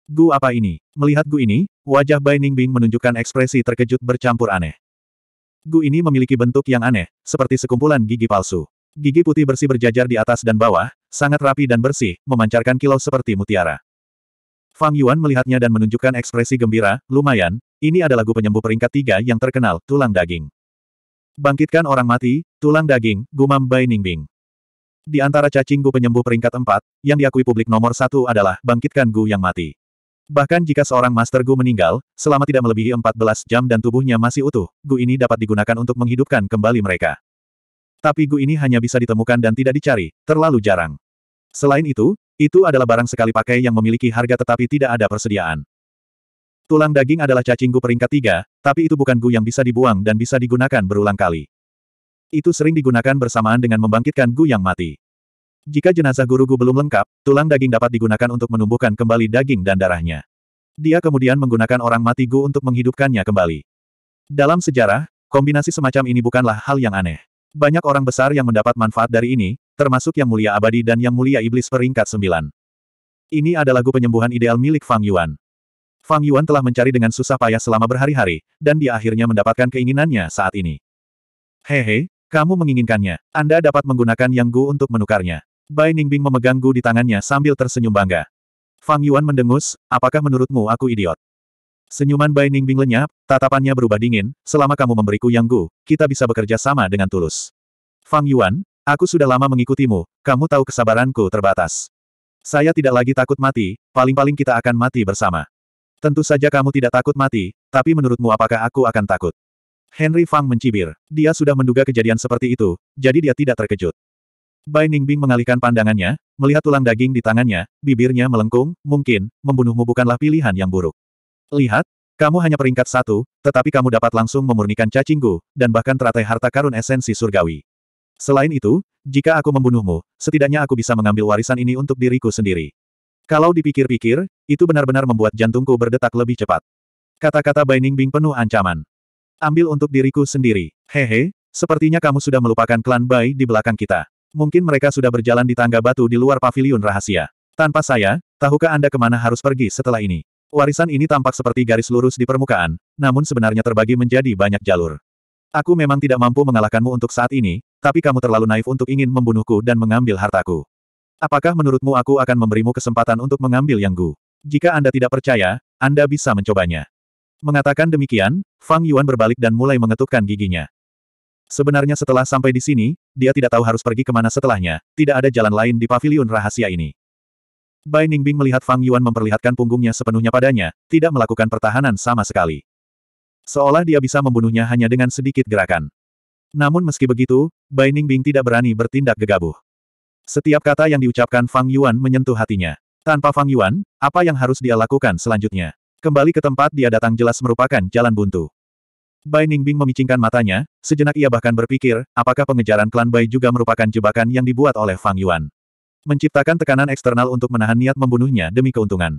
Gu apa ini? Melihat Gu ini, wajah Bai Ningbing menunjukkan ekspresi terkejut bercampur aneh. Gu ini memiliki bentuk yang aneh, seperti sekumpulan gigi palsu. Gigi putih bersih berjajar di atas dan bawah, sangat rapi dan bersih, memancarkan kilau seperti mutiara. Fang Yuan melihatnya dan menunjukkan ekspresi gembira, lumayan, ini adalah Gu penyembuh peringkat tiga yang terkenal, tulang daging. Bangkitkan orang mati, tulang daging, gumam Bai Ningbing. Di antara cacing Gu penyembuh peringkat empat, yang diakui publik nomor satu adalah, bangkitkan Gu yang mati. Bahkan jika seorang Master Gu meninggal, selama tidak melebihi 14 jam dan tubuhnya masih utuh, Gu ini dapat digunakan untuk menghidupkan kembali mereka. Tapi Gu ini hanya bisa ditemukan dan tidak dicari, terlalu jarang. Selain itu, itu adalah barang sekali pakai yang memiliki harga tetapi tidak ada persediaan. Tulang daging adalah cacing Gu peringkat tiga, tapi itu bukan Gu yang bisa dibuang dan bisa digunakan berulang kali. Itu sering digunakan bersamaan dengan membangkitkan Gu yang mati. Jika jenazah Gurugu belum lengkap, tulang daging dapat digunakan untuk menumbuhkan kembali daging dan darahnya. Dia kemudian menggunakan orang mati Gu untuk menghidupkannya kembali. Dalam sejarah, kombinasi semacam ini bukanlah hal yang aneh. Banyak orang besar yang mendapat manfaat dari ini, termasuk Yang Mulia Abadi dan Yang Mulia Iblis peringkat sembilan. Ini adalah lagu penyembuhan ideal milik Fang Yuan. Fang Yuan telah mencari dengan susah payah selama berhari-hari, dan dia akhirnya mendapatkan keinginannya saat ini. Hehe, kamu menginginkannya. Anda dapat menggunakan Yang Gu untuk menukarnya. Bai Ningbing memegang Gu di tangannya sambil tersenyum bangga. Fang Yuan mendengus, apakah menurutmu aku idiot? Senyuman Bai Ningbing lenyap, tatapannya berubah dingin, selama kamu memberiku yang Gu, kita bisa bekerja sama dengan tulus. Fang Yuan, aku sudah lama mengikutimu, kamu tahu kesabaranku terbatas. Saya tidak lagi takut mati, paling-paling kita akan mati bersama. Tentu saja kamu tidak takut mati, tapi menurutmu apakah aku akan takut? Henry Fang mencibir. Dia sudah menduga kejadian seperti itu, jadi dia tidak terkejut. Bai Ningbing mengalihkan pandangannya, melihat tulang daging di tangannya, bibirnya melengkung, mungkin, membunuhmu bukanlah pilihan yang buruk. Lihat, kamu hanya peringkat satu, tetapi kamu dapat langsung memurnikan cacingku, dan bahkan teratai harta karun esensi surgawi. Selain itu, jika aku membunuhmu, setidaknya aku bisa mengambil warisan ini untuk diriku sendiri. Kalau dipikir-pikir, itu benar-benar membuat jantungku berdetak lebih cepat. Kata-kata Bai Ningbing penuh ancaman. Ambil untuk diriku sendiri. Hehe, sepertinya kamu sudah melupakan klan Bai di belakang kita. Mungkin mereka sudah berjalan di tangga batu di luar paviliun rahasia. Tanpa saya, tahukah Anda kemana harus pergi setelah ini? Warisan ini tampak seperti garis lurus di permukaan, namun sebenarnya terbagi menjadi banyak jalur. Aku memang tidak mampu mengalahkanmu untuk saat ini, tapi kamu terlalu naif untuk ingin membunuhku dan mengambil hartaku. Apakah menurutmu aku akan memberimu kesempatan untuk mengambil yang Gu? Jika Anda tidak percaya, Anda bisa mencobanya. Mengatakan demikian, Fang Yuan berbalik dan mulai mengetukkan giginya. Sebenarnya setelah sampai di sini, dia tidak tahu harus pergi kemana setelahnya, tidak ada jalan lain di paviliun rahasia ini. Bai Ningbing melihat Fang Yuan memperlihatkan punggungnya sepenuhnya padanya, tidak melakukan pertahanan sama sekali. Seolah dia bisa membunuhnya hanya dengan sedikit gerakan. Namun meski begitu, Bai Ningbing tidak berani bertindak gegabah. Setiap kata yang diucapkan Fang Yuan menyentuh hatinya. Tanpa Fang Yuan, apa yang harus dia lakukan selanjutnya? Kembali ke tempat dia datang jelas merupakan jalan buntu. Bai Ningbing memicingkan matanya, sejenak ia bahkan berpikir, apakah pengejaran klan Bai juga merupakan jebakan yang dibuat oleh Fang Yuan. Menciptakan tekanan eksternal untuk menahan niat membunuhnya demi keuntungan.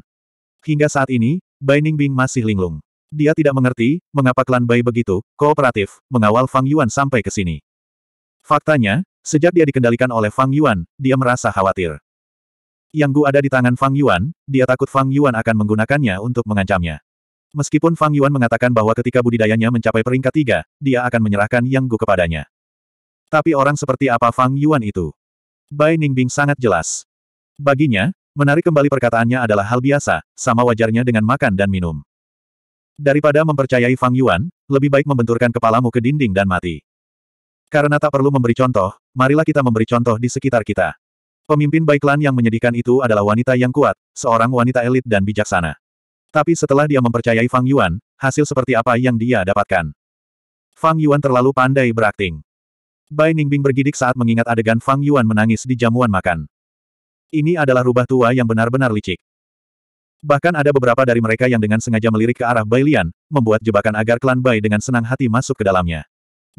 Hingga saat ini, Bai Ningbing masih linglung. Dia tidak mengerti, mengapa klan Bai begitu, kooperatif, mengawal Fang Yuan sampai ke sini. Faktanya, sejak dia dikendalikan oleh Fang Yuan, dia merasa khawatir. Yang Gu ada di tangan Fang Yuan, dia takut Fang Yuan akan menggunakannya untuk mengancamnya. Meskipun Fang Yuan mengatakan bahwa ketika budidayanya mencapai peringkat tiga, dia akan menyerahkan Yang Gu kepadanya. Tapi orang seperti apa Fang Yuan itu? Bai Ningbing sangat jelas. Baginya, menarik kembali perkataannya adalah hal biasa, sama wajarnya dengan makan dan minum. Daripada mempercayai Fang Yuan, lebih baik membenturkan kepalamu ke dinding dan mati. Karena tak perlu memberi contoh, marilah kita memberi contoh di sekitar kita. Pemimpin Baiklan yang menyedihkan itu adalah wanita yang kuat, seorang wanita elit dan bijaksana. Tapi setelah dia mempercayai Fang Yuan, hasil seperti apa yang dia dapatkan. Fang Yuan terlalu pandai berakting. Bai Ningbing bergidik saat mengingat adegan Fang Yuan menangis di jamuan makan. Ini adalah rubah tua yang benar-benar licik. Bahkan ada beberapa dari mereka yang dengan sengaja melirik ke arah Bai Lian, membuat jebakan agar klan Bai dengan senang hati masuk ke dalamnya.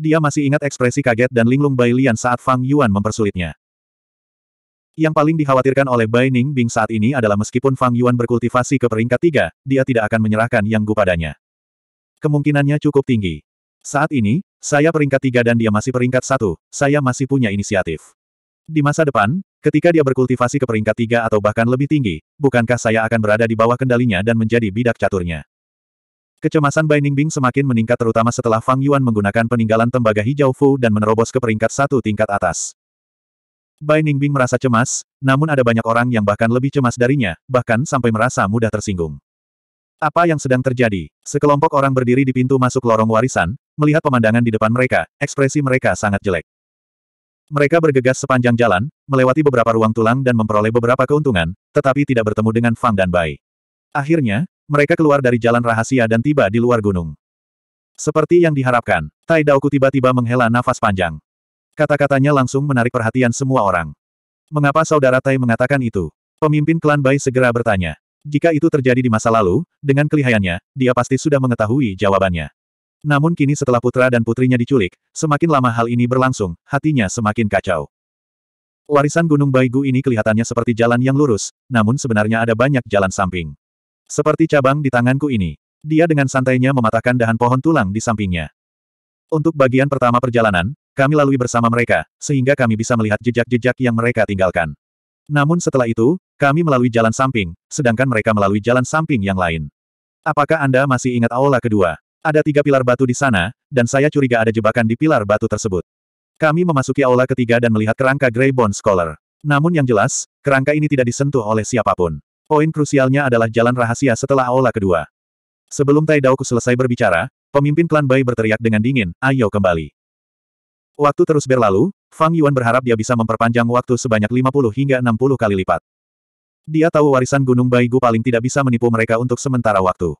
Dia masih ingat ekspresi kaget dan linglung Bai Lian saat Fang Yuan mempersulitnya. Yang paling dikhawatirkan oleh Bai Ningbing saat ini adalah meskipun Fang Yuan berkultivasi ke peringkat tiga, dia tidak akan menyerahkan Yang Gu padanya. Kemungkinannya cukup tinggi. Saat ini, saya peringkat tiga dan dia masih peringkat satu, saya masih punya inisiatif. Di masa depan, ketika dia berkultivasi ke peringkat tiga atau bahkan lebih tinggi, bukankah saya akan berada di bawah kendalinya dan menjadi bidak caturnya? Kecemasan Bai Ningbing semakin meningkat terutama setelah Fang Yuan menggunakan peninggalan tembaga hijau Fu dan menerobos ke peringkat satu tingkat atas. Bai Ningbing merasa cemas, namun ada banyak orang yang bahkan lebih cemas darinya, bahkan sampai merasa mudah tersinggung. Apa yang sedang terjadi? Sekelompok orang berdiri di pintu masuk lorong warisan, melihat pemandangan di depan mereka, ekspresi mereka sangat jelek. Mereka bergegas sepanjang jalan, melewati beberapa ruang tulang dan memperoleh beberapa keuntungan, tetapi tidak bertemu dengan Fang dan Bai. Akhirnya, mereka keluar dari jalan rahasia dan tiba di luar gunung. Seperti yang diharapkan, Tai Daoku tiba-tiba menghela nafas panjang. Kata-katanya langsung menarik perhatian semua orang. Mengapa saudara Tai mengatakan itu? Pemimpin klan Bai segera bertanya. Jika itu terjadi di masa lalu, dengan kelihayannya, dia pasti sudah mengetahui jawabannya. Namun kini setelah putra dan putrinya diculik, semakin lama hal ini berlangsung, hatinya semakin kacau. Warisan Gunung Baigu ini kelihatannya seperti jalan yang lurus, namun sebenarnya ada banyak jalan samping. Seperti cabang di tanganku ini. Dia dengan santainya mematahkan dahan pohon tulang di sampingnya. Untuk bagian pertama perjalanan, kami lalui bersama mereka, sehingga kami bisa melihat jejak-jejak yang mereka tinggalkan. Namun setelah itu, kami melalui jalan samping, sedangkan mereka melalui jalan samping yang lain. Apakah Anda masih ingat aula kedua? Ada tiga pilar batu di sana, dan saya curiga ada jebakan di pilar batu tersebut. Kami memasuki aula ketiga dan melihat kerangka Grey Scholar. Namun yang jelas, kerangka ini tidak disentuh oleh siapapun. Poin krusialnya adalah jalan rahasia setelah aula kedua. Sebelum Tai Daoku selesai berbicara, Pemimpin klan Bai berteriak dengan dingin, ayo kembali. Waktu terus berlalu, Fang Yuan berharap dia bisa memperpanjang waktu sebanyak 50 hingga 60 kali lipat. Dia tahu warisan Gunung Bai Gu paling tidak bisa menipu mereka untuk sementara waktu.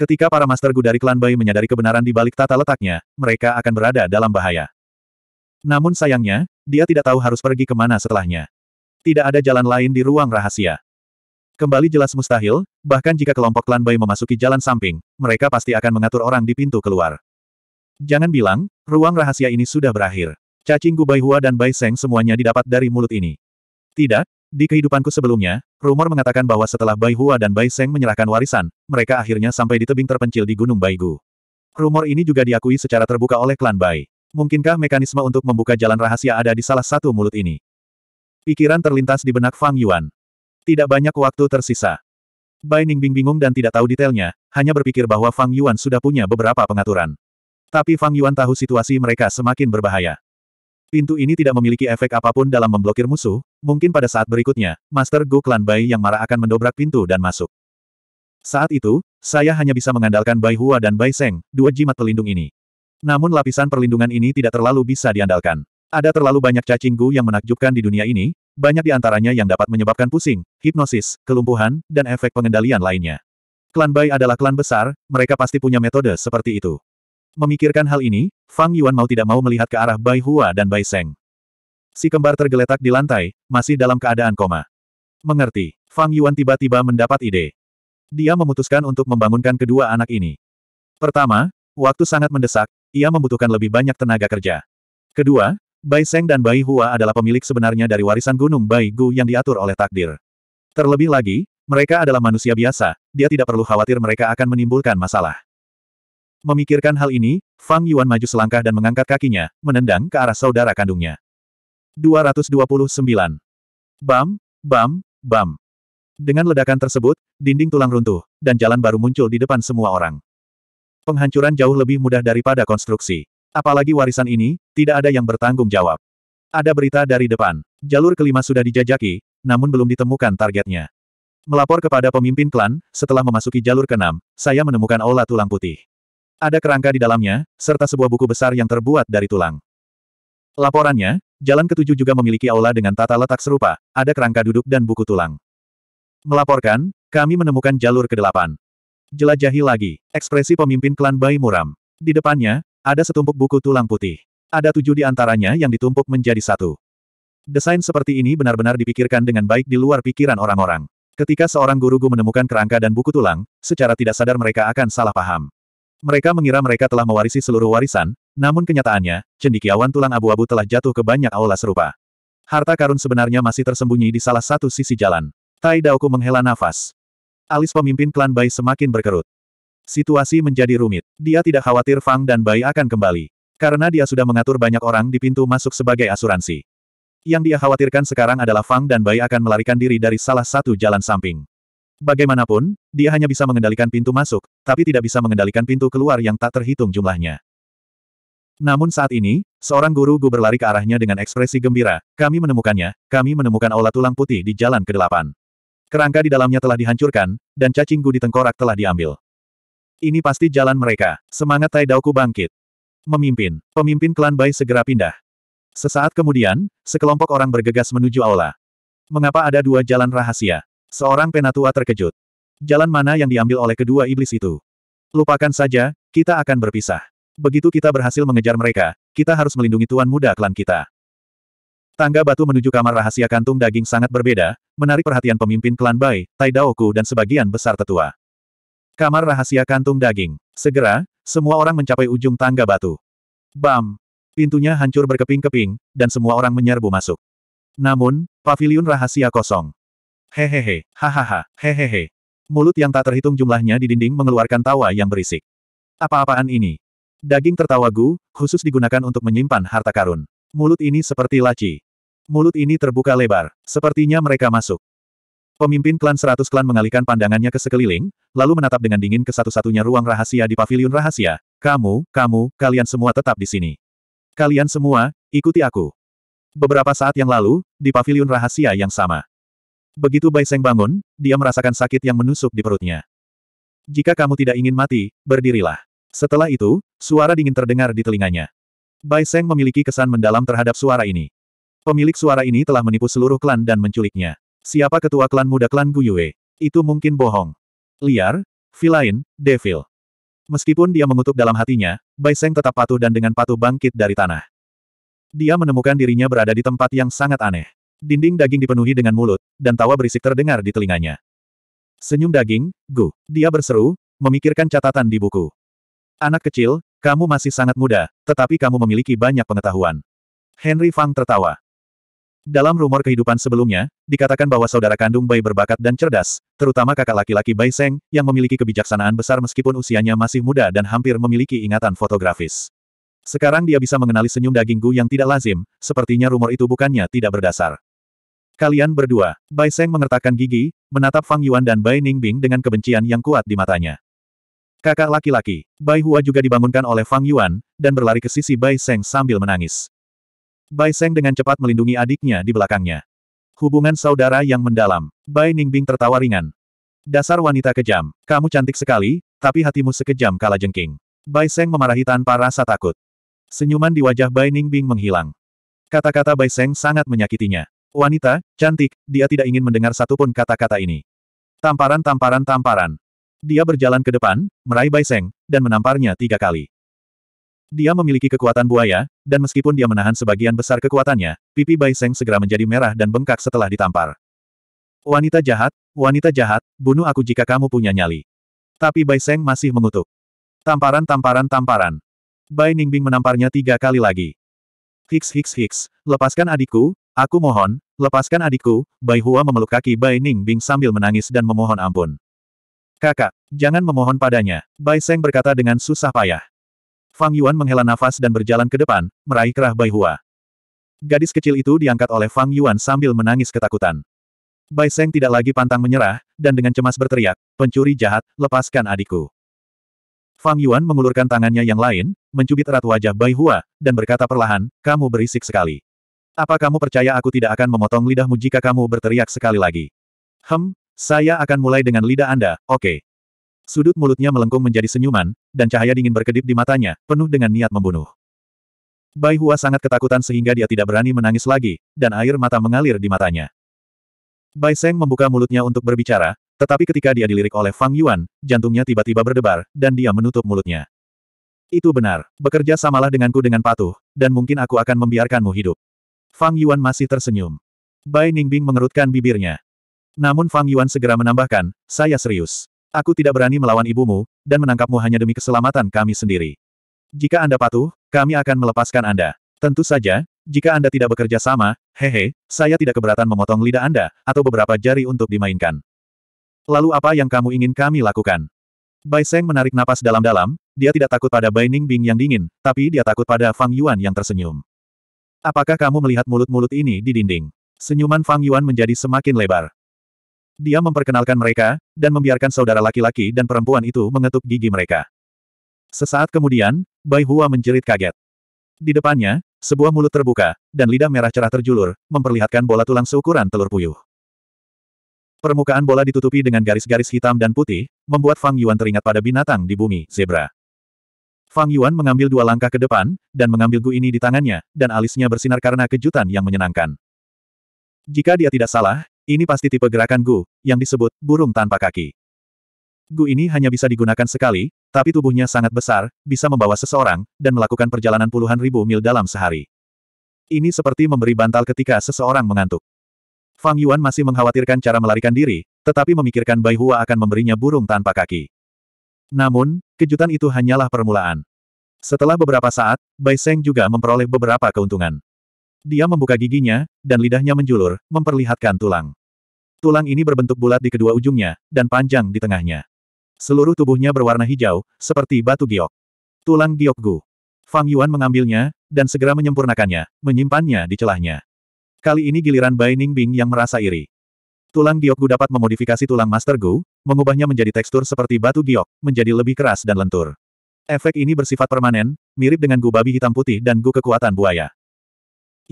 Ketika para master Gu dari klan Bai menyadari kebenaran di balik tata letaknya, mereka akan berada dalam bahaya. Namun sayangnya, dia tidak tahu harus pergi kemana setelahnya. Tidak ada jalan lain di ruang rahasia. Kembali jelas mustahil, Bahkan jika kelompok klan Bai memasuki jalan samping, mereka pasti akan mengatur orang di pintu keluar. Jangan bilang, ruang rahasia ini sudah berakhir. Cacing Gu Bai Hua dan Bai Seng semuanya didapat dari mulut ini. Tidak, di kehidupanku sebelumnya, rumor mengatakan bahwa setelah Bai Hua dan Bai Seng menyerahkan warisan, mereka akhirnya sampai di tebing terpencil di Gunung Baigu. Rumor ini juga diakui secara terbuka oleh klan Bai. Mungkinkah mekanisme untuk membuka jalan rahasia ada di salah satu mulut ini? Pikiran terlintas di benak Fang Yuan. Tidak banyak waktu tersisa. Bai Ningbing bingung dan tidak tahu detailnya, hanya berpikir bahwa Fang Yuan sudah punya beberapa pengaturan. Tapi Fang Yuan tahu situasi mereka semakin berbahaya. Pintu ini tidak memiliki efek apapun dalam memblokir musuh, mungkin pada saat berikutnya, Master Gu Klan Bai yang marah akan mendobrak pintu dan masuk. Saat itu, saya hanya bisa mengandalkan Bai Hua dan Bai Seng, dua jimat pelindung ini. Namun lapisan perlindungan ini tidak terlalu bisa diandalkan. Ada terlalu banyak cacing Gu yang menakjubkan di dunia ini, banyak di antaranya yang dapat menyebabkan pusing, hipnosis, kelumpuhan, dan efek pengendalian lainnya. Klan Bai adalah klan besar, mereka pasti punya metode seperti itu. Memikirkan hal ini, Fang Yuan mau tidak mau melihat ke arah Bai Hua dan Bai Seng. Si kembar tergeletak di lantai, masih dalam keadaan koma. Mengerti, Fang Yuan tiba-tiba mendapat ide. Dia memutuskan untuk membangunkan kedua anak ini. Pertama, waktu sangat mendesak, ia membutuhkan lebih banyak tenaga kerja. Kedua, Bai Seng dan Bai Hua adalah pemilik sebenarnya dari warisan Gunung Bai Gu yang diatur oleh takdir. Terlebih lagi, mereka adalah manusia biasa, dia tidak perlu khawatir mereka akan menimbulkan masalah. Memikirkan hal ini, Fang Yuan maju selangkah dan mengangkat kakinya, menendang ke arah saudara kandungnya. 229. Bam, bam, bam. Dengan ledakan tersebut, dinding tulang runtuh, dan jalan baru muncul di depan semua orang. Penghancuran jauh lebih mudah daripada konstruksi. Apalagi warisan ini, tidak ada yang bertanggung jawab. Ada berita dari depan. Jalur kelima sudah dijajaki, namun belum ditemukan targetnya. Melapor kepada pemimpin klan, setelah memasuki jalur keenam, saya menemukan aula tulang putih. Ada kerangka di dalamnya, serta sebuah buku besar yang terbuat dari tulang. Laporannya, jalan ketujuh juga memiliki aula dengan tata letak serupa, ada kerangka duduk dan buku tulang. Melaporkan, kami menemukan jalur kedelapan. Jelajahi lagi, ekspresi pemimpin klan Bai Muram. Di depannya, ada setumpuk buku tulang putih. Ada tujuh di antaranya yang ditumpuk menjadi satu. Desain seperti ini benar-benar dipikirkan dengan baik di luar pikiran orang-orang. Ketika seorang guru Gu menemukan kerangka dan buku tulang, secara tidak sadar mereka akan salah paham. Mereka mengira mereka telah mewarisi seluruh warisan, namun kenyataannya, cendikiawan tulang abu-abu telah jatuh ke banyak aula serupa. Harta karun sebenarnya masih tersembunyi di salah satu sisi jalan. Tai Daoku menghela nafas. Alis pemimpin klan Bai semakin berkerut. Situasi menjadi rumit. Dia tidak khawatir Fang dan Bai akan kembali. Karena dia sudah mengatur banyak orang di pintu masuk sebagai asuransi. Yang dia khawatirkan sekarang adalah Fang dan Bai akan melarikan diri dari salah satu jalan samping. Bagaimanapun, dia hanya bisa mengendalikan pintu masuk, tapi tidak bisa mengendalikan pintu keluar yang tak terhitung jumlahnya. Namun saat ini, seorang guru Gu berlari ke arahnya dengan ekspresi gembira, kami menemukannya, kami menemukan aula tulang putih di jalan ke-8. Kerangka di dalamnya telah dihancurkan, dan cacing Gu di tengkorak telah diambil. Ini pasti jalan mereka. Semangat Tai Daoku bangkit. Memimpin. Pemimpin klan Bai segera pindah. Sesaat kemudian, sekelompok orang bergegas menuju aula. Mengapa ada dua jalan rahasia? Seorang penatua terkejut. Jalan mana yang diambil oleh kedua iblis itu? Lupakan saja, kita akan berpisah. Begitu kita berhasil mengejar mereka, kita harus melindungi tuan muda klan kita. Tangga batu menuju kamar rahasia kantung daging sangat berbeda, menarik perhatian pemimpin klan Bai, Tai Daoku dan sebagian besar tetua. Kamar rahasia kantung daging. Segera, semua orang mencapai ujung tangga batu. Bam! Pintunya hancur berkeping-keping, dan semua orang menyerbu masuk. Namun, pavilion rahasia kosong. Hehehe, hahaha, hehehe. Mulut yang tak terhitung jumlahnya di dinding mengeluarkan tawa yang berisik. Apa-apaan ini? Daging tertawa gu, khusus digunakan untuk menyimpan harta karun. Mulut ini seperti laci. Mulut ini terbuka lebar, sepertinya mereka masuk. Pemimpin klan seratus klan mengalihkan pandangannya ke sekeliling, lalu menatap dengan dingin ke satu-satunya ruang rahasia di pavilion rahasia. Kamu, kamu, kalian semua tetap di sini. Kalian semua, ikuti aku. Beberapa saat yang lalu, di pavilion rahasia yang sama. Begitu Bai Seng bangun, dia merasakan sakit yang menusuk di perutnya. Jika kamu tidak ingin mati, berdirilah. Setelah itu, suara dingin terdengar di telinganya. Bai Seng memiliki kesan mendalam terhadap suara ini. Pemilik suara ini telah menipu seluruh klan dan menculiknya. Siapa ketua klan muda klan Guyue? Itu mungkin bohong. Liar, villain, devil. Meskipun dia mengutuk dalam hatinya, Bai Seng tetap patuh dan dengan patuh bangkit dari tanah. Dia menemukan dirinya berada di tempat yang sangat aneh. Dinding daging dipenuhi dengan mulut, dan tawa berisik terdengar di telinganya. Senyum daging, Gu. Dia berseru, memikirkan catatan di buku. Anak kecil, kamu masih sangat muda, tetapi kamu memiliki banyak pengetahuan. Henry Fang tertawa. Dalam rumor kehidupan sebelumnya, dikatakan bahwa saudara kandung Bai berbakat dan cerdas, terutama kakak laki-laki Bai Seng, yang memiliki kebijaksanaan besar meskipun usianya masih muda dan hampir memiliki ingatan fotografis. Sekarang dia bisa mengenali senyum dagingku yang tidak lazim, sepertinya rumor itu bukannya tidak berdasar. Kalian berdua, Bai Seng mengertakkan gigi, menatap Fang Yuan dan Bai Ningbing dengan kebencian yang kuat di matanya. Kakak laki-laki, Bai Hua juga dibangunkan oleh Fang Yuan, dan berlari ke sisi Bai Seng sambil menangis. Bai Seng dengan cepat melindungi adiknya di belakangnya. Hubungan saudara yang mendalam. Bai Ningbing tertawa ringan. Dasar wanita kejam, kamu cantik sekali, tapi hatimu sekejam kala jengking. Bai Seng memarahi tanpa rasa takut. Senyuman di wajah Bai Ningbing menghilang. Kata-kata Bai Seng sangat menyakitinya. Wanita, cantik, dia tidak ingin mendengar satupun kata-kata ini. Tamparan-tamparan-tamparan. Dia berjalan ke depan, meraih Bai Seng, dan menamparnya tiga kali. Dia memiliki kekuatan buaya, dan meskipun dia menahan sebagian besar kekuatannya, pipi Bai Seng segera menjadi merah dan bengkak setelah ditampar. Wanita jahat, wanita jahat, bunuh aku jika kamu punya nyali. Tapi Bai Seng masih mengutuk. Tamparan tamparan tamparan. Bai Ningbing menamparnya tiga kali lagi. Hiks hiks hiks, lepaskan adikku, aku mohon, lepaskan adikku, Bai Hua memeluk kaki Bai Ningbing sambil menangis dan memohon ampun. Kakak, jangan memohon padanya, Bai Seng berkata dengan susah payah. Fang Yuan menghela nafas dan berjalan ke depan, meraih kerah Bai Hua. Gadis kecil itu diangkat oleh Fang Yuan sambil menangis ketakutan. Bai Seng tidak lagi pantang menyerah, dan dengan cemas berteriak, pencuri jahat, lepaskan adikku. Fang Yuan mengulurkan tangannya yang lain, mencubit erat wajah Bai Hua, dan berkata perlahan, kamu berisik sekali. Apa kamu percaya aku tidak akan memotong lidahmu jika kamu berteriak sekali lagi? Hem, saya akan mulai dengan lidah Anda, oke. Okay. Sudut mulutnya melengkung menjadi senyuman, dan cahaya dingin berkedip di matanya, penuh dengan niat membunuh. Bai Hua sangat ketakutan sehingga dia tidak berani menangis lagi, dan air mata mengalir di matanya. Bai Seng membuka mulutnya untuk berbicara, tetapi ketika dia dilirik oleh Fang Yuan, jantungnya tiba-tiba berdebar, dan dia menutup mulutnya. Itu benar, bekerja samalah denganku dengan patuh, dan mungkin aku akan membiarkanmu hidup. Fang Yuan masih tersenyum. Bai Ningbing mengerutkan bibirnya. Namun Fang Yuan segera menambahkan, saya serius. Aku tidak berani melawan ibumu, dan menangkapmu hanya demi keselamatan kami sendiri. Jika Anda patuh, kami akan melepaskan Anda. Tentu saja, jika Anda tidak bekerja sama, hehe, saya tidak keberatan memotong lidah Anda, atau beberapa jari untuk dimainkan. Lalu apa yang kamu ingin kami lakukan? Bai Seng menarik napas dalam-dalam, dia tidak takut pada Bai Ning Bing yang dingin, tapi dia takut pada Fang Yuan yang tersenyum. Apakah kamu melihat mulut-mulut ini di dinding? Senyuman Fang Yuan menjadi semakin lebar. Dia memperkenalkan mereka, dan membiarkan saudara laki-laki dan perempuan itu mengetuk gigi mereka. Sesaat kemudian, Bai Hua menjerit kaget. Di depannya, sebuah mulut terbuka, dan lidah merah cerah terjulur, memperlihatkan bola tulang seukuran telur puyuh. Permukaan bola ditutupi dengan garis-garis hitam dan putih, membuat Fang Yuan teringat pada binatang di bumi, zebra. Fang Yuan mengambil dua langkah ke depan, dan mengambil Gu ini di tangannya, dan alisnya bersinar karena kejutan yang menyenangkan. Jika dia tidak salah, ini pasti tipe gerakan Gu, yang disebut burung tanpa kaki. Gu ini hanya bisa digunakan sekali, tapi tubuhnya sangat besar, bisa membawa seseorang, dan melakukan perjalanan puluhan ribu mil dalam sehari. Ini seperti memberi bantal ketika seseorang mengantuk. Fang Yuan masih mengkhawatirkan cara melarikan diri, tetapi memikirkan Bai Hua akan memberinya burung tanpa kaki. Namun, kejutan itu hanyalah permulaan. Setelah beberapa saat, Bai Seng juga memperoleh beberapa keuntungan. Dia membuka giginya, dan lidahnya menjulur, memperlihatkan tulang. Tulang ini berbentuk bulat di kedua ujungnya, dan panjang di tengahnya. Seluruh tubuhnya berwarna hijau, seperti batu giok. Tulang giok gu. Fang Yuan mengambilnya, dan segera menyempurnakannya, menyimpannya di celahnya. Kali ini giliran Bai Ning Bing yang merasa iri. Tulang giok gu dapat memodifikasi tulang Master Gu, mengubahnya menjadi tekstur seperti batu giok, menjadi lebih keras dan lentur. Efek ini bersifat permanen, mirip dengan gu babi hitam putih dan gu kekuatan buaya.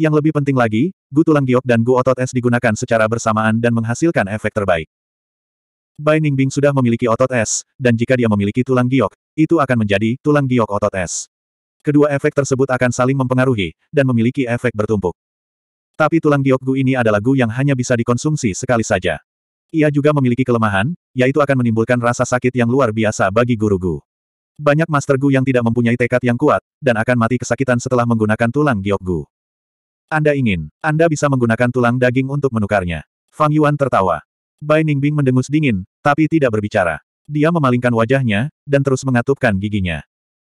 Yang lebih penting lagi, Gu Tulang Giok dan Gu Otot Es digunakan secara bersamaan dan menghasilkan efek terbaik. Bai Ningbing sudah memiliki otot es, dan jika dia memiliki tulang giok, itu akan menjadi tulang giok otot es. Kedua efek tersebut akan saling mempengaruhi, dan memiliki efek bertumpuk. Tapi tulang giok Gu ini adalah Gu yang hanya bisa dikonsumsi sekali saja. Ia juga memiliki kelemahan, yaitu akan menimbulkan rasa sakit yang luar biasa bagi guru Gu. Banyak Master Gu yang tidak mempunyai tekad yang kuat, dan akan mati kesakitan setelah menggunakan tulang giok Gu. Anda ingin, Anda bisa menggunakan tulang daging untuk menukarnya. Fang Yuan tertawa. Bai Ningbing mendengus dingin, tapi tidak berbicara. Dia memalingkan wajahnya, dan terus mengatupkan giginya.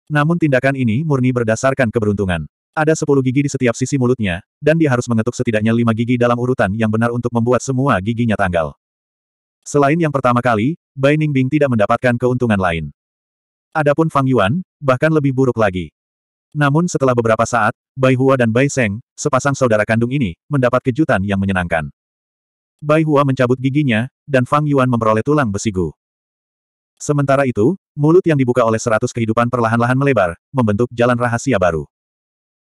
Namun tindakan ini murni berdasarkan keberuntungan. Ada sepuluh gigi di setiap sisi mulutnya, dan dia harus mengetuk setidaknya lima gigi dalam urutan yang benar untuk membuat semua giginya tanggal. Selain yang pertama kali, Bai Ningbing tidak mendapatkan keuntungan lain. Adapun Fang Yuan, bahkan lebih buruk lagi. Namun setelah beberapa saat, Bai Hua dan Bai Seng, sepasang saudara kandung ini, mendapat kejutan yang menyenangkan. Bai Hua mencabut giginya, dan Fang Yuan memperoleh tulang besigu. Sementara itu, mulut yang dibuka oleh seratus kehidupan perlahan-lahan melebar, membentuk jalan rahasia baru.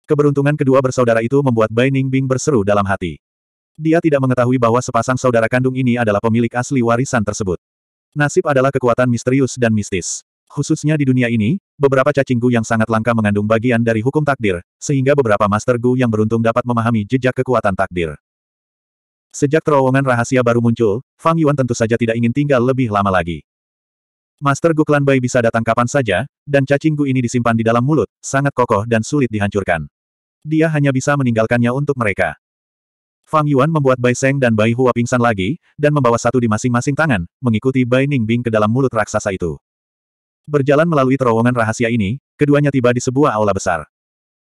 Keberuntungan kedua bersaudara itu membuat Bai Ningbing berseru dalam hati. Dia tidak mengetahui bahwa sepasang saudara kandung ini adalah pemilik asli warisan tersebut. Nasib adalah kekuatan misterius dan mistis. Khususnya di dunia ini, Beberapa cacing gu yang sangat langka mengandung bagian dari hukum takdir, sehingga beberapa master gu yang beruntung dapat memahami jejak kekuatan takdir. Sejak terowongan rahasia baru muncul, Fang Yuan tentu saja tidak ingin tinggal lebih lama lagi. Master Gu Klan Bai bisa datang kapan saja, dan cacing gu ini disimpan di dalam mulut, sangat kokoh dan sulit dihancurkan. Dia hanya bisa meninggalkannya untuk mereka. Fang Yuan membuat Bai Seng dan Bai Hua pingsan lagi, dan membawa satu di masing-masing tangan, mengikuti Bai Ningbing ke dalam mulut raksasa itu. Berjalan melalui terowongan rahasia ini, keduanya tiba di sebuah aula besar.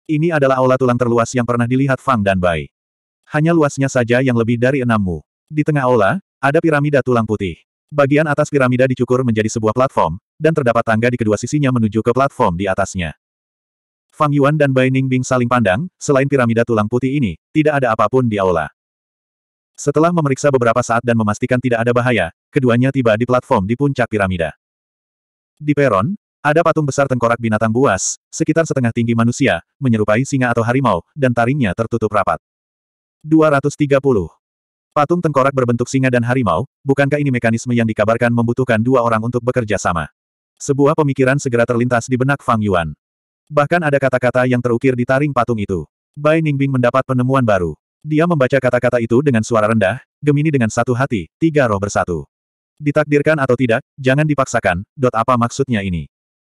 Ini adalah aula tulang terluas yang pernah dilihat Fang dan Bai. Hanya luasnya saja yang lebih dari enam mu. Di tengah aula, ada piramida tulang putih. Bagian atas piramida dicukur menjadi sebuah platform, dan terdapat tangga di kedua sisinya menuju ke platform di atasnya. Fang Yuan dan Bai Ningbing saling pandang, selain piramida tulang putih ini, tidak ada apapun di aula. Setelah memeriksa beberapa saat dan memastikan tidak ada bahaya, keduanya tiba di platform di puncak piramida. Di peron, ada patung besar tengkorak binatang buas, sekitar setengah tinggi manusia, menyerupai singa atau harimau, dan taringnya tertutup rapat. 230. Patung tengkorak berbentuk singa dan harimau, bukankah ini mekanisme yang dikabarkan membutuhkan dua orang untuk bekerja sama? Sebuah pemikiran segera terlintas di benak Fang Yuan. Bahkan ada kata-kata yang terukir di taring patung itu. Bai Ningbing mendapat penemuan baru. Dia membaca kata-kata itu dengan suara rendah, Gemini dengan satu hati, tiga roh bersatu. Ditakdirkan atau tidak, jangan dipaksakan, dot apa maksudnya ini?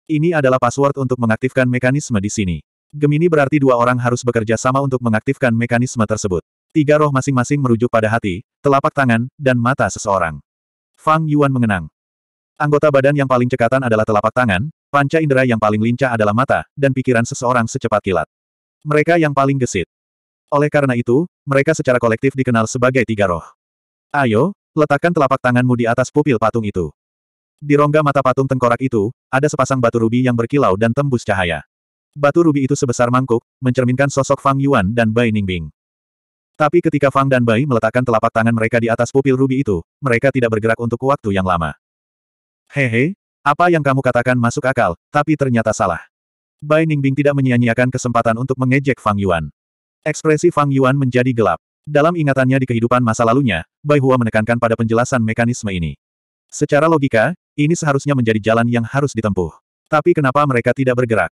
Ini adalah password untuk mengaktifkan mekanisme di sini. Gemini berarti dua orang harus bekerja sama untuk mengaktifkan mekanisme tersebut. Tiga roh masing-masing merujuk pada hati, telapak tangan, dan mata seseorang. Fang Yuan mengenang. Anggota badan yang paling cekatan adalah telapak tangan, panca indera yang paling lincah adalah mata, dan pikiran seseorang secepat kilat. Mereka yang paling gesit. Oleh karena itu, mereka secara kolektif dikenal sebagai tiga roh. Ayo, Letakkan telapak tanganmu di atas pupil patung itu. Di rongga mata patung tengkorak itu, ada sepasang batu rubi yang berkilau dan tembus cahaya. Batu rubi itu sebesar mangkuk, mencerminkan sosok Fang Yuan dan Bai Ningbing. Tapi ketika Fang dan Bai meletakkan telapak tangan mereka di atas pupil rubi itu, mereka tidak bergerak untuk waktu yang lama. Hehe, apa yang kamu katakan masuk akal, tapi ternyata salah. Bai Ningbing tidak menyia-nyiakan kesempatan untuk mengejek Fang Yuan. Ekspresi Fang Yuan menjadi gelap. Dalam ingatannya di kehidupan masa lalunya, Bai Hua menekankan pada penjelasan mekanisme ini. Secara logika, ini seharusnya menjadi jalan yang harus ditempuh. Tapi kenapa mereka tidak bergerak?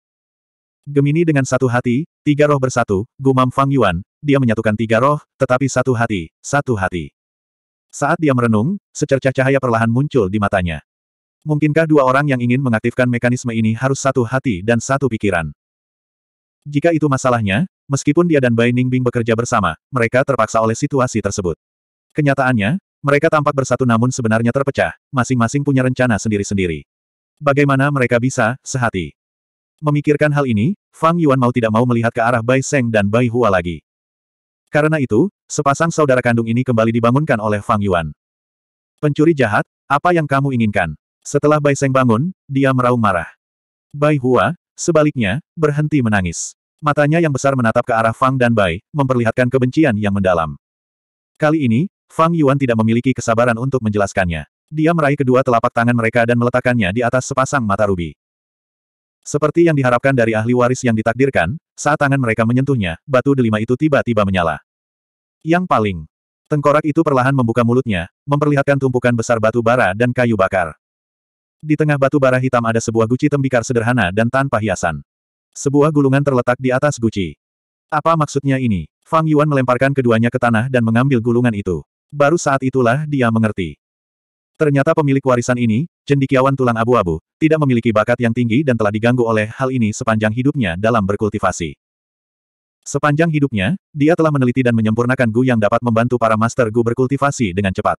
Gemini dengan satu hati, tiga roh bersatu, gumam Fang Yuan, dia menyatukan tiga roh, tetapi satu hati, satu hati. Saat dia merenung, secercah cahaya perlahan muncul di matanya. Mungkinkah dua orang yang ingin mengaktifkan mekanisme ini harus satu hati dan satu pikiran? Jika itu masalahnya, meskipun dia dan Bai Ningbing bekerja bersama, mereka terpaksa oleh situasi tersebut. Kenyataannya, mereka tampak bersatu namun sebenarnya terpecah, masing-masing punya rencana sendiri-sendiri. Bagaimana mereka bisa, sehati? Memikirkan hal ini, Fang Yuan mau tidak mau melihat ke arah Bai Seng dan Bai Hua lagi. Karena itu, sepasang saudara kandung ini kembali dibangunkan oleh Fang Yuan. Pencuri jahat, apa yang kamu inginkan? Setelah Bai Seng bangun, dia meraung marah. Bai Hua, Sebaliknya, berhenti menangis. Matanya yang besar menatap ke arah Fang dan Bai, memperlihatkan kebencian yang mendalam. Kali ini, Fang Yuan tidak memiliki kesabaran untuk menjelaskannya. Dia meraih kedua telapak tangan mereka dan meletakkannya di atas sepasang mata rubi. Seperti yang diharapkan dari ahli waris yang ditakdirkan, saat tangan mereka menyentuhnya, batu delima itu tiba-tiba menyala. Yang paling, tengkorak itu perlahan membuka mulutnya, memperlihatkan tumpukan besar batu bara dan kayu bakar. Di tengah batu bara hitam ada sebuah guci tembikar sederhana dan tanpa hiasan. Sebuah gulungan terletak di atas guci. Apa maksudnya ini? Fang Yuan melemparkan keduanya ke tanah dan mengambil gulungan itu. Baru saat itulah dia mengerti. Ternyata pemilik warisan ini, cendikiawan tulang abu-abu, tidak memiliki bakat yang tinggi dan telah diganggu oleh hal ini sepanjang hidupnya dalam berkultivasi. Sepanjang hidupnya, dia telah meneliti dan menyempurnakan Gu yang dapat membantu para Master Gu berkultivasi dengan cepat.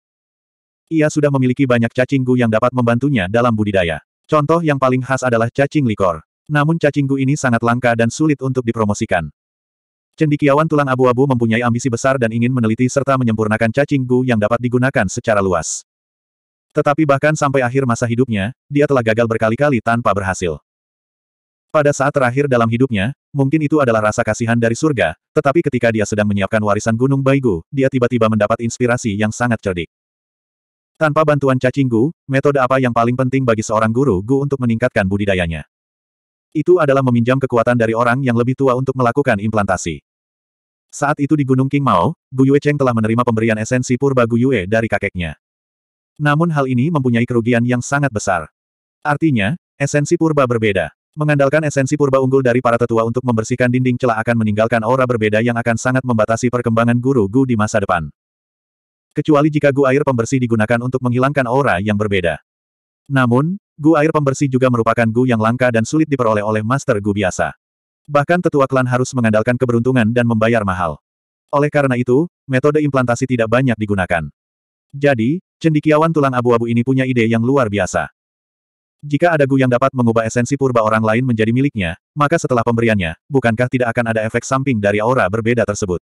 Ia sudah memiliki banyak cacing yang dapat membantunya dalam budidaya. Contoh yang paling khas adalah cacing likor. Namun cacing ini sangat langka dan sulit untuk dipromosikan. Cendikiawan tulang abu-abu mempunyai ambisi besar dan ingin meneliti serta menyempurnakan cacing yang dapat digunakan secara luas. Tetapi bahkan sampai akhir masa hidupnya, dia telah gagal berkali-kali tanpa berhasil. Pada saat terakhir dalam hidupnya, mungkin itu adalah rasa kasihan dari surga, tetapi ketika dia sedang menyiapkan warisan Gunung Baigu, dia tiba-tiba mendapat inspirasi yang sangat cerdik. Tanpa bantuan cacing gu, metode apa yang paling penting bagi seorang guru gu untuk meningkatkan budidayanya? Itu adalah meminjam kekuatan dari orang yang lebih tua untuk melakukan implantasi. Saat itu di Gunung King Mao, Gu Yue Cheng telah menerima pemberian esensi purba Gu Yue dari kakeknya. Namun hal ini mempunyai kerugian yang sangat besar. Artinya, esensi purba berbeda. Mengandalkan esensi purba unggul dari para tetua untuk membersihkan dinding celah akan meninggalkan aura berbeda yang akan sangat membatasi perkembangan guru Gu di masa depan kecuali jika gua air pembersih digunakan untuk menghilangkan aura yang berbeda. Namun, gua air pembersih juga merupakan gu yang langka dan sulit diperoleh oleh master gu biasa. Bahkan tetua klan harus mengandalkan keberuntungan dan membayar mahal. Oleh karena itu, metode implantasi tidak banyak digunakan. Jadi, cendikiawan tulang abu-abu ini punya ide yang luar biasa. Jika ada gu yang dapat mengubah esensi purba orang lain menjadi miliknya, maka setelah pemberiannya, bukankah tidak akan ada efek samping dari aura berbeda tersebut?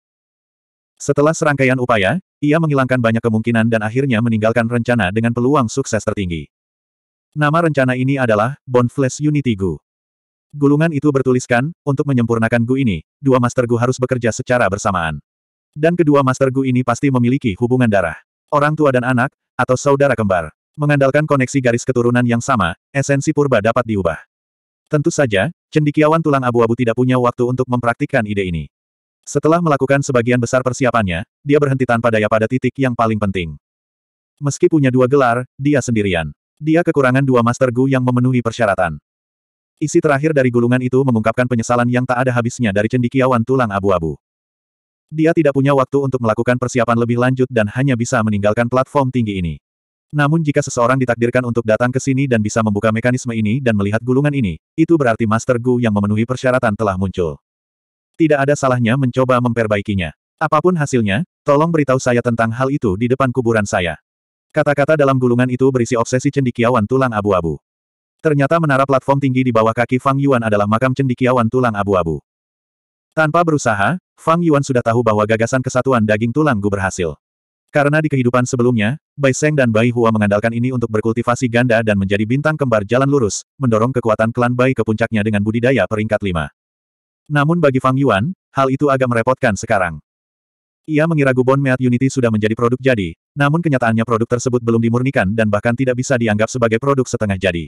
Setelah serangkaian upaya, ia menghilangkan banyak kemungkinan dan akhirnya meninggalkan rencana dengan peluang sukses tertinggi. Nama rencana ini adalah Bonfles Unity Gu. Gulungan itu bertuliskan, untuk menyempurnakan Gu ini, dua Master Gu harus bekerja secara bersamaan. Dan kedua Master Gu ini pasti memiliki hubungan darah. Orang tua dan anak, atau saudara kembar. Mengandalkan koneksi garis keturunan yang sama, esensi purba dapat diubah. Tentu saja, cendikiawan tulang abu-abu tidak punya waktu untuk mempraktikkan ide ini. Setelah melakukan sebagian besar persiapannya, dia berhenti tanpa daya pada titik yang paling penting. Meski punya dua gelar, dia sendirian. Dia kekurangan dua Master Gu yang memenuhi persyaratan. Isi terakhir dari gulungan itu mengungkapkan penyesalan yang tak ada habisnya dari cendikiawan tulang abu-abu. Dia tidak punya waktu untuk melakukan persiapan lebih lanjut dan hanya bisa meninggalkan platform tinggi ini. Namun jika seseorang ditakdirkan untuk datang ke sini dan bisa membuka mekanisme ini dan melihat gulungan ini, itu berarti Master Gu yang memenuhi persyaratan telah muncul. Tidak ada salahnya mencoba memperbaikinya. Apapun hasilnya, tolong beritahu saya tentang hal itu di depan kuburan saya. Kata-kata dalam gulungan itu berisi obsesi cendikiawan tulang abu-abu. Ternyata menara platform tinggi di bawah kaki Fang Yuan adalah makam cendikiawan tulang abu-abu. Tanpa berusaha, Fang Yuan sudah tahu bahwa gagasan kesatuan daging tulang gu berhasil. Karena di kehidupan sebelumnya, Bai Seng dan Bai Hua mengandalkan ini untuk berkultivasi ganda dan menjadi bintang kembar jalan lurus, mendorong kekuatan klan Bai ke puncaknya dengan budidaya peringkat 5. Namun bagi Fang Yuan, hal itu agak merepotkan sekarang. Ia mengira Gubon Meat Unity sudah menjadi produk jadi, namun kenyataannya produk tersebut belum dimurnikan dan bahkan tidak bisa dianggap sebagai produk setengah jadi.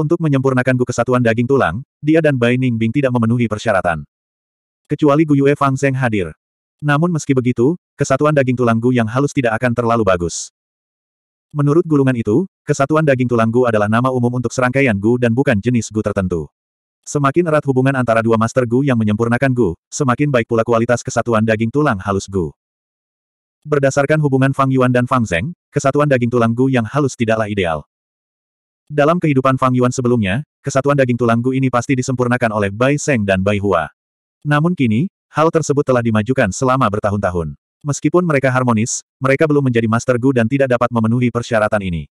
Untuk menyempurnakan Gu Kesatuan Daging Tulang, dia dan Bai Ningbing tidak memenuhi persyaratan. Kecuali Gu Yue Fang Zeng hadir. Namun meski begitu, kesatuan daging tulang Gu yang halus tidak akan terlalu bagus. Menurut gulungan itu, kesatuan daging tulang Gu adalah nama umum untuk serangkaian Gu dan bukan jenis Gu tertentu. Semakin erat hubungan antara dua Master Gu yang menyempurnakan Gu, semakin baik pula kualitas kesatuan daging tulang halus Gu. Berdasarkan hubungan Fang Yuan dan Fang Zeng, kesatuan daging tulang Gu yang halus tidaklah ideal. Dalam kehidupan Fang Yuan sebelumnya, kesatuan daging tulang Gu ini pasti disempurnakan oleh Bai Seng dan Bai Hua. Namun kini, hal tersebut telah dimajukan selama bertahun-tahun. Meskipun mereka harmonis, mereka belum menjadi Master Gu dan tidak dapat memenuhi persyaratan ini.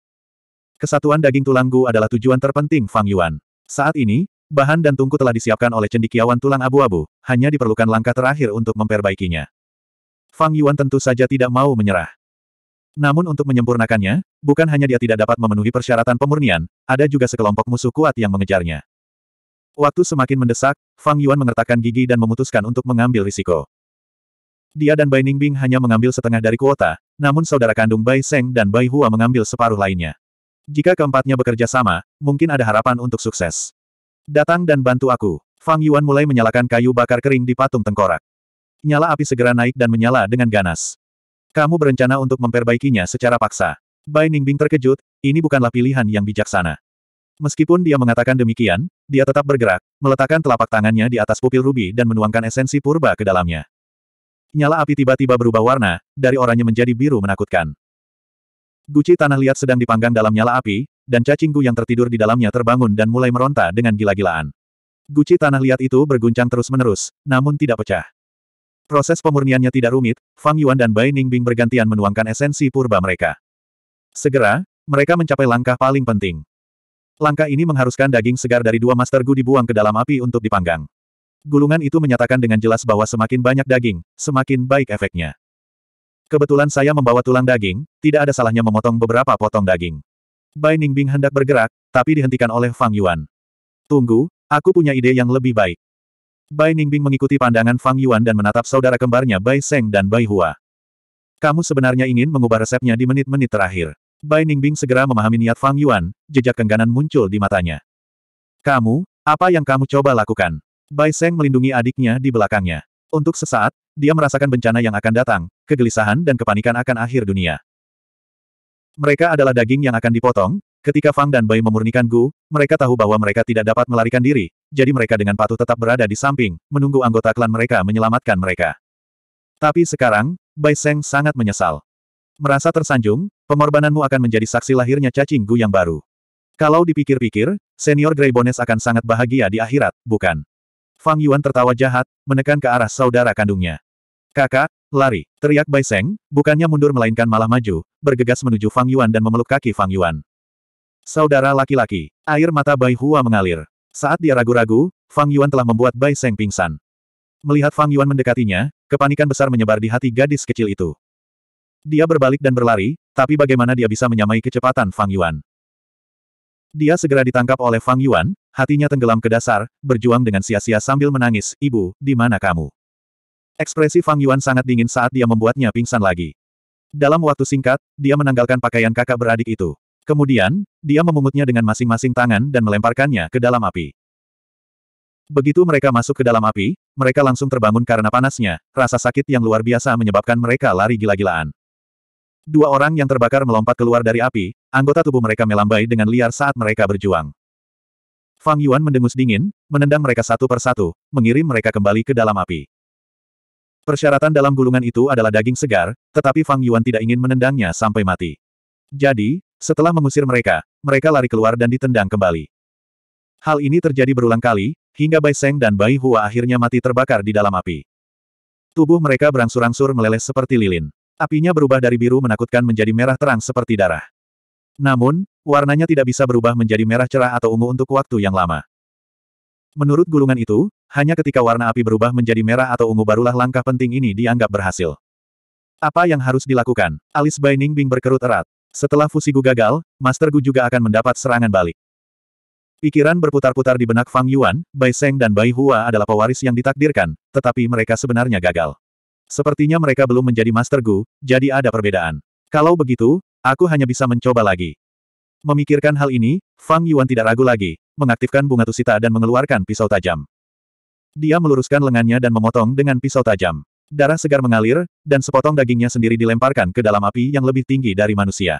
Kesatuan daging tulang Gu adalah tujuan terpenting Fang Yuan. Saat ini, Bahan dan tungku telah disiapkan oleh cendikiawan tulang abu-abu, hanya diperlukan langkah terakhir untuk memperbaikinya. Fang Yuan tentu saja tidak mau menyerah. Namun untuk menyempurnakannya, bukan hanya dia tidak dapat memenuhi persyaratan pemurnian, ada juga sekelompok musuh kuat yang mengejarnya. Waktu semakin mendesak, Fang Yuan mengertakkan gigi dan memutuskan untuk mengambil risiko. Dia dan Bai Ningbing hanya mengambil setengah dari kuota, namun saudara kandung Bai Seng dan Bai Hua mengambil separuh lainnya. Jika keempatnya bekerja sama, mungkin ada harapan untuk sukses. Datang dan bantu aku. Fang Yuan mulai menyalakan kayu bakar kering di patung tengkorak. Nyala api segera naik dan menyala dengan ganas. Kamu berencana untuk memperbaikinya secara paksa. Bai Ningbing terkejut, ini bukanlah pilihan yang bijaksana. Meskipun dia mengatakan demikian, dia tetap bergerak, meletakkan telapak tangannya di atas pupil rubi dan menuangkan esensi purba ke dalamnya. Nyala api tiba-tiba berubah warna, dari oranye menjadi biru menakutkan. Guci tanah liat sedang dipanggang dalam nyala api, dan cacing yang tertidur di dalamnya terbangun dan mulai meronta dengan gila-gilaan. Guci tanah liat itu berguncang terus-menerus, namun tidak pecah. Proses pemurniannya tidak rumit, Fang Yuan dan Bai Ningbing bergantian menuangkan esensi purba mereka. Segera, mereka mencapai langkah paling penting. Langkah ini mengharuskan daging segar dari dua Master Gu dibuang ke dalam api untuk dipanggang. Gulungan itu menyatakan dengan jelas bahwa semakin banyak daging, semakin baik efeknya. Kebetulan saya membawa tulang daging, tidak ada salahnya memotong beberapa potong daging. Bai Ningbing hendak bergerak, tapi dihentikan oleh Fang Yuan. Tunggu, aku punya ide yang lebih baik. Bai Ningbing mengikuti pandangan Fang Yuan dan menatap saudara kembarnya Bai Seng dan Bai Hua. Kamu sebenarnya ingin mengubah resepnya di menit-menit terakhir. Bai Ningbing segera memahami niat Fang Yuan, jejak kengganan muncul di matanya. Kamu, apa yang kamu coba lakukan? Bai Seng melindungi adiknya di belakangnya. Untuk sesaat, dia merasakan bencana yang akan datang, kegelisahan dan kepanikan akan akhir dunia. Mereka adalah daging yang akan dipotong, ketika Fang dan Bai memurnikan Gu, mereka tahu bahwa mereka tidak dapat melarikan diri, jadi mereka dengan patuh tetap berada di samping, menunggu anggota klan mereka menyelamatkan mereka. Tapi sekarang, Bai Seng sangat menyesal. Merasa tersanjung, pengorbananmu akan menjadi saksi lahirnya cacing Gu yang baru. Kalau dipikir-pikir, senior Greybones akan sangat bahagia di akhirat, bukan? Fang Yuan tertawa jahat, menekan ke arah saudara kandungnya. Kakak, lari, teriak Bai Seng, bukannya mundur melainkan malah maju, bergegas menuju Fang Yuan dan memeluk kaki Fang Yuan. Saudara laki-laki, air mata Bai Hua mengalir. Saat dia ragu-ragu, Fang Yuan telah membuat Bai Seng pingsan. Melihat Fang Yuan mendekatinya, kepanikan besar menyebar di hati gadis kecil itu. Dia berbalik dan berlari, tapi bagaimana dia bisa menyamai kecepatan Fang Yuan? Dia segera ditangkap oleh Fang Yuan, hatinya tenggelam ke dasar, berjuang dengan sia-sia sambil menangis, Ibu, di mana kamu? Ekspresi Fang Yuan sangat dingin saat dia membuatnya pingsan lagi. Dalam waktu singkat, dia menanggalkan pakaian kakak beradik itu. Kemudian, dia memungutnya dengan masing-masing tangan dan melemparkannya ke dalam api. Begitu mereka masuk ke dalam api, mereka langsung terbangun karena panasnya, rasa sakit yang luar biasa menyebabkan mereka lari gila-gilaan. Dua orang yang terbakar melompat keluar dari api, anggota tubuh mereka melambai dengan liar saat mereka berjuang. Fang Yuan mendengus dingin, menendang mereka satu persatu, mengirim mereka kembali ke dalam api. Persyaratan dalam gulungan itu adalah daging segar, tetapi Fang Yuan tidak ingin menendangnya sampai mati. Jadi, setelah mengusir mereka, mereka lari keluar dan ditendang kembali. Hal ini terjadi berulang kali, hingga Bai Seng dan Bai Hua akhirnya mati terbakar di dalam api. Tubuh mereka berangsur-angsur meleleh seperti lilin. Apinya berubah dari biru menakutkan menjadi merah terang seperti darah. Namun, warnanya tidak bisa berubah menjadi merah cerah atau ungu untuk waktu yang lama. Menurut gulungan itu, hanya ketika warna api berubah menjadi merah atau ungu barulah langkah penting ini dianggap berhasil. Apa yang harus dilakukan? Alis Bai Ningbing berkerut erat. Setelah fusi Gu gagal, Master Gu juga akan mendapat serangan balik. Pikiran berputar-putar di benak Fang Yuan, Bai Seng dan Bai Hua adalah pewaris yang ditakdirkan, tetapi mereka sebenarnya gagal. Sepertinya mereka belum menjadi Master Gu, jadi ada perbedaan. Kalau begitu, aku hanya bisa mencoba lagi. Memikirkan hal ini, Fang Yuan tidak ragu lagi, mengaktifkan bunga tusita dan mengeluarkan pisau tajam. Dia meluruskan lengannya dan memotong dengan pisau tajam. Darah segar mengalir, dan sepotong dagingnya sendiri dilemparkan ke dalam api yang lebih tinggi dari manusia.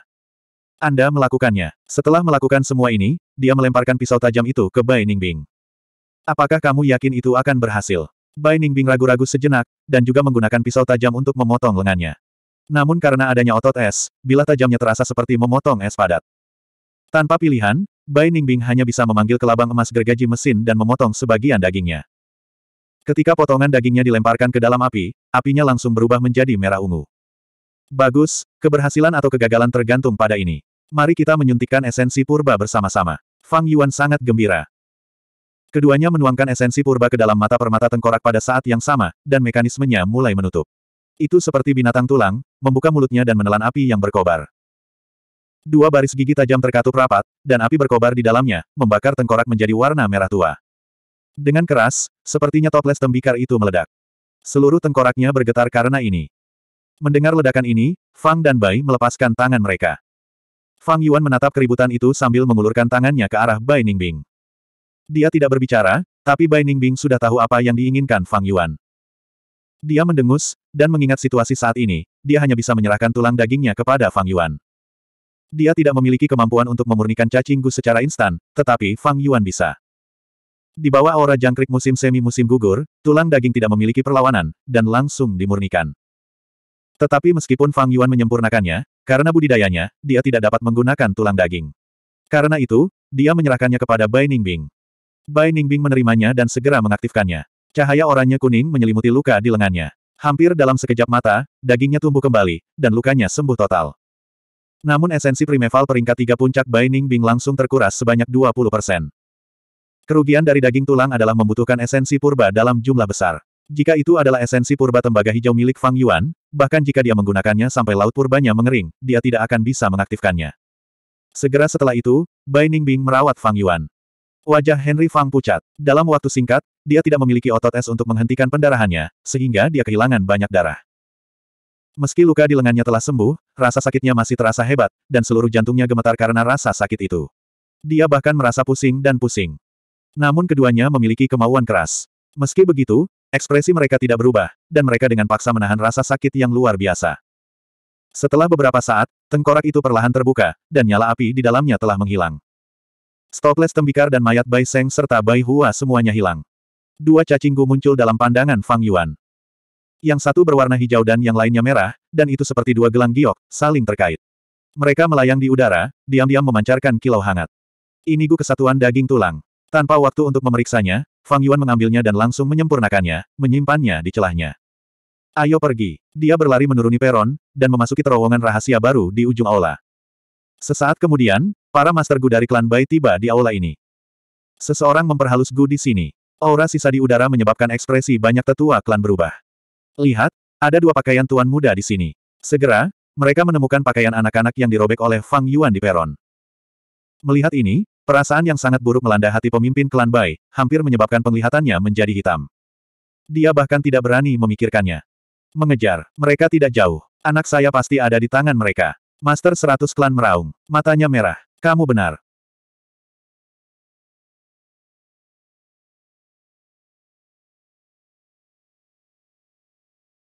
Anda melakukannya. Setelah melakukan semua ini, dia melemparkan pisau tajam itu ke Bai Ningbing. Apakah kamu yakin itu akan berhasil? Bai Ningbing ragu-ragu sejenak, dan juga menggunakan pisau tajam untuk memotong lengannya. Namun karena adanya otot es, bila tajamnya terasa seperti memotong es padat. Tanpa pilihan, Bai Ningbing hanya bisa memanggil kelabang emas gergaji mesin dan memotong sebagian dagingnya. Ketika potongan dagingnya dilemparkan ke dalam api, apinya langsung berubah menjadi merah ungu. Bagus, keberhasilan atau kegagalan tergantung pada ini. Mari kita menyuntikkan esensi purba bersama-sama. Fang Yuan sangat gembira. Keduanya menuangkan esensi purba ke dalam mata permata tengkorak pada saat yang sama, dan mekanismenya mulai menutup. Itu seperti binatang tulang, membuka mulutnya dan menelan api yang berkobar. Dua baris gigi tajam terkatup rapat, dan api berkobar di dalamnya, membakar tengkorak menjadi warna merah tua. Dengan keras, sepertinya toples tembikar itu meledak. Seluruh tengkoraknya bergetar karena ini. Mendengar ledakan ini, Fang dan Bai melepaskan tangan mereka. Fang Yuan menatap keributan itu sambil mengulurkan tangannya ke arah Bai Ningbing. Dia tidak berbicara, tapi Bai Ningbing sudah tahu apa yang diinginkan Fang Yuan. Dia mendengus, dan mengingat situasi saat ini, dia hanya bisa menyerahkan tulang dagingnya kepada Fang Yuan. Dia tidak memiliki kemampuan untuk memurnikan cacing gu secara instan, tetapi Fang Yuan bisa. Di bawah aura jangkrik musim semi musim gugur, tulang daging tidak memiliki perlawanan, dan langsung dimurnikan. Tetapi meskipun Fang Yuan menyempurnakannya, karena budidayanya, dia tidak dapat menggunakan tulang daging. Karena itu, dia menyerahkannya kepada Bai Ningbing. Bai Ningbing menerimanya dan segera mengaktifkannya. Cahaya oranye kuning menyelimuti luka di lengannya. Hampir dalam sekejap mata, dagingnya tumbuh kembali, dan lukanya sembuh total. Namun esensi primeval peringkat tiga puncak Bai Ningbing langsung terkuras sebanyak 20%. Kerugian dari daging tulang adalah membutuhkan esensi purba dalam jumlah besar. Jika itu adalah esensi purba tembaga hijau milik Fang Yuan, bahkan jika dia menggunakannya sampai laut purbanya mengering, dia tidak akan bisa mengaktifkannya. Segera setelah itu, Bai Ningbing merawat Fang Yuan. Wajah Henry Fang pucat. Dalam waktu singkat, dia tidak memiliki otot es untuk menghentikan pendarahannya, sehingga dia kehilangan banyak darah. Meski luka di lengannya telah sembuh, rasa sakitnya masih terasa hebat, dan seluruh jantungnya gemetar karena rasa sakit itu. Dia bahkan merasa pusing dan pusing. Namun keduanya memiliki kemauan keras. Meski begitu, ekspresi mereka tidak berubah, dan mereka dengan paksa menahan rasa sakit yang luar biasa. Setelah beberapa saat, tengkorak itu perlahan terbuka, dan nyala api di dalamnya telah menghilang. Stopless tembikar dan mayat Bai Seng serta Bai Hua semuanya hilang. Dua cacinggu muncul dalam pandangan Fang Yuan. Yang satu berwarna hijau dan yang lainnya merah, dan itu seperti dua gelang giok, saling terkait. Mereka melayang di udara, diam-diam memancarkan kilau hangat. ini Inigu kesatuan daging tulang. Tanpa waktu untuk memeriksanya, Fang Yuan mengambilnya dan langsung menyempurnakannya, menyimpannya di celahnya. Ayo pergi. Dia berlari menuruni peron, dan memasuki terowongan rahasia baru di ujung aula. Sesaat kemudian, para Master Gu dari klan Bai tiba di aula ini. Seseorang memperhalus Gu di sini. Aura sisa di udara menyebabkan ekspresi banyak tetua klan berubah. Lihat, ada dua pakaian tuan muda di sini. Segera, mereka menemukan pakaian anak-anak yang dirobek oleh Fang Yuan di peron. Melihat ini, Perasaan yang sangat buruk melanda hati pemimpin klan Bai, hampir menyebabkan penglihatannya menjadi hitam. Dia bahkan tidak berani memikirkannya. Mengejar, mereka tidak jauh. Anak saya pasti ada di tangan mereka. Master 100 klan meraung. Matanya merah. Kamu benar,